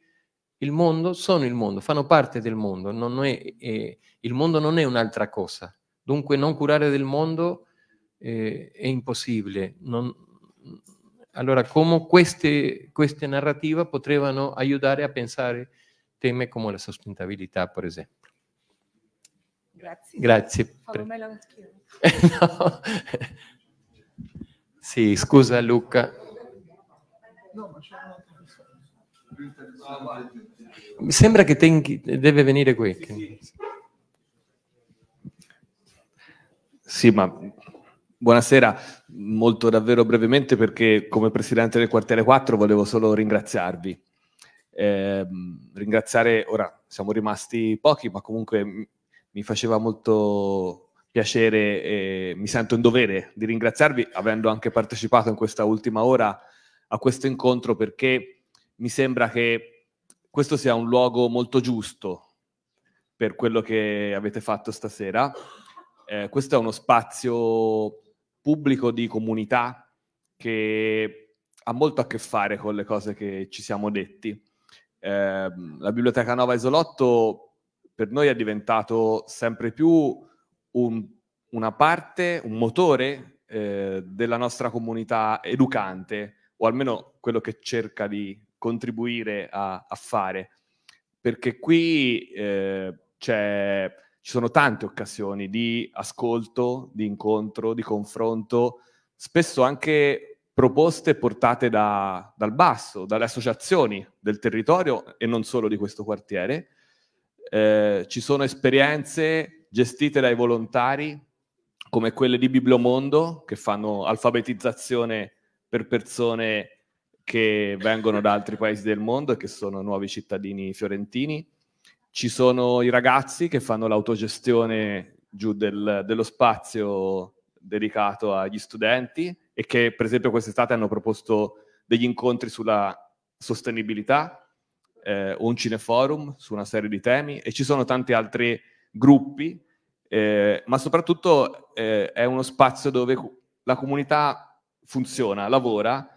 il mondo sono il mondo, fanno parte del mondo, è, è, il mondo non è un'altra cosa. Dunque non curare del mondo eh, è impossibile. Non... allora come queste, queste narrative potrebbero aiutare a pensare temi come la sostenibilità, per esempio? Grazie. Grazie. Fammelo no. Sì, scusa Luca. No, ma c'è un'altra Mi sembra che tenchi... deve venire qui. Sì, sì. sì, ma buonasera, molto davvero brevemente perché come presidente del quartiere 4 volevo solo ringraziarvi. Eh, ringraziare, ora siamo rimasti pochi, ma comunque mi faceva molto piacere e mi sento in dovere di ringraziarvi, avendo anche partecipato in questa ultima ora a questo incontro, perché mi sembra che questo sia un luogo molto giusto per quello che avete fatto stasera. Eh, questo è uno spazio pubblico di comunità che ha molto a che fare con le cose che ci siamo detti. Eh, la Biblioteca Nova Isolotto per noi è diventato sempre più un, una parte, un motore eh, della nostra comunità educante, o almeno quello che cerca di contribuire a, a fare, perché qui eh, ci sono tante occasioni di ascolto, di incontro, di confronto, spesso anche proposte portate da, dal basso, dalle associazioni del territorio e non solo di questo quartiere, eh, ci sono esperienze gestite dai volontari come quelle di Bibliomondo che fanno alfabetizzazione per persone che vengono da altri paesi del mondo e che sono nuovi cittadini fiorentini. Ci sono i ragazzi che fanno l'autogestione giù del, dello spazio dedicato agli studenti e che per esempio quest'estate hanno proposto degli incontri sulla sostenibilità eh, un cineforum su una serie di temi e ci sono tanti altri gruppi, eh, ma soprattutto eh, è uno spazio dove la comunità funziona, lavora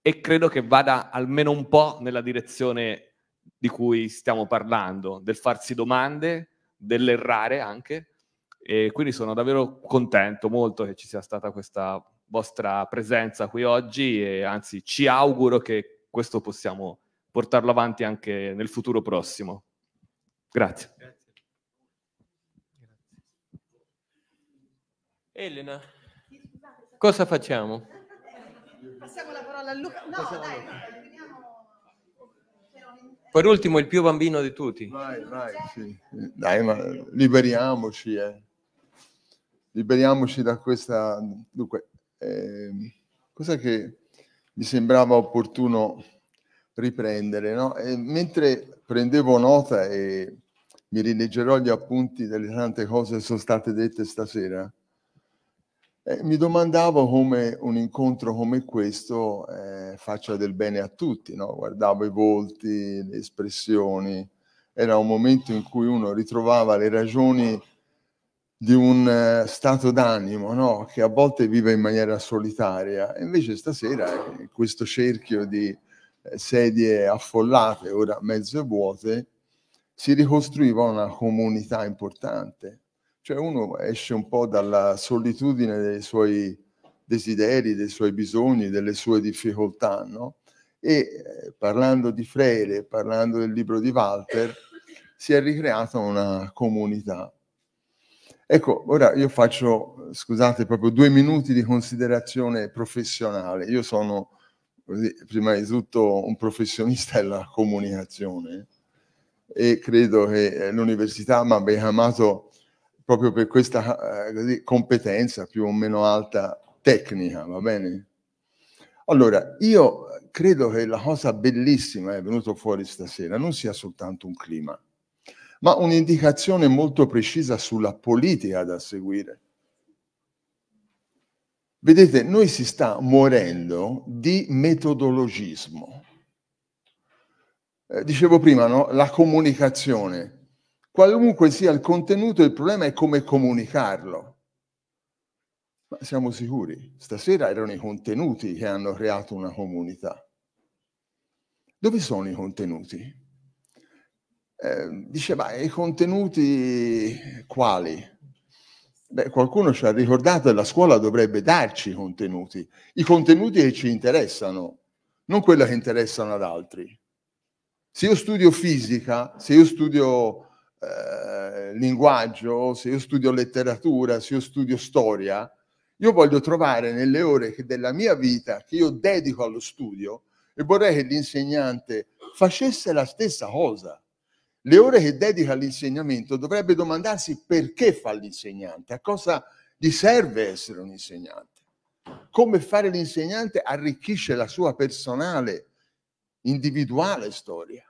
e credo che vada almeno un po' nella direzione di cui stiamo parlando, del farsi domande, dell'errare anche e quindi sono davvero contento molto che ci sia stata questa vostra presenza qui oggi e anzi ci auguro che questo possiamo portarlo avanti anche nel futuro prossimo. Grazie. Grazie. Elena, cosa facciamo? Passiamo la parola a Luca. No, Passiamo dai, Per ultimo il più bambino di tutti. Vai, vai, sì. Dai, ma liberiamoci, eh. Liberiamoci da questa... Dunque, eh, cosa che mi sembrava opportuno riprendere. No? mentre prendevo nota e mi rileggerò gli appunti delle tante cose che sono state dette stasera, eh, mi domandavo come un incontro come questo eh, faccia del bene a tutti. No? Guardavo i volti, le espressioni. Era un momento in cui uno ritrovava le ragioni di un eh, stato d'animo no? che a volte vive in maniera solitaria. Invece stasera eh, questo cerchio di sedie affollate, ora mezzo vuote, si ricostruiva una comunità importante. Cioè uno esce un po' dalla solitudine dei suoi desideri, dei suoi bisogni, delle sue difficoltà, no? E eh, parlando di Freire, parlando del libro di Walter, si è ricreata una comunità. Ecco, ora io faccio, scusate, proprio due minuti di considerazione professionale. Io sono così, prima di tutto un professionista della comunicazione e credo che eh, l'università mi abbia chiamato proprio per questa eh, così, competenza più o meno alta tecnica, va bene? Allora, io credo che la cosa bellissima è venuto fuori stasera non sia soltanto un clima, ma un'indicazione molto precisa sulla politica da seguire. Vedete, noi si sta morendo di metodologismo. Eh, dicevo prima, no? la comunicazione. Qualunque sia il contenuto, il problema è come comunicarlo. Ma siamo sicuri? Stasera erano i contenuti che hanno creato una comunità. Dove sono i contenuti? Eh, diceva, i contenuti quali? Beh, qualcuno ci ha ricordato che la scuola dovrebbe darci i contenuti, i contenuti che ci interessano, non quelli che interessano ad altri. Se io studio fisica, se io studio eh, linguaggio, se io studio letteratura, se io studio storia, io voglio trovare nelle ore della mia vita che io dedico allo studio e vorrei che l'insegnante facesse la stessa cosa le ore che dedica all'insegnamento dovrebbe domandarsi perché fa l'insegnante, a cosa gli serve essere un insegnante, come fare l'insegnante arricchisce la sua personale, individuale storia.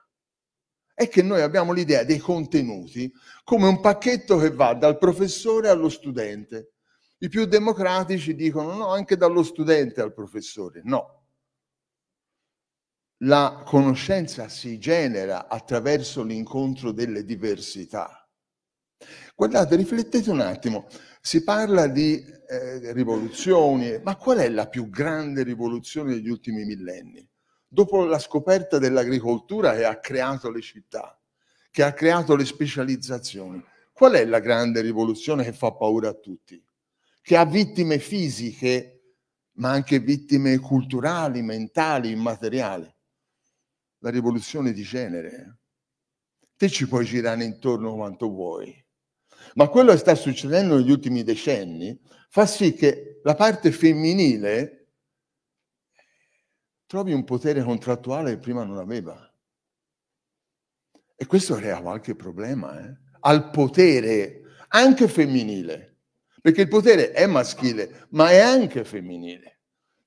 È che noi abbiamo l'idea dei contenuti come un pacchetto che va dal professore allo studente. I più democratici dicono no, anche dallo studente al professore. No, la conoscenza si genera attraverso l'incontro delle diversità. Guardate, riflettete un attimo, si parla di eh, rivoluzioni, ma qual è la più grande rivoluzione degli ultimi millenni? Dopo la scoperta dell'agricoltura che ha creato le città, che ha creato le specializzazioni, qual è la grande rivoluzione che fa paura a tutti? Che ha vittime fisiche, ma anche vittime culturali, mentali, immateriali la rivoluzione di genere. Te ci puoi girare intorno quanto vuoi, ma quello che sta succedendo negli ultimi decenni fa sì che la parte femminile trovi un potere contrattuale che prima non aveva. E questo crea qualche problema eh? al potere, anche femminile, perché il potere è maschile, ma è anche femminile.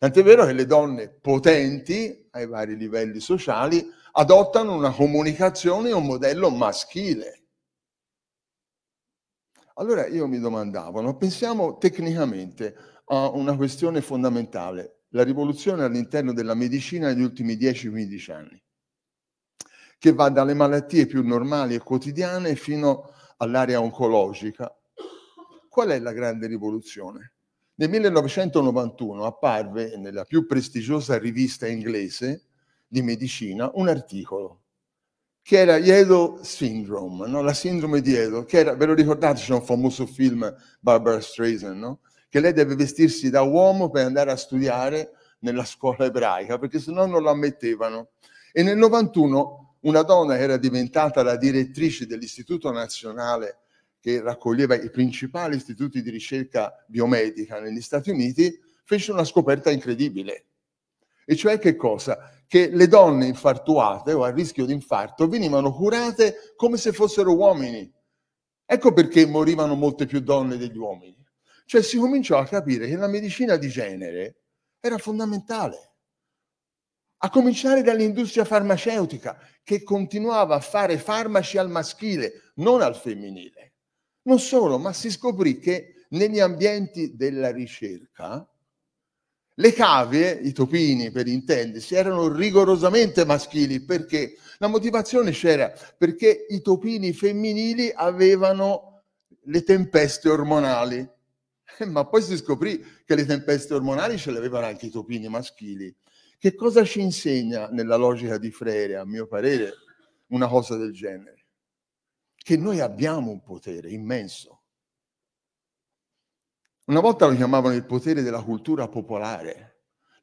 Tant'è vero che le donne potenti ai vari livelli sociali adottano una comunicazione e un modello maschile. Allora io mi domandavo, no? pensiamo tecnicamente a una questione fondamentale, la rivoluzione all'interno della medicina negli ultimi 10-15 anni, che va dalle malattie più normali e quotidiane fino all'area oncologica. Qual è la grande rivoluzione? Nel 1991 apparve nella più prestigiosa rivista inglese di medicina un articolo che era Yellow Syndrome, no? la sindrome di Yellow, che era, ve lo ricordate, c'è un famoso film Barbara Streisand, no? che lei deve vestirsi da uomo per andare a studiare nella scuola ebraica, perché se no non lo ammettevano. E nel 91 una donna era diventata la direttrice dell'Istituto Nazionale che raccoglieva i principali istituti di ricerca biomedica negli Stati Uniti, fece una scoperta incredibile. E cioè che cosa? Che le donne infartuate o a rischio di infarto venivano curate come se fossero uomini. Ecco perché morivano molte più donne degli uomini. Cioè si cominciò a capire che la medicina di genere era fondamentale a cominciare dall'industria farmaceutica che continuava a fare farmaci al maschile, non al femminile. Non solo, ma si scoprì che negli ambienti della ricerca le cavie, i topini per intendersi, erano rigorosamente maschili perché la motivazione c'era perché i topini femminili avevano le tempeste ormonali. ma poi si scoprì che le tempeste ormonali ce le avevano anche i topini maschili. Che cosa ci insegna nella logica di Freire, a mio parere, una cosa del genere? che noi abbiamo un potere immenso. Una volta lo chiamavano il potere della cultura popolare.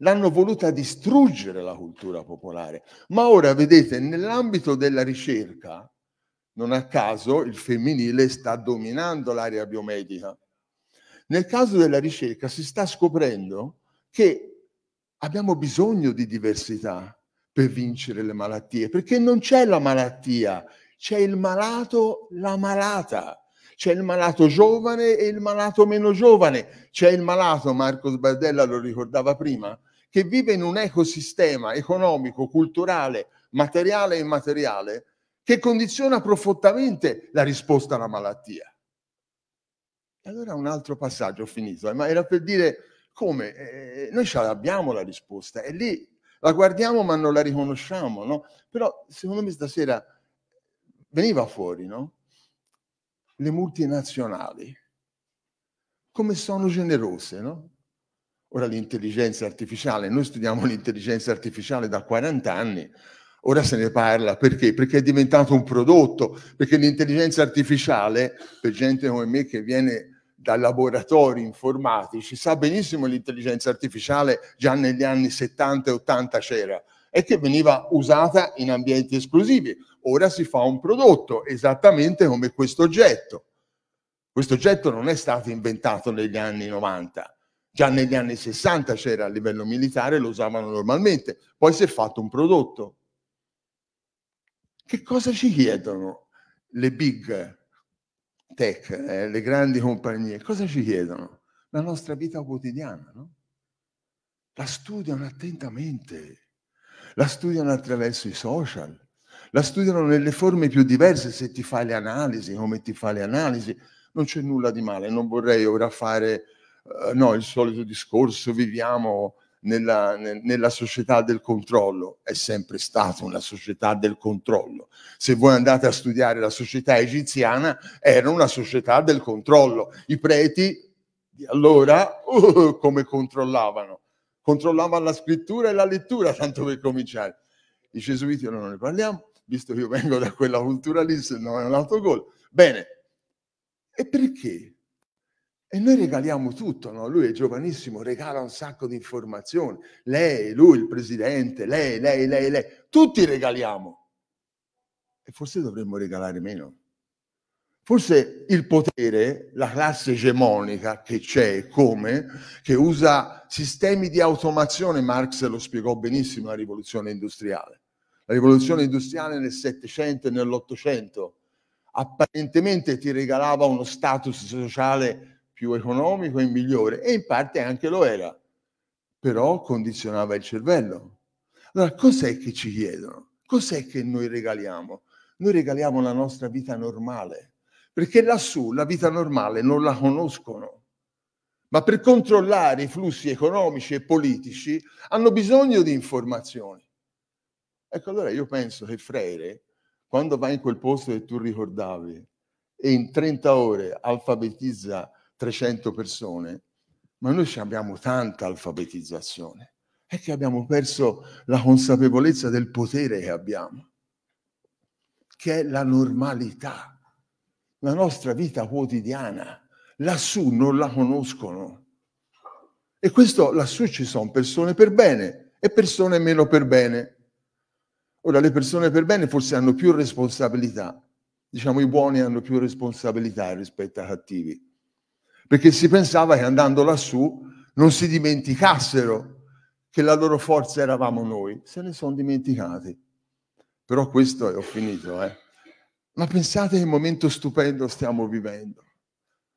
L'hanno voluta distruggere la cultura popolare. Ma ora, vedete, nell'ambito della ricerca, non a caso il femminile sta dominando l'area biomedica. Nel caso della ricerca si sta scoprendo che abbiamo bisogno di diversità per vincere le malattie, perché non c'è la malattia c'è il malato, la malata, c'è il malato giovane e il malato meno giovane, c'è il malato, Marco Sbardella lo ricordava prima, che vive in un ecosistema economico, culturale, materiale e immateriale che condiziona profondamente la risposta alla malattia. allora un altro passaggio, finito, eh, ma era per dire come eh, eh, noi ce l'abbiamo la risposta è lì la guardiamo ma non la riconosciamo, no? Però secondo me stasera veniva fuori, no? Le multinazionali, come sono generose, no? Ora l'intelligenza artificiale, noi studiamo l'intelligenza artificiale da 40 anni, ora se ne parla perché? Perché è diventato un prodotto, perché l'intelligenza artificiale, per gente come me che viene da laboratori informatici, sa benissimo l'intelligenza artificiale già negli anni 70 e 80 c'era, e che veniva usata in ambienti esclusivi. Ora si fa un prodotto esattamente come questo oggetto. Questo oggetto non è stato inventato negli anni 90, già negli anni 60 c'era a livello militare, lo usavano normalmente, poi si è fatto un prodotto. Che cosa ci chiedono le big tech, eh, le grandi compagnie? Cosa ci chiedono? La nostra vita quotidiana, no? La studiano attentamente, la studiano attraverso i social, la studiano nelle forme più diverse se ti fai le analisi, come ti fai le analisi, non c'è nulla di male, non vorrei ora fare uh, no, il solito discorso, viviamo nella, ne, nella, società del controllo, è sempre stata una società del controllo. Se voi andate a studiare la società egiziana, era una società del controllo. I preti di allora uh, come controllavano? controllava la scrittura e la lettura, tanto per cominciare. I gesuiti non ne parliamo, visto che io vengo da quella cultura lì, se non è un altro gol. Bene, e perché? E noi regaliamo tutto, no? Lui è giovanissimo, regala un sacco di informazioni. Lei, lui, il presidente, lei, lei, lei, lei. Tutti regaliamo. E forse dovremmo regalare meno. Forse il potere, la classe egemonica che c'è e come, che usa sistemi di automazione, Marx lo spiegò benissimo la rivoluzione industriale. La rivoluzione industriale nel Settecento e nell'Ottocento apparentemente ti regalava uno status sociale più economico e migliore, e in parte anche lo era, però condizionava il cervello. Allora, cos'è che ci chiedono? Cos'è che noi regaliamo? Noi regaliamo la nostra vita normale perché lassù la vita normale non la conoscono. Ma per controllare i flussi economici e politici hanno bisogno di informazioni. Ecco, allora io penso che Freire, quando va in quel posto che tu ricordavi e in 30 ore alfabetizza 300 persone, ma noi abbiamo tanta alfabetizzazione, è che abbiamo perso la consapevolezza del potere che abbiamo, che è la normalità la nostra vita quotidiana. Lassù non la conoscono. E questo lassù ci sono persone per bene e persone meno per bene. Ora le persone per bene forse hanno più responsabilità. Diciamo i buoni hanno più responsabilità rispetto ai cattivi. Perché si pensava che andando lassù non si dimenticassero che la loro forza eravamo noi. Se ne sono dimenticati. Però questo è, ho finito, eh ma pensate che momento stupendo stiamo vivendo.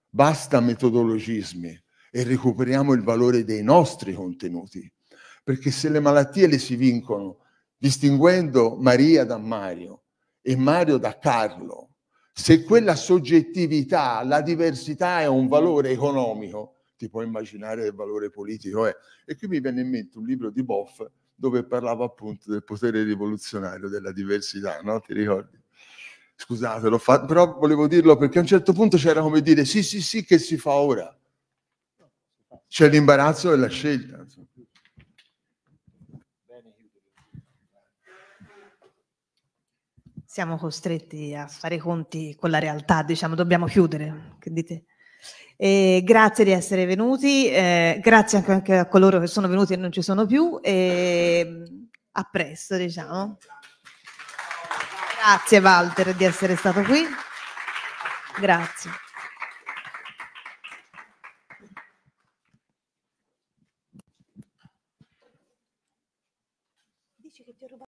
Basta metodologismi e recuperiamo il valore dei nostri contenuti, perché se le malattie le si vincono distinguendo Maria da Mario e Mario da Carlo, se quella soggettività, la diversità è un valore economico, ti puoi immaginare il valore politico è. E qui mi viene in mente un libro di Boff dove parlava appunto del potere rivoluzionario della diversità, no? Ti ricordi? Scusate, l'ho fatto, però volevo dirlo perché a un certo punto c'era come dire sì, sì, sì, che si fa ora. C'è l'imbarazzo e la scelta. siamo costretti a fare i conti con la realtà, diciamo, dobbiamo chiudere. E grazie di essere venuti, eh, grazie anche, a coloro che sono venuti e non ci sono più, e a presto, diciamo. Grazie Walter di essere stato qui. Grazie.